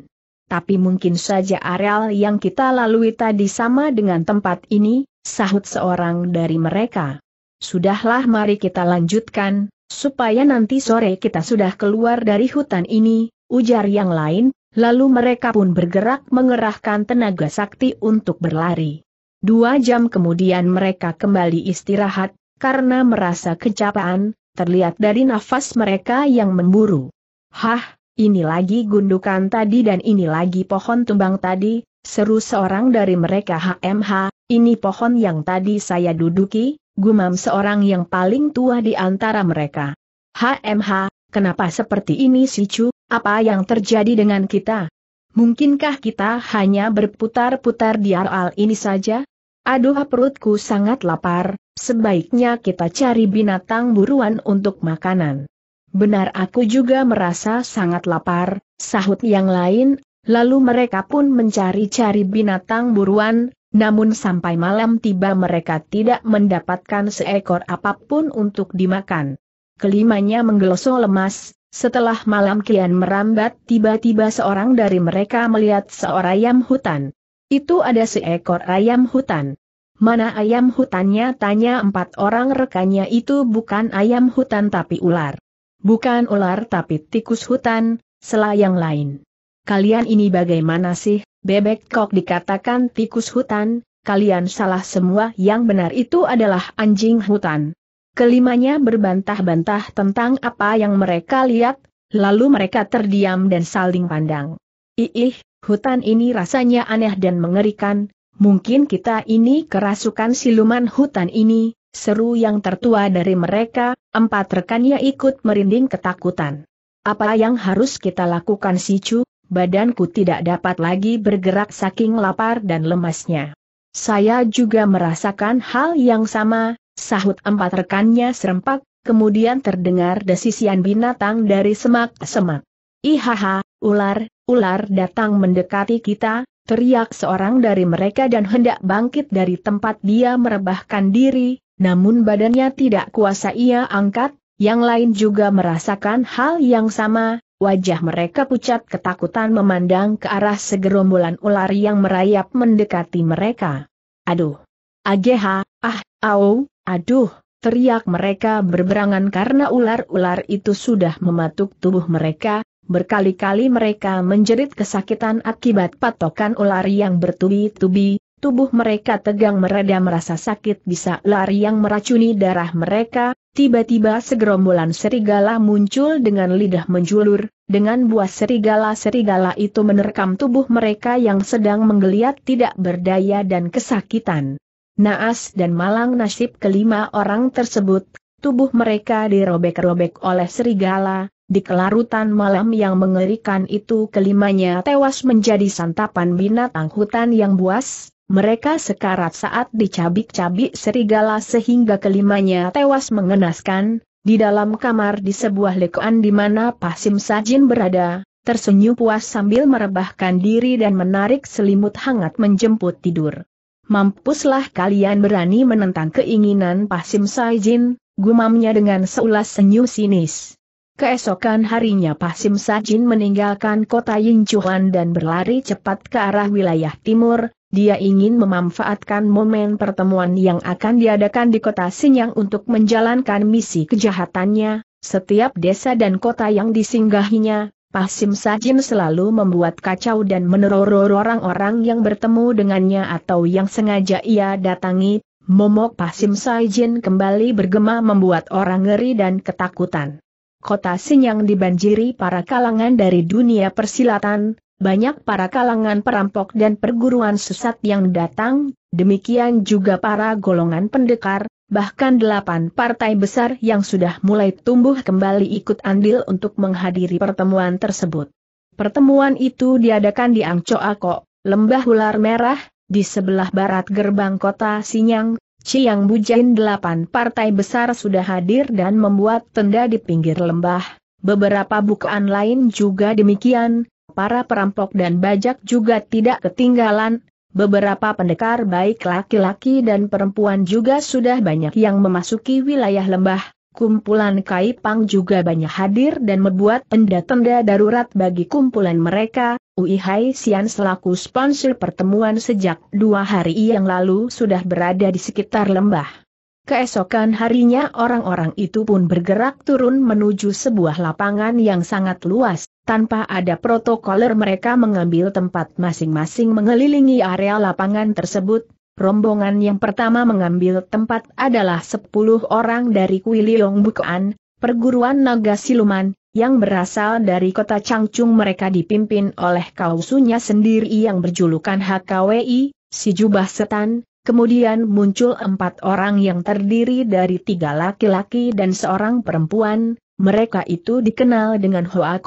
Tapi mungkin saja areal yang kita lalui tadi sama dengan tempat ini, sahut seorang dari mereka sudahlah mari kita lanjutkan, supaya nanti sore kita sudah keluar dari hutan ini, ujar yang lain, lalu mereka pun bergerak mengerahkan tenaga sakti untuk berlari. Dua jam kemudian mereka kembali istirahat, karena merasa kecapean, terlihat dari nafas mereka yang memburu. Hah, ini lagi gundukan tadi dan ini lagi pohon tumbang tadi, seru seorang dari mereka HMH, ini pohon yang tadi saya duduki, gumam seorang yang paling tua di antara mereka. HMH, kenapa seperti ini si Chu, apa yang terjadi dengan kita? Mungkinkah kita hanya berputar-putar di aral ini saja? Aduh perutku sangat lapar, sebaiknya kita cari binatang buruan untuk makanan. Benar aku juga merasa sangat lapar, sahut yang lain, lalu mereka pun mencari-cari binatang buruan, namun sampai malam tiba mereka tidak mendapatkan seekor apapun untuk dimakan. Kelimanya menggeloso lemas, setelah malam kian merambat tiba-tiba seorang dari mereka melihat seorang ayam hutan. Itu ada seekor ayam hutan. Mana ayam hutannya tanya empat orang rekannya itu bukan ayam hutan tapi ular. Bukan ular tapi tikus hutan, selayang lain. Kalian ini bagaimana sih, Bebek kok dikatakan tikus hutan, kalian salah semua yang benar itu adalah anjing hutan. Kelimanya berbantah-bantah tentang apa yang mereka lihat, lalu mereka terdiam dan saling pandang. Iih, hutan ini rasanya aneh dan mengerikan, mungkin kita ini kerasukan siluman hutan ini, seru yang tertua dari mereka, empat rekannya ikut merinding ketakutan. Apa yang harus kita lakukan si Chu? Badanku tidak dapat lagi bergerak saking lapar dan lemasnya. Saya juga merasakan hal yang sama, sahut empat rekannya serempak, kemudian terdengar desisian binatang dari semak-semak. Ihaha, ular, ular datang mendekati kita, teriak seorang dari mereka dan hendak bangkit dari tempat dia merebahkan diri, namun badannya tidak kuasa ia angkat, yang lain juga merasakan hal yang sama, Wajah mereka pucat ketakutan memandang ke arah segerombolan ular yang merayap mendekati mereka. Aduh! Ageha, ah, au, aduh! Teriak mereka berberangan karena ular-ular itu sudah mematuk tubuh mereka, berkali-kali mereka menjerit kesakitan akibat patokan ular yang bertubi-tubi, Tubuh mereka tegang mereda merasa sakit bisa lari yang meracuni darah mereka, tiba-tiba segerombolan serigala muncul dengan lidah menjulur, dengan buah serigala-serigala itu menerkam tubuh mereka yang sedang menggeliat tidak berdaya dan kesakitan. Naas dan malang nasib kelima orang tersebut, tubuh mereka dirobek-robek oleh serigala, di kelarutan malam yang mengerikan itu kelimanya tewas menjadi santapan binatang hutan yang buas, mereka sekarat saat dicabik-cabik serigala sehingga kelimanya tewas mengenaskan, di dalam kamar di sebuah lekoan di mana Pasim Sajin berada, tersenyum puas sambil merebahkan diri dan menarik selimut hangat menjemput tidur. Mampuslah kalian berani menentang keinginan Pasim Sajin, gumamnya dengan seulas senyum sinis. Keesokan harinya Pasim Sajin meninggalkan kota Yingchuan dan berlari cepat ke arah wilayah timur, dia ingin memanfaatkan momen pertemuan yang akan diadakan di kota Sinyang untuk menjalankan misi kejahatannya, setiap desa dan kota yang disinggahinya, Pasim Sajin selalu membuat kacau dan meneror orang-orang yang bertemu dengannya atau yang sengaja ia datangi, momok Pasim Sajin kembali bergema membuat orang ngeri dan ketakutan. Kota Sinyang dibanjiri para kalangan dari dunia persilatan, banyak para kalangan perampok dan perguruan sesat yang datang, demikian juga para golongan pendekar, bahkan delapan partai besar yang sudah mulai tumbuh kembali ikut andil untuk menghadiri pertemuan tersebut. Pertemuan itu diadakan di Ako, Lembah Ular Merah, di sebelah barat gerbang kota Sinyang, Ciang Bujain delapan partai besar sudah hadir dan membuat tenda di pinggir lembah. Beberapa bukaan lain juga demikian, para perampok dan bajak juga tidak ketinggalan, Beberapa pendekar baik laki-laki dan perempuan juga sudah banyak yang memasuki wilayah lembah, kumpulan Kaipang juga banyak hadir dan membuat tenda-tenda darurat bagi kumpulan mereka, Ui Hai Sian selaku sponsor pertemuan sejak dua hari yang lalu sudah berada di sekitar lembah. Keesokan harinya orang-orang itu pun bergerak turun menuju sebuah lapangan yang sangat luas, tanpa ada protokoler mereka mengambil tempat masing-masing mengelilingi area lapangan tersebut. Rombongan yang pertama mengambil tempat adalah 10 orang dari Kuiliong Bukuan, perguruan naga siluman, yang berasal dari kota Changchung mereka dipimpin oleh kausunya sendiri yang berjulukan HKWI, si jubah setan, Kemudian muncul empat orang yang terdiri dari tiga laki-laki dan seorang perempuan, mereka itu dikenal dengan Hoa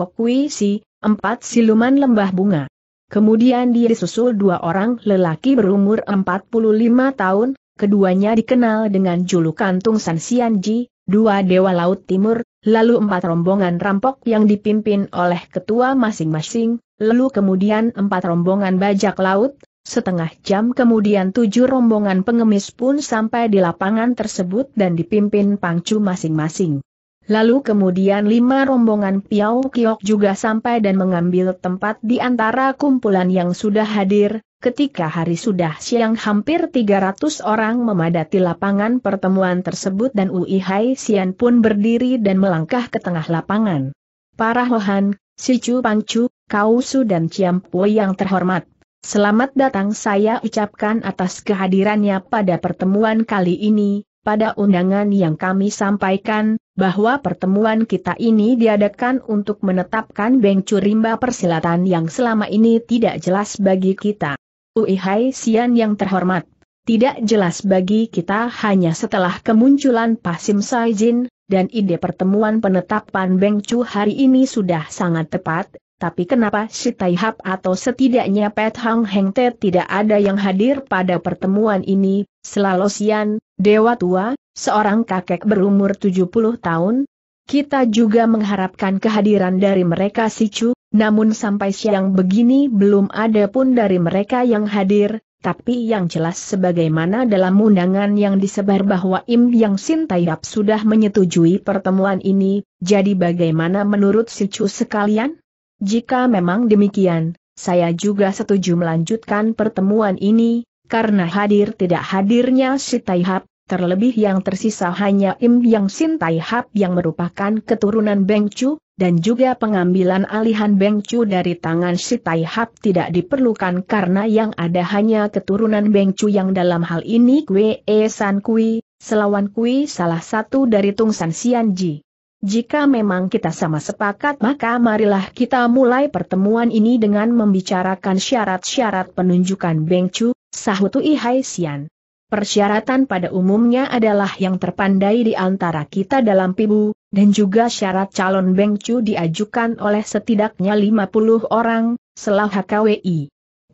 Si, empat siluman lembah bunga. Kemudian dia disusul dua orang lelaki berumur 45 tahun, keduanya dikenal dengan julukan Tung San Ji, dua dewa laut timur, lalu empat rombongan rampok yang dipimpin oleh ketua masing-masing, lalu kemudian empat rombongan bajak laut, Setengah jam kemudian tujuh rombongan pengemis pun sampai di lapangan tersebut dan dipimpin pangcu masing-masing. Lalu kemudian lima rombongan Piau Kiok juga sampai dan mengambil tempat di antara kumpulan yang sudah hadir, ketika hari sudah siang hampir 300 orang memadati lapangan pertemuan tersebut dan Ui Hai Sian pun berdiri dan melangkah ke tengah lapangan. Para Hohan, Si Chu Pangcu, Kausu dan Pui yang terhormat, Selamat datang saya ucapkan atas kehadirannya pada pertemuan kali ini, pada undangan yang kami sampaikan, bahwa pertemuan kita ini diadakan untuk menetapkan Beng Curimba persilatan yang selama ini tidak jelas bagi kita. Uihai Sian yang terhormat, tidak jelas bagi kita hanya setelah kemunculan Pasim Saijin, dan ide pertemuan penetapan Beng hari ini sudah sangat tepat, tapi kenapa si Taihap atau setidaknya Pet Hang Heng Te tidak ada yang hadir pada pertemuan ini, selalu sian, Dewa Tua, seorang kakek berumur 70 tahun, kita juga mengharapkan kehadiran dari mereka si Chu, namun sampai siang begini belum ada pun dari mereka yang hadir, tapi yang jelas sebagaimana dalam undangan yang disebar bahwa Im Yang Sin Taihap sudah menyetujui pertemuan ini, jadi bagaimana menurut si Chu sekalian? Jika memang demikian, saya juga setuju melanjutkan pertemuan ini, karena hadir tidak hadirnya si Taihap, terlebih yang tersisa hanya Im Yang Sin Taihap yang merupakan keturunan Beng Chu, dan juga pengambilan alihan Beng Chu dari tangan si Taihap tidak diperlukan karena yang ada hanya keturunan Beng Chu yang dalam hal ini Kwe E San Kui, selawan Kui salah satu dari Tung San Xian Ji. Jika memang kita sama sepakat maka marilah kita mulai pertemuan ini dengan membicarakan syarat-syarat penunjukan Beng Chu, sahutu Ihai Sian. Persyaratan pada umumnya adalah yang terpandai di antara kita dalam pibu, dan juga syarat calon Beng Chu diajukan oleh setidaknya 50 orang, selah HKWI.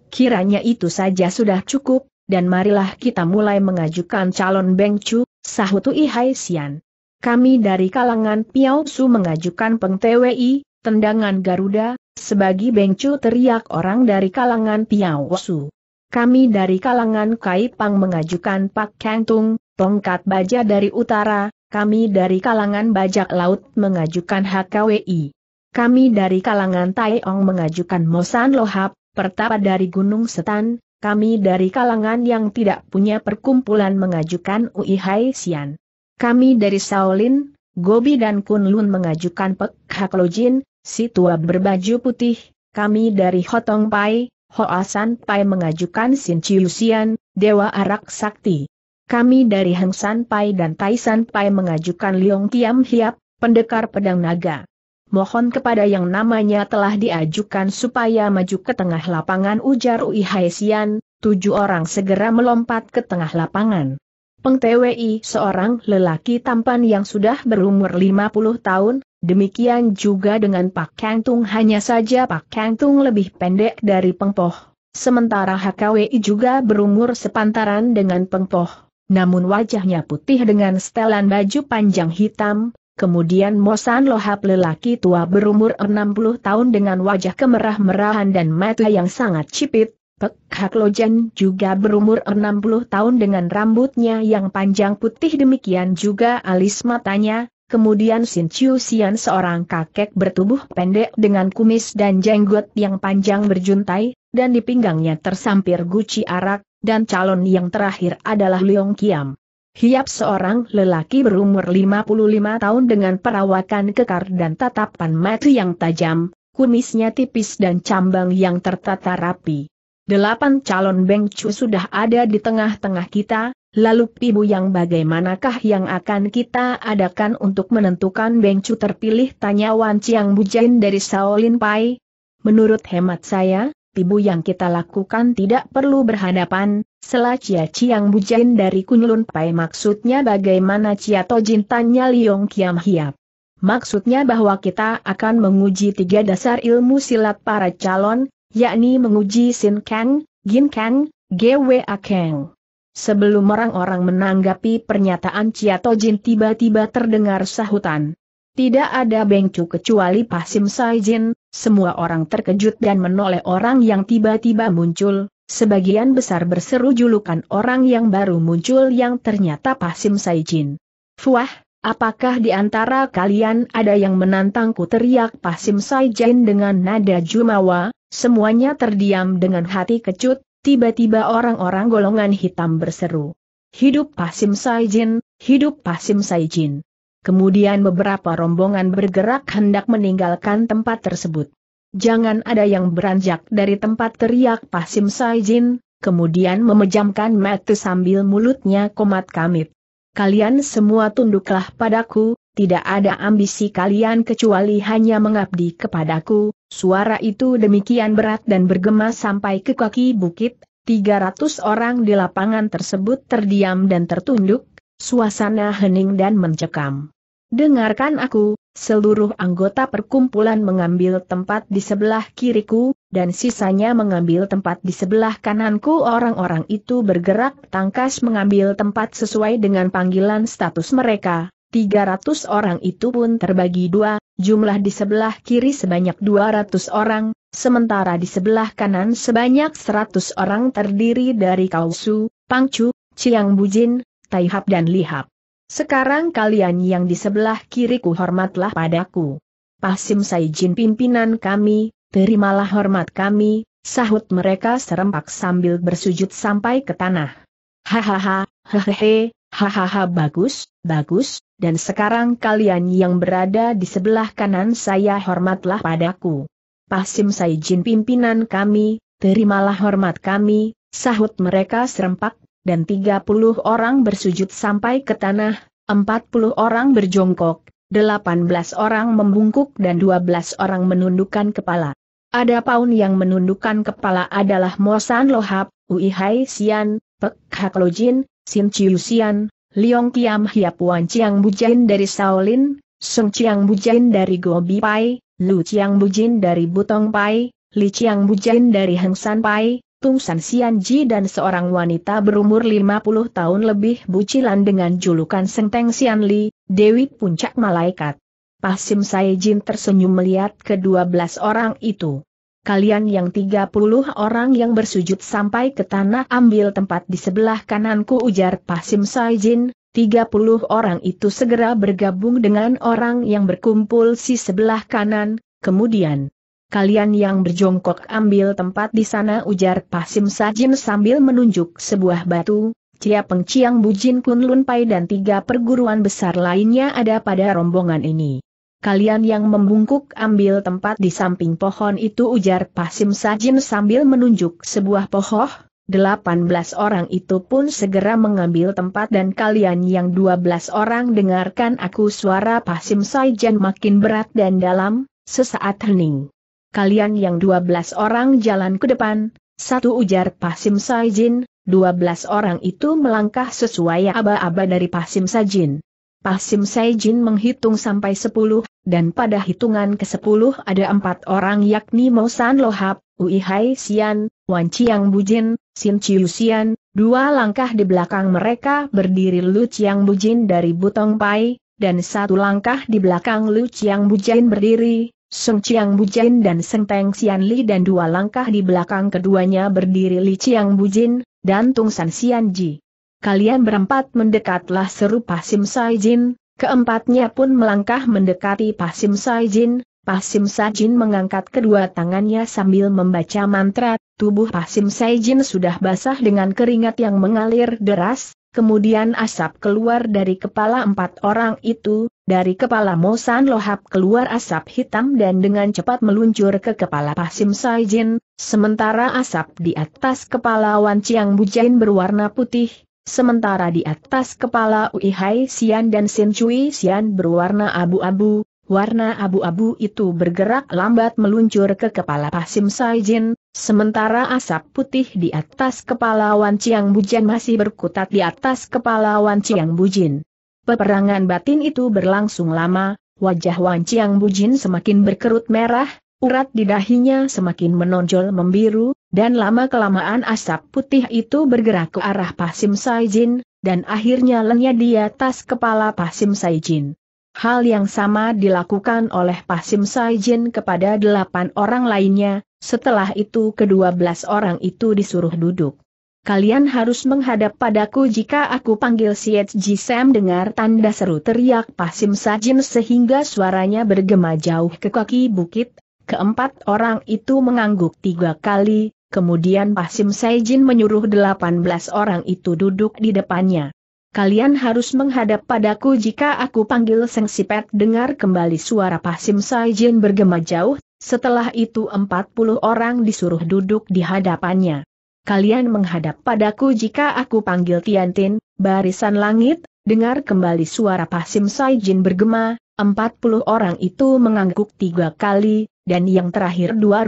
Kiranya itu saja sudah cukup, dan marilah kita mulai mengajukan calon Beng Chu, sahutu Ihai Sian kami dari kalangan Piao Su mengajukan Peng TWI, tendangan Garuda, sebagai Bengcu teriak orang dari kalangan Piao Su. Kami dari kalangan Kai Pang mengajukan Pak Tung, tongkat baja dari utara, kami dari kalangan bajak laut mengajukan HKWI. Kami dari kalangan Taiong mengajukan Mosan Lohap, pertapa dari Gunung Setan, kami dari kalangan yang tidak punya perkumpulan mengajukan Ui Hai Sian. Kami dari Shaolin, Gobi dan Kunlun mengajukan Pek Haklojin, si tua berbaju putih, kami dari Hotong Pai, Hoasan Pai mengajukan Sin Chiusian, Dewa Arak Sakti. Kami dari Heng Pai dan Tai Pai mengajukan Liong Tiam Hiap, pendekar pedang naga. Mohon kepada yang namanya telah diajukan supaya maju ke tengah lapangan ujar Ui Haisian, tujuh orang segera melompat ke tengah lapangan. Peng TWI seorang lelaki tampan yang sudah berumur 50 tahun, demikian juga dengan Pak Kang Tung hanya saja Pak Kang Tung lebih pendek dari Peng Poh. Sementara HKWI juga berumur sepantaran dengan Peng Poh, namun wajahnya putih dengan setelan baju panjang hitam, Kemudian Mosan Lohap lelaki tua berumur 60 tahun dengan wajah kemerah-merahan dan mata yang sangat cipit, Pek Hak Lojen juga berumur 60 tahun dengan rambutnya yang panjang putih demikian juga alis matanya, kemudian Sin Chiu Xian seorang kakek bertubuh pendek dengan kumis dan jenggot yang panjang berjuntai, dan di pinggangnya tersampir guci arak, dan calon yang terakhir adalah Leong Kiam. Hiap seorang lelaki berumur 55 tahun dengan perawakan kekar dan tatapan mata yang tajam, kumisnya tipis dan cambang yang tertata rapi. Delapan calon Beng Chu sudah ada di tengah-tengah kita, lalu pibu yang bagaimanakah yang akan kita adakan untuk menentukan Beng Chu terpilih tanya Wan Chiang Bujain dari Shaolin Pai. Menurut hemat saya, pibu yang kita lakukan tidak perlu berhadapan, selah Cia Chiang Bujain dari Kunlun Pai maksudnya bagaimana Cia Tojin tanya Liong Kiam Hiap. Maksudnya bahwa kita akan menguji tiga dasar ilmu silat para calon, yakni menguji Sin Kang, Gin Kang, GWA Kang. Sebelum orang-orang menanggapi pernyataan Ciato Jin tiba-tiba terdengar sahutan. Tidak ada bengcu kecuali Pasim Saijin, semua orang terkejut dan menoleh orang yang tiba-tiba muncul, sebagian besar berseru julukan orang yang baru muncul yang ternyata Pasim Saijin. Fuah, Apakah di antara kalian ada yang menantangku teriak Pasim Saijen dengan nada jumawa, semuanya terdiam dengan hati kecut, tiba-tiba orang-orang golongan hitam berseru. Hidup Pasim Saijin, hidup Pasim Saijin. Kemudian beberapa rombongan bergerak hendak meninggalkan tempat tersebut. Jangan ada yang beranjak dari tempat teriak Pasim Saijin, kemudian memejamkan mata sambil mulutnya komat kamit kalian semua tunduklah padaku, tidak ada ambisi kalian kecuali hanya mengabdi kepadaku, suara itu demikian berat dan bergema sampai ke kaki bukit, 300 orang di lapangan tersebut terdiam dan tertunduk, suasana hening dan mencekam. Dengarkan aku, seluruh anggota perkumpulan mengambil tempat di sebelah kiriku, dan sisanya mengambil tempat di sebelah kananku orang-orang itu bergerak tangkas mengambil tempat sesuai dengan panggilan status mereka. 300 orang itu pun terbagi dua, jumlah di sebelah kiri sebanyak 200 orang, sementara di sebelah kanan sebanyak 100 orang terdiri dari Kausu, Pangcu, Ciang Bujin, Taihap dan Lihap. Sekarang kalian yang di sebelah kiriku hormatlah padaku. Pasim Saijin pimpinan kami, terimalah hormat kami, sahut mereka serempak sambil bersujud sampai ke tanah. Hahaha, hehehe, hahaha bagus, bagus, dan sekarang kalian yang berada di sebelah kanan saya hormatlah padaku. Pasim Saijin pimpinan kami, terimalah hormat kami, sahut mereka serempak, dan 30 orang bersujud sampai ke tanah, 40 orang berjongkok, 18 orang membungkuk dan 12 orang menundukkan kepala. Ada Paun yang menundukkan kepala adalah Mosan Lohap, Ui Hai Sian, Pek Hak Lo Jin, Sin Chiu Sian, Liong Kiam Hiap Wan Chiang Bujain dari Shaolin, Sung Chiang Bujain dari Gobi Pai, Lu Chiang Bujin dari Butong Pai, Li Chiang Bujain dari Heng San Pai, Tung San Sian Ji dan seorang wanita berumur 50 tahun lebih bucilan dengan julukan Senteng Sian Li, Dewi Puncak Malaikat. Pasim Saijin tersenyum melihat kedua belas orang itu. Kalian yang tiga puluh orang yang bersujud sampai ke tanah ambil tempat di sebelah kananku ujar Pasim Saijin, Tiga puluh orang itu segera bergabung dengan orang yang berkumpul si sebelah kanan, kemudian Kalian yang berjongkok ambil tempat di sana ujar Pasim Sajin sambil menunjuk sebuah batu, Cia Pengciang Bujin Kun Lun Pai dan tiga perguruan besar lainnya ada pada rombongan ini. Kalian yang membungkuk ambil tempat di samping pohon itu ujar Pasim Sajin sambil menunjuk sebuah pohon Delapan orang itu pun segera mengambil tempat dan kalian yang dua belas orang dengarkan aku suara Pasim Sajin makin berat dan dalam, sesaat hening. Kalian yang dua belas orang jalan ke depan, satu ujar Pasim Sajin, dua belas orang itu melangkah sesuai aba-aba dari Pasim Sajin. Pasim Sajin menghitung sampai sepuluh, dan pada hitungan ke-10 ada empat orang yakni Mo San Lohap, Ui Hai Xian, Wan Chiang Bujin, Sin Chiu Sian, dua langkah di belakang mereka berdiri Lu Chiang Bujin dari Butong Pai, dan satu langkah di belakang Lu Chiang Bujin berdiri, Sung Chiang Bujin dan Seng Teng Sian Li dan dua langkah di belakang keduanya berdiri Li Chiang Bujin, dan Tung San Sian Ji. Kalian berempat mendekatlah serupa Sim Sai Jin, Keempatnya pun melangkah mendekati Pasim Saijin, Pasim Saijin mengangkat kedua tangannya sambil membaca mantra, tubuh Pasim Saijin sudah basah dengan keringat yang mengalir deras, kemudian asap keluar dari kepala empat orang itu, dari kepala Mosan Lohap keluar asap hitam dan dengan cepat meluncur ke kepala Pasim Saijin, sementara asap di atas kepala Wan Chiang Bujain berwarna putih, Sementara di atas kepala Ui Hai Sian dan Sin Cui Sian berwarna abu-abu, warna abu-abu itu bergerak lambat meluncur ke kepala Pasim Saijin, sementara asap putih di atas kepala Wan Chiang Jin masih berkutat di atas kepala Wan Chiang Bujin. Peperangan batin itu berlangsung lama, wajah Wan Chiang Bujin semakin berkerut merah, urat di dahinya semakin menonjol membiru, dan lama-kelamaan asap putih itu bergerak ke arah Pasim Saijin, dan akhirnya lenya di atas kepala Pasim Saijin. Hal yang sama dilakukan oleh Pasim Saijin kepada delapan orang lainnya, setelah itu kedua belas orang itu disuruh duduk. Kalian harus menghadap padaku jika aku panggil Siet Sam dengar tanda seru teriak Pasim Sajin sehingga suaranya bergema jauh ke kaki bukit, Keempat orang itu mengangguk tiga kali, kemudian Pasim Saijin menyuruh delapan belas orang itu duduk di depannya. Kalian harus menghadap padaku jika aku panggil Seng Sipet dengar kembali suara Pasim Saijin bergema jauh, setelah itu empat puluh orang disuruh duduk di hadapannya. Kalian menghadap padaku jika aku panggil Tiantin, barisan langit, dengar kembali suara Pasim Saijin bergema, Empat puluh orang itu mengangguk tiga kali, dan yang terakhir dua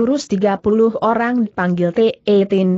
puluh orang dipanggil Tin,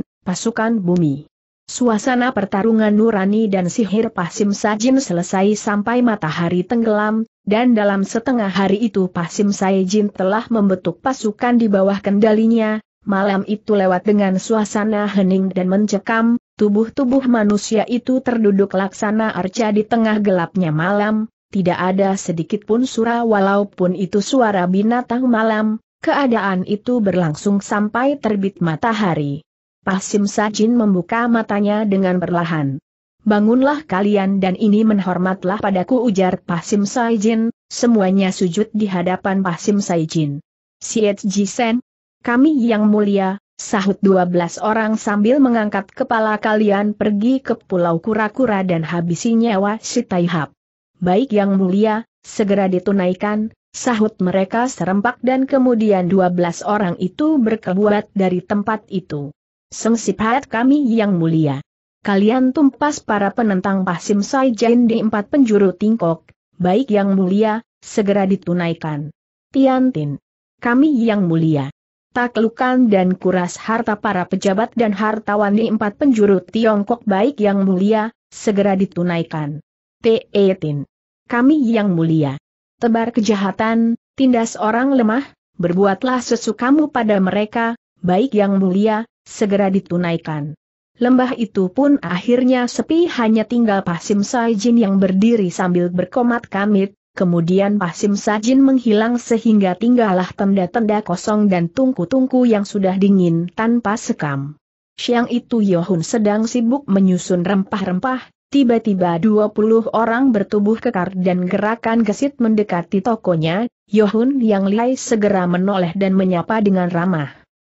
e pasukan bumi. Suasana pertarungan nurani dan sihir Pasim Sajin selesai sampai matahari tenggelam, dan dalam setengah hari itu Pasim Sajin telah membentuk pasukan di bawah kendalinya, malam itu lewat dengan suasana hening dan mencekam, tubuh-tubuh manusia itu terduduk laksana arca di tengah gelapnya malam, tidak ada sedikit pun surah walaupun itu suara binatang malam, Keadaan itu berlangsung sampai terbit matahari. Pasim Sajin membuka matanya dengan perlahan. Bangunlah kalian dan ini menghormatlah padaku ujar Pasim Sajin. semuanya sujud di hadapan Pasim Sajin. Siet Jisen, kami yang mulia, sahut 12 orang sambil mengangkat kepala kalian pergi ke Pulau Kura-Kura dan habisi nyawa si Taihab. Baik yang mulia, segera ditunaikan, Sahut mereka serempak dan kemudian dua belas orang itu berkebuat dari tempat itu. Sengsipat kami yang mulia. Kalian tumpas para penentang Pasim Saijen di empat penjuru tingkok, baik yang mulia, segera ditunaikan. Tiantin. Kami yang mulia. Taklukan dan kuras harta para pejabat dan hartawan di empat penjuru Tiongkok baik yang mulia, segera ditunaikan. E Tin, Kami yang mulia tebar kejahatan, tindas orang lemah, berbuatlah sesukamu pada mereka, baik yang mulia, segera ditunaikan. Lembah itu pun akhirnya sepi hanya tinggal Pasim Sajin yang berdiri sambil berkomat kamit, kemudian Pasim Sajin menghilang sehingga tinggallah tenda-tenda kosong dan tungku-tungku yang sudah dingin tanpa sekam. Siang itu Yohun sedang sibuk menyusun rempah-rempah, Tiba-tiba 20 orang bertubuh kekar dan gerakan gesit mendekati tokonya, Yohun yang lihai segera menoleh dan menyapa dengan ramah.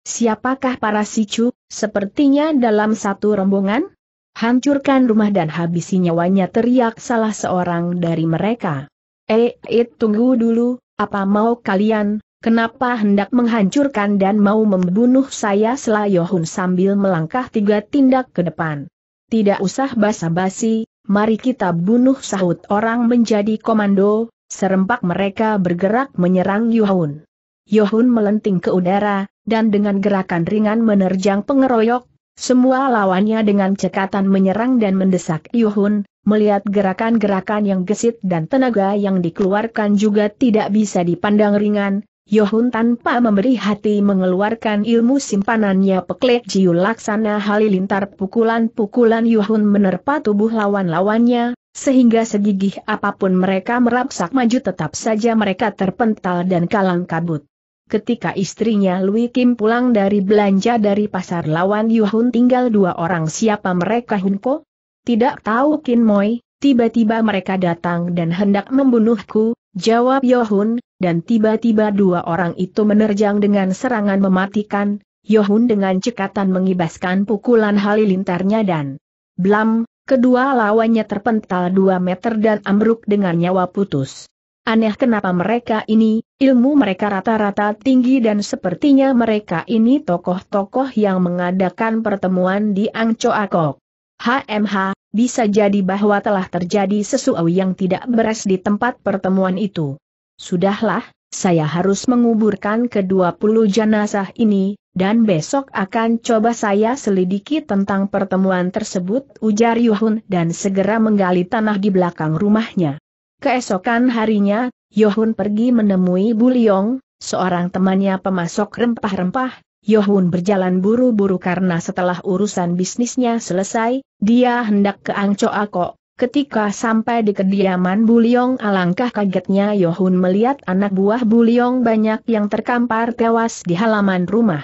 Siapakah para sicu, sepertinya dalam satu rombongan? Hancurkan rumah dan habisi nyawanya teriak salah seorang dari mereka. Eh, it, eh, tunggu dulu, apa mau kalian, Kenapa hendak menghancurkan dan mau membunuh saya Selayohun sambil melangkah tiga tindak ke depan. Tidak usah basa-basi, mari kita bunuh sahut orang menjadi komando, serempak mereka bergerak menyerang Yohun. Yohun melenting ke udara, dan dengan gerakan ringan menerjang pengeroyok, semua lawannya dengan cekatan menyerang dan mendesak Yohun, melihat gerakan-gerakan yang gesit dan tenaga yang dikeluarkan juga tidak bisa dipandang ringan, Yohun tanpa memberi hati mengeluarkan ilmu simpanannya peklek jiu laksana halilintar pukulan-pukulan Yohun menerpa tubuh lawan-lawannya, sehingga segigih apapun mereka merapsak maju tetap saja mereka terpental dan kalang kabut. Ketika istrinya Lui Kim pulang dari belanja dari pasar lawan Yohun tinggal dua orang siapa mereka Hunko? Tidak tahu Kin Moi, tiba-tiba mereka datang dan hendak membunuhku, jawab Yohun, dan tiba-tiba dua orang itu menerjang dengan serangan mematikan, Yohun dengan cekatan mengibaskan pukulan halilintarnya dan blam, kedua lawannya terpental dua meter dan ambruk dengan nyawa putus. Aneh kenapa mereka ini, ilmu mereka rata-rata tinggi dan sepertinya mereka ini tokoh-tokoh yang mengadakan pertemuan di Ang Akok. HMH, bisa jadi bahwa telah terjadi sesuatu yang tidak beres di tempat pertemuan itu. Sudahlah, saya harus menguburkan ke-20 jenazah ini, dan besok akan coba saya selidiki tentang pertemuan tersebut ujar Yohun dan segera menggali tanah di belakang rumahnya. Keesokan harinya, Yohun pergi menemui Buliong, seorang temannya pemasok rempah-rempah, Yohun berjalan buru-buru karena setelah urusan bisnisnya selesai, dia hendak ke Angco Ako. Ketika sampai di kediaman Buliong alangkah kagetnya Yohun melihat anak buah Buliong banyak yang terkampar tewas di halaman rumah.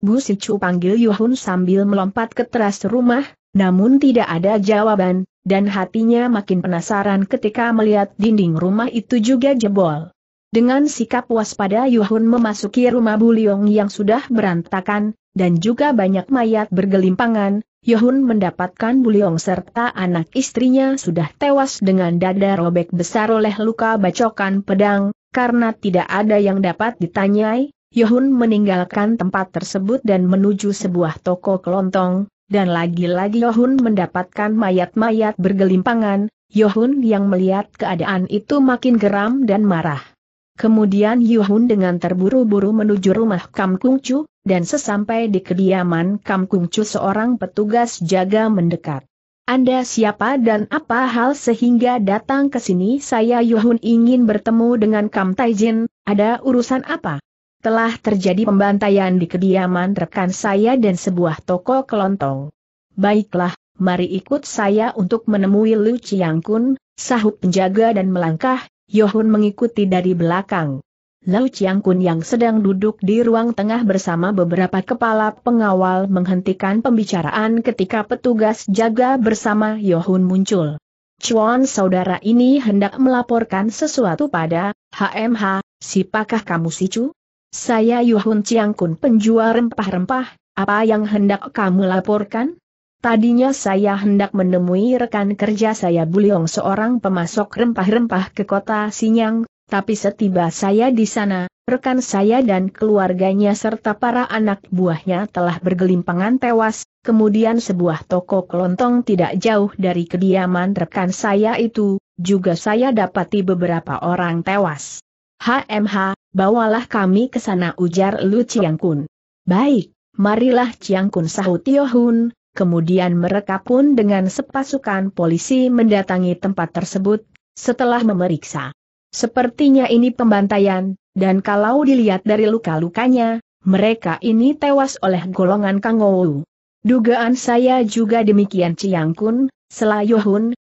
Bu Sicu panggil Yohun sambil melompat ke teras rumah, namun tidak ada jawaban, dan hatinya makin penasaran ketika melihat dinding rumah itu juga jebol. Dengan sikap waspada Yohun memasuki rumah Buliong yang sudah berantakan, dan juga banyak mayat bergelimpangan, Yohun mendapatkan Buliong serta anak istrinya sudah tewas dengan dada robek besar oleh luka bacokan pedang, karena tidak ada yang dapat ditanyai, Yohun meninggalkan tempat tersebut dan menuju sebuah toko kelontong, dan lagi-lagi Yohun mendapatkan mayat-mayat bergelimpangan, Yohun yang melihat keadaan itu makin geram dan marah. Kemudian Yuhun dengan terburu-buru menuju rumah Kam Kung Chu, dan sesampai di kediaman Kam Kung Chu seorang petugas jaga mendekat. Anda siapa dan apa hal sehingga datang ke sini saya Yuhun ingin bertemu dengan Kam Taijin, ada urusan apa? Telah terjadi pembantaian di kediaman rekan saya dan sebuah toko kelontong. Baiklah, mari ikut saya untuk menemui Lu Chiang Kun, sahut penjaga dan melangkah Yohun mengikuti dari belakang. Lau Chiang Kun yang sedang duduk di ruang tengah bersama beberapa kepala pengawal menghentikan pembicaraan ketika petugas jaga bersama Yohun muncul. Chuan saudara ini hendak melaporkan sesuatu pada HMH, sipakah kamu si Chu? Saya Yohun Chiang Kun penjual rempah-rempah, apa yang hendak kamu laporkan? Tadinya saya hendak menemui rekan kerja saya Buliong seorang pemasok rempah-rempah ke kota Sinyang, tapi setiba saya di sana, rekan saya dan keluarganya serta para anak buahnya telah bergelimpangan tewas, kemudian sebuah toko kelontong tidak jauh dari kediaman rekan saya itu, juga saya dapati beberapa orang tewas. HMH, bawalah kami ke sana ujar Lu Kun. Baik, marilah Kun sahut Yohun, kemudian mereka pun dengan sepasukan polisi mendatangi tempat tersebut, setelah memeriksa. Sepertinya ini pembantaian, dan kalau dilihat dari luka-lukanya, mereka ini tewas oleh golongan Kangou. Dugaan saya juga demikian Ciang Kun,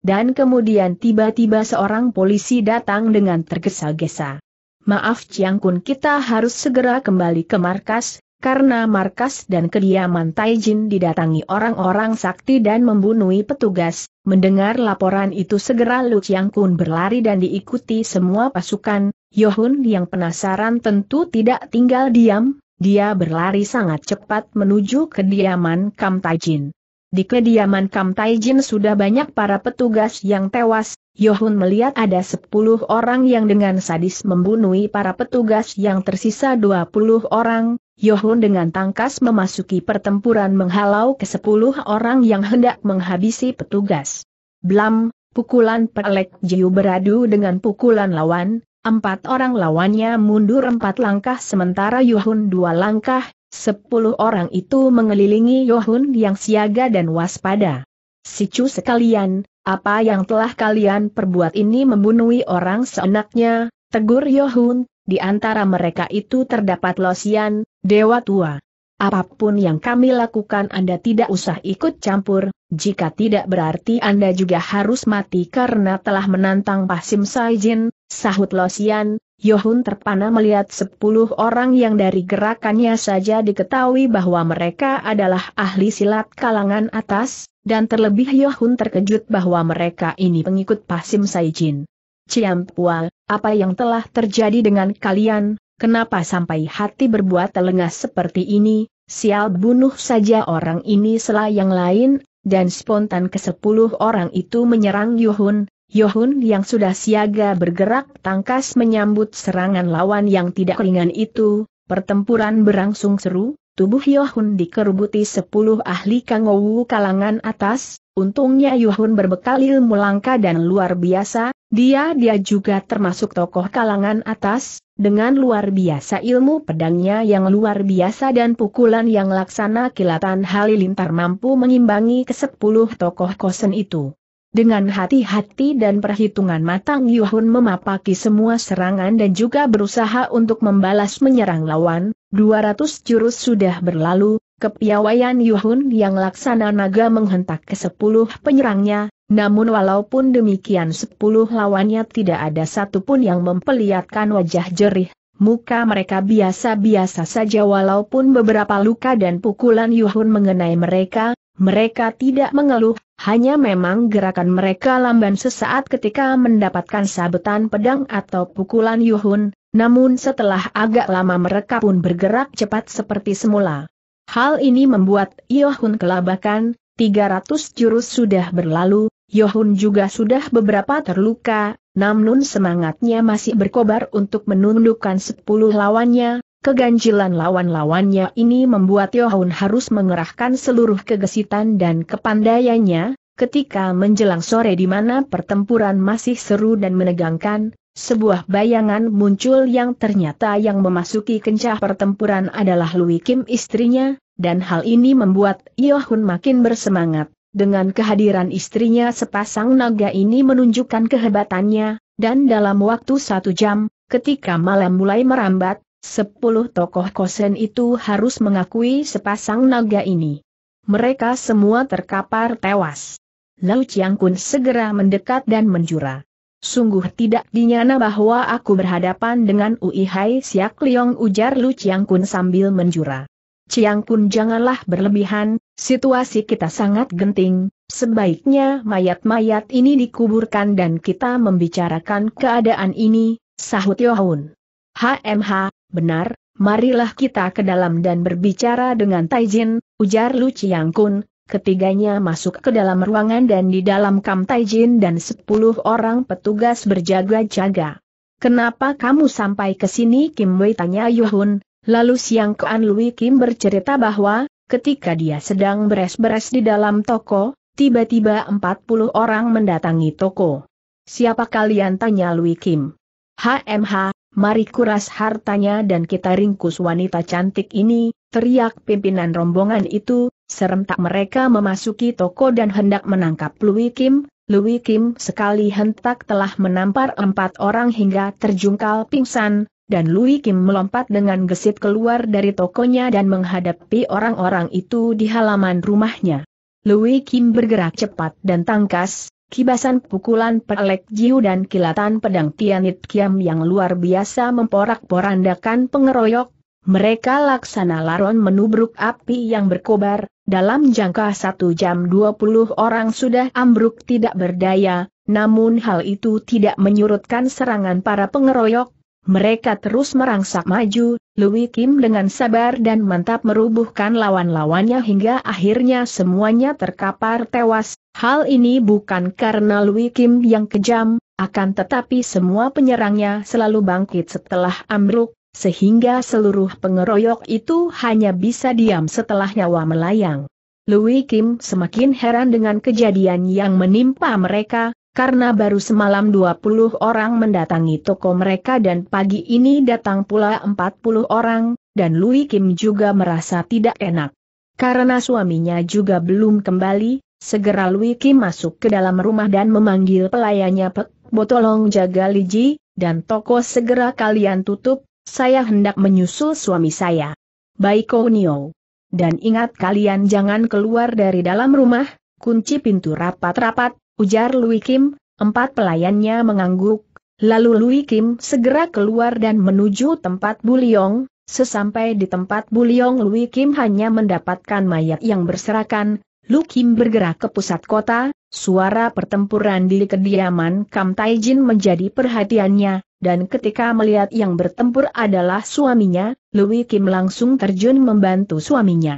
dan kemudian tiba-tiba seorang polisi datang dengan tergesa-gesa. Maaf Ciang kita harus segera kembali ke markas, karena markas dan kediaman Taijin didatangi orang-orang sakti dan membunuh petugas. Mendengar laporan itu segera Lu Chiang Kun berlari dan diikuti semua pasukan, Yohun yang penasaran tentu tidak tinggal diam, dia berlari sangat cepat menuju kediaman Kam Taijin. Di kediaman Kam Taijin sudah banyak para petugas yang tewas, Yohun melihat ada 10 orang yang dengan sadis membunuh para petugas yang tersisa 20 orang, Yohun dengan tangkas memasuki pertempuran menghalau ke sepuluh orang yang hendak menghabisi petugas. Blam, pukulan pelek Jiu beradu dengan pukulan lawan, empat orang lawannya mundur empat langkah sementara Yohun dua langkah, sepuluh orang itu mengelilingi Yohun yang siaga dan waspada. Sicu sekalian, apa yang telah kalian perbuat ini membunuhi orang seenaknya, tegur Yohun, di antara mereka itu terdapat Losian, Dewa Tua. Apapun yang kami lakukan Anda tidak usah ikut campur, jika tidak berarti Anda juga harus mati karena telah menantang Pasim Saijin, sahut Losian, Yohun terpana melihat sepuluh orang yang dari gerakannya saja diketahui bahwa mereka adalah ahli silat kalangan atas, dan terlebih Yohun terkejut bahwa mereka ini pengikut Pasim Saijin. Ciampua, apa yang telah terjadi dengan kalian, kenapa sampai hati berbuat telengah seperti ini, sial bunuh saja orang ini selah yang lain, dan spontan ke sepuluh orang itu menyerang Yohun, Yohun yang sudah siaga bergerak tangkas menyambut serangan lawan yang tidak ringan itu, pertempuran berangsung seru, tubuh Yohun dikerubuti sepuluh ahli Kangowu kalangan atas, untungnya Yohun berbekal ilmu langka dan luar biasa, dia-dia juga termasuk tokoh kalangan atas, dengan luar biasa ilmu pedangnya yang luar biasa dan pukulan yang laksana kilatan halilintar mampu mengimbangi kesepuluh tokoh kosen itu. Dengan hati-hati dan perhitungan matang Yuhun memapaki semua serangan dan juga berusaha untuk membalas menyerang lawan, 200 jurus sudah berlalu, kepiawaian Yuhun yang laksana naga menghentak ke sepuluh penyerangnya, namun walaupun demikian sepuluh lawannya tidak ada satupun yang memperlihatkan wajah jerih, muka mereka biasa-biasa saja walaupun beberapa luka dan pukulan Yuhun mengenai mereka, mereka tidak mengeluh, hanya memang gerakan mereka lamban sesaat ketika mendapatkan sabetan pedang atau pukulan Yuhun, namun setelah agak lama mereka pun bergerak cepat seperti semula. Hal ini membuat Yohun kelabakan, 300 jurus sudah berlalu, Yohun juga sudah beberapa terluka, namun semangatnya masih berkobar untuk menundukkan sepuluh lawannya, keganjilan lawan-lawannya ini membuat Yohun harus mengerahkan seluruh kegesitan dan kepandaiannya, ketika menjelang sore di mana pertempuran masih seru dan menegangkan, sebuah bayangan muncul yang ternyata yang memasuki kencah pertempuran adalah Lui Kim istrinya, dan hal ini membuat Yohun makin bersemangat. Dengan kehadiran istrinya sepasang naga ini menunjukkan kehebatannya, dan dalam waktu satu jam, ketika malam mulai merambat, sepuluh tokoh kosen itu harus mengakui sepasang naga ini. Mereka semua terkapar tewas. Lau Chiang segera mendekat dan menjura. Sungguh tidak dinyana bahwa aku berhadapan dengan Uihai Hai Siak Liong ujar Lu Chiang sambil menjura. Ciang Kun janganlah berlebihan, situasi kita sangat genting, sebaiknya mayat-mayat ini dikuburkan dan kita membicarakan keadaan ini, sahut Yohun. HMH, benar, marilah kita ke dalam dan berbicara dengan Taijin, ujar Lu Ciang Kun, ketiganya masuk ke dalam ruangan dan di dalam kam Taijin dan sepuluh orang petugas berjaga-jaga. Kenapa kamu sampai ke sini Kim Wei tanya Yohun, Lalu siang Kuan Lui Kim bercerita bahwa, ketika dia sedang beres-beres di dalam toko, tiba-tiba 40 orang mendatangi toko. Siapa kalian tanya Lui Kim? HMH, mari kuras hartanya dan kita ringkus wanita cantik ini, teriak pimpinan rombongan itu, serentak mereka memasuki toko dan hendak menangkap Lui Kim, Lui Kim sekali hentak telah menampar empat orang hingga terjungkal pingsan, dan Louis Kim melompat dengan gesit keluar dari tokonya dan menghadapi orang-orang itu di halaman rumahnya. Louis Kim bergerak cepat dan tangkas, kibasan pukulan pelek jiu dan kilatan pedang Tianit Kiam yang luar biasa memporak-porandakan pengeroyok, mereka laksana laron menubruk api yang berkobar, dalam jangka satu jam 20 orang sudah ambruk tidak berdaya, namun hal itu tidak menyurutkan serangan para pengeroyok, mereka terus merangsak maju, Louis Kim dengan sabar dan mantap merubuhkan lawan-lawannya hingga akhirnya semuanya terkapar tewas. Hal ini bukan karena Louis Kim yang kejam, akan tetapi semua penyerangnya selalu bangkit setelah ambruk, sehingga seluruh pengeroyok itu hanya bisa diam setelah nyawa melayang. Louis Kim semakin heran dengan kejadian yang menimpa mereka, karena baru semalam 20 orang mendatangi toko mereka dan pagi ini datang pula 40 orang, dan Lui Kim juga merasa tidak enak. Karena suaminya juga belum kembali, segera Lui Kim masuk ke dalam rumah dan memanggil pelayannya Pek, botolong jaga liji, dan toko segera kalian tutup, saya hendak menyusul suami saya. Baik Nio. Dan ingat kalian jangan keluar dari dalam rumah, kunci pintu rapat-rapat, ujar Lui Kim, empat pelayannya mengangguk, lalu Lui Kim segera keluar dan menuju tempat Buliong, sesampai di tempat Buliong Lui Kim hanya mendapatkan mayat yang berserakan, Lui Kim bergerak ke pusat kota, suara pertempuran di kediaman Kam Taijin menjadi perhatiannya, dan ketika melihat yang bertempur adalah suaminya, Lui Kim langsung terjun membantu suaminya.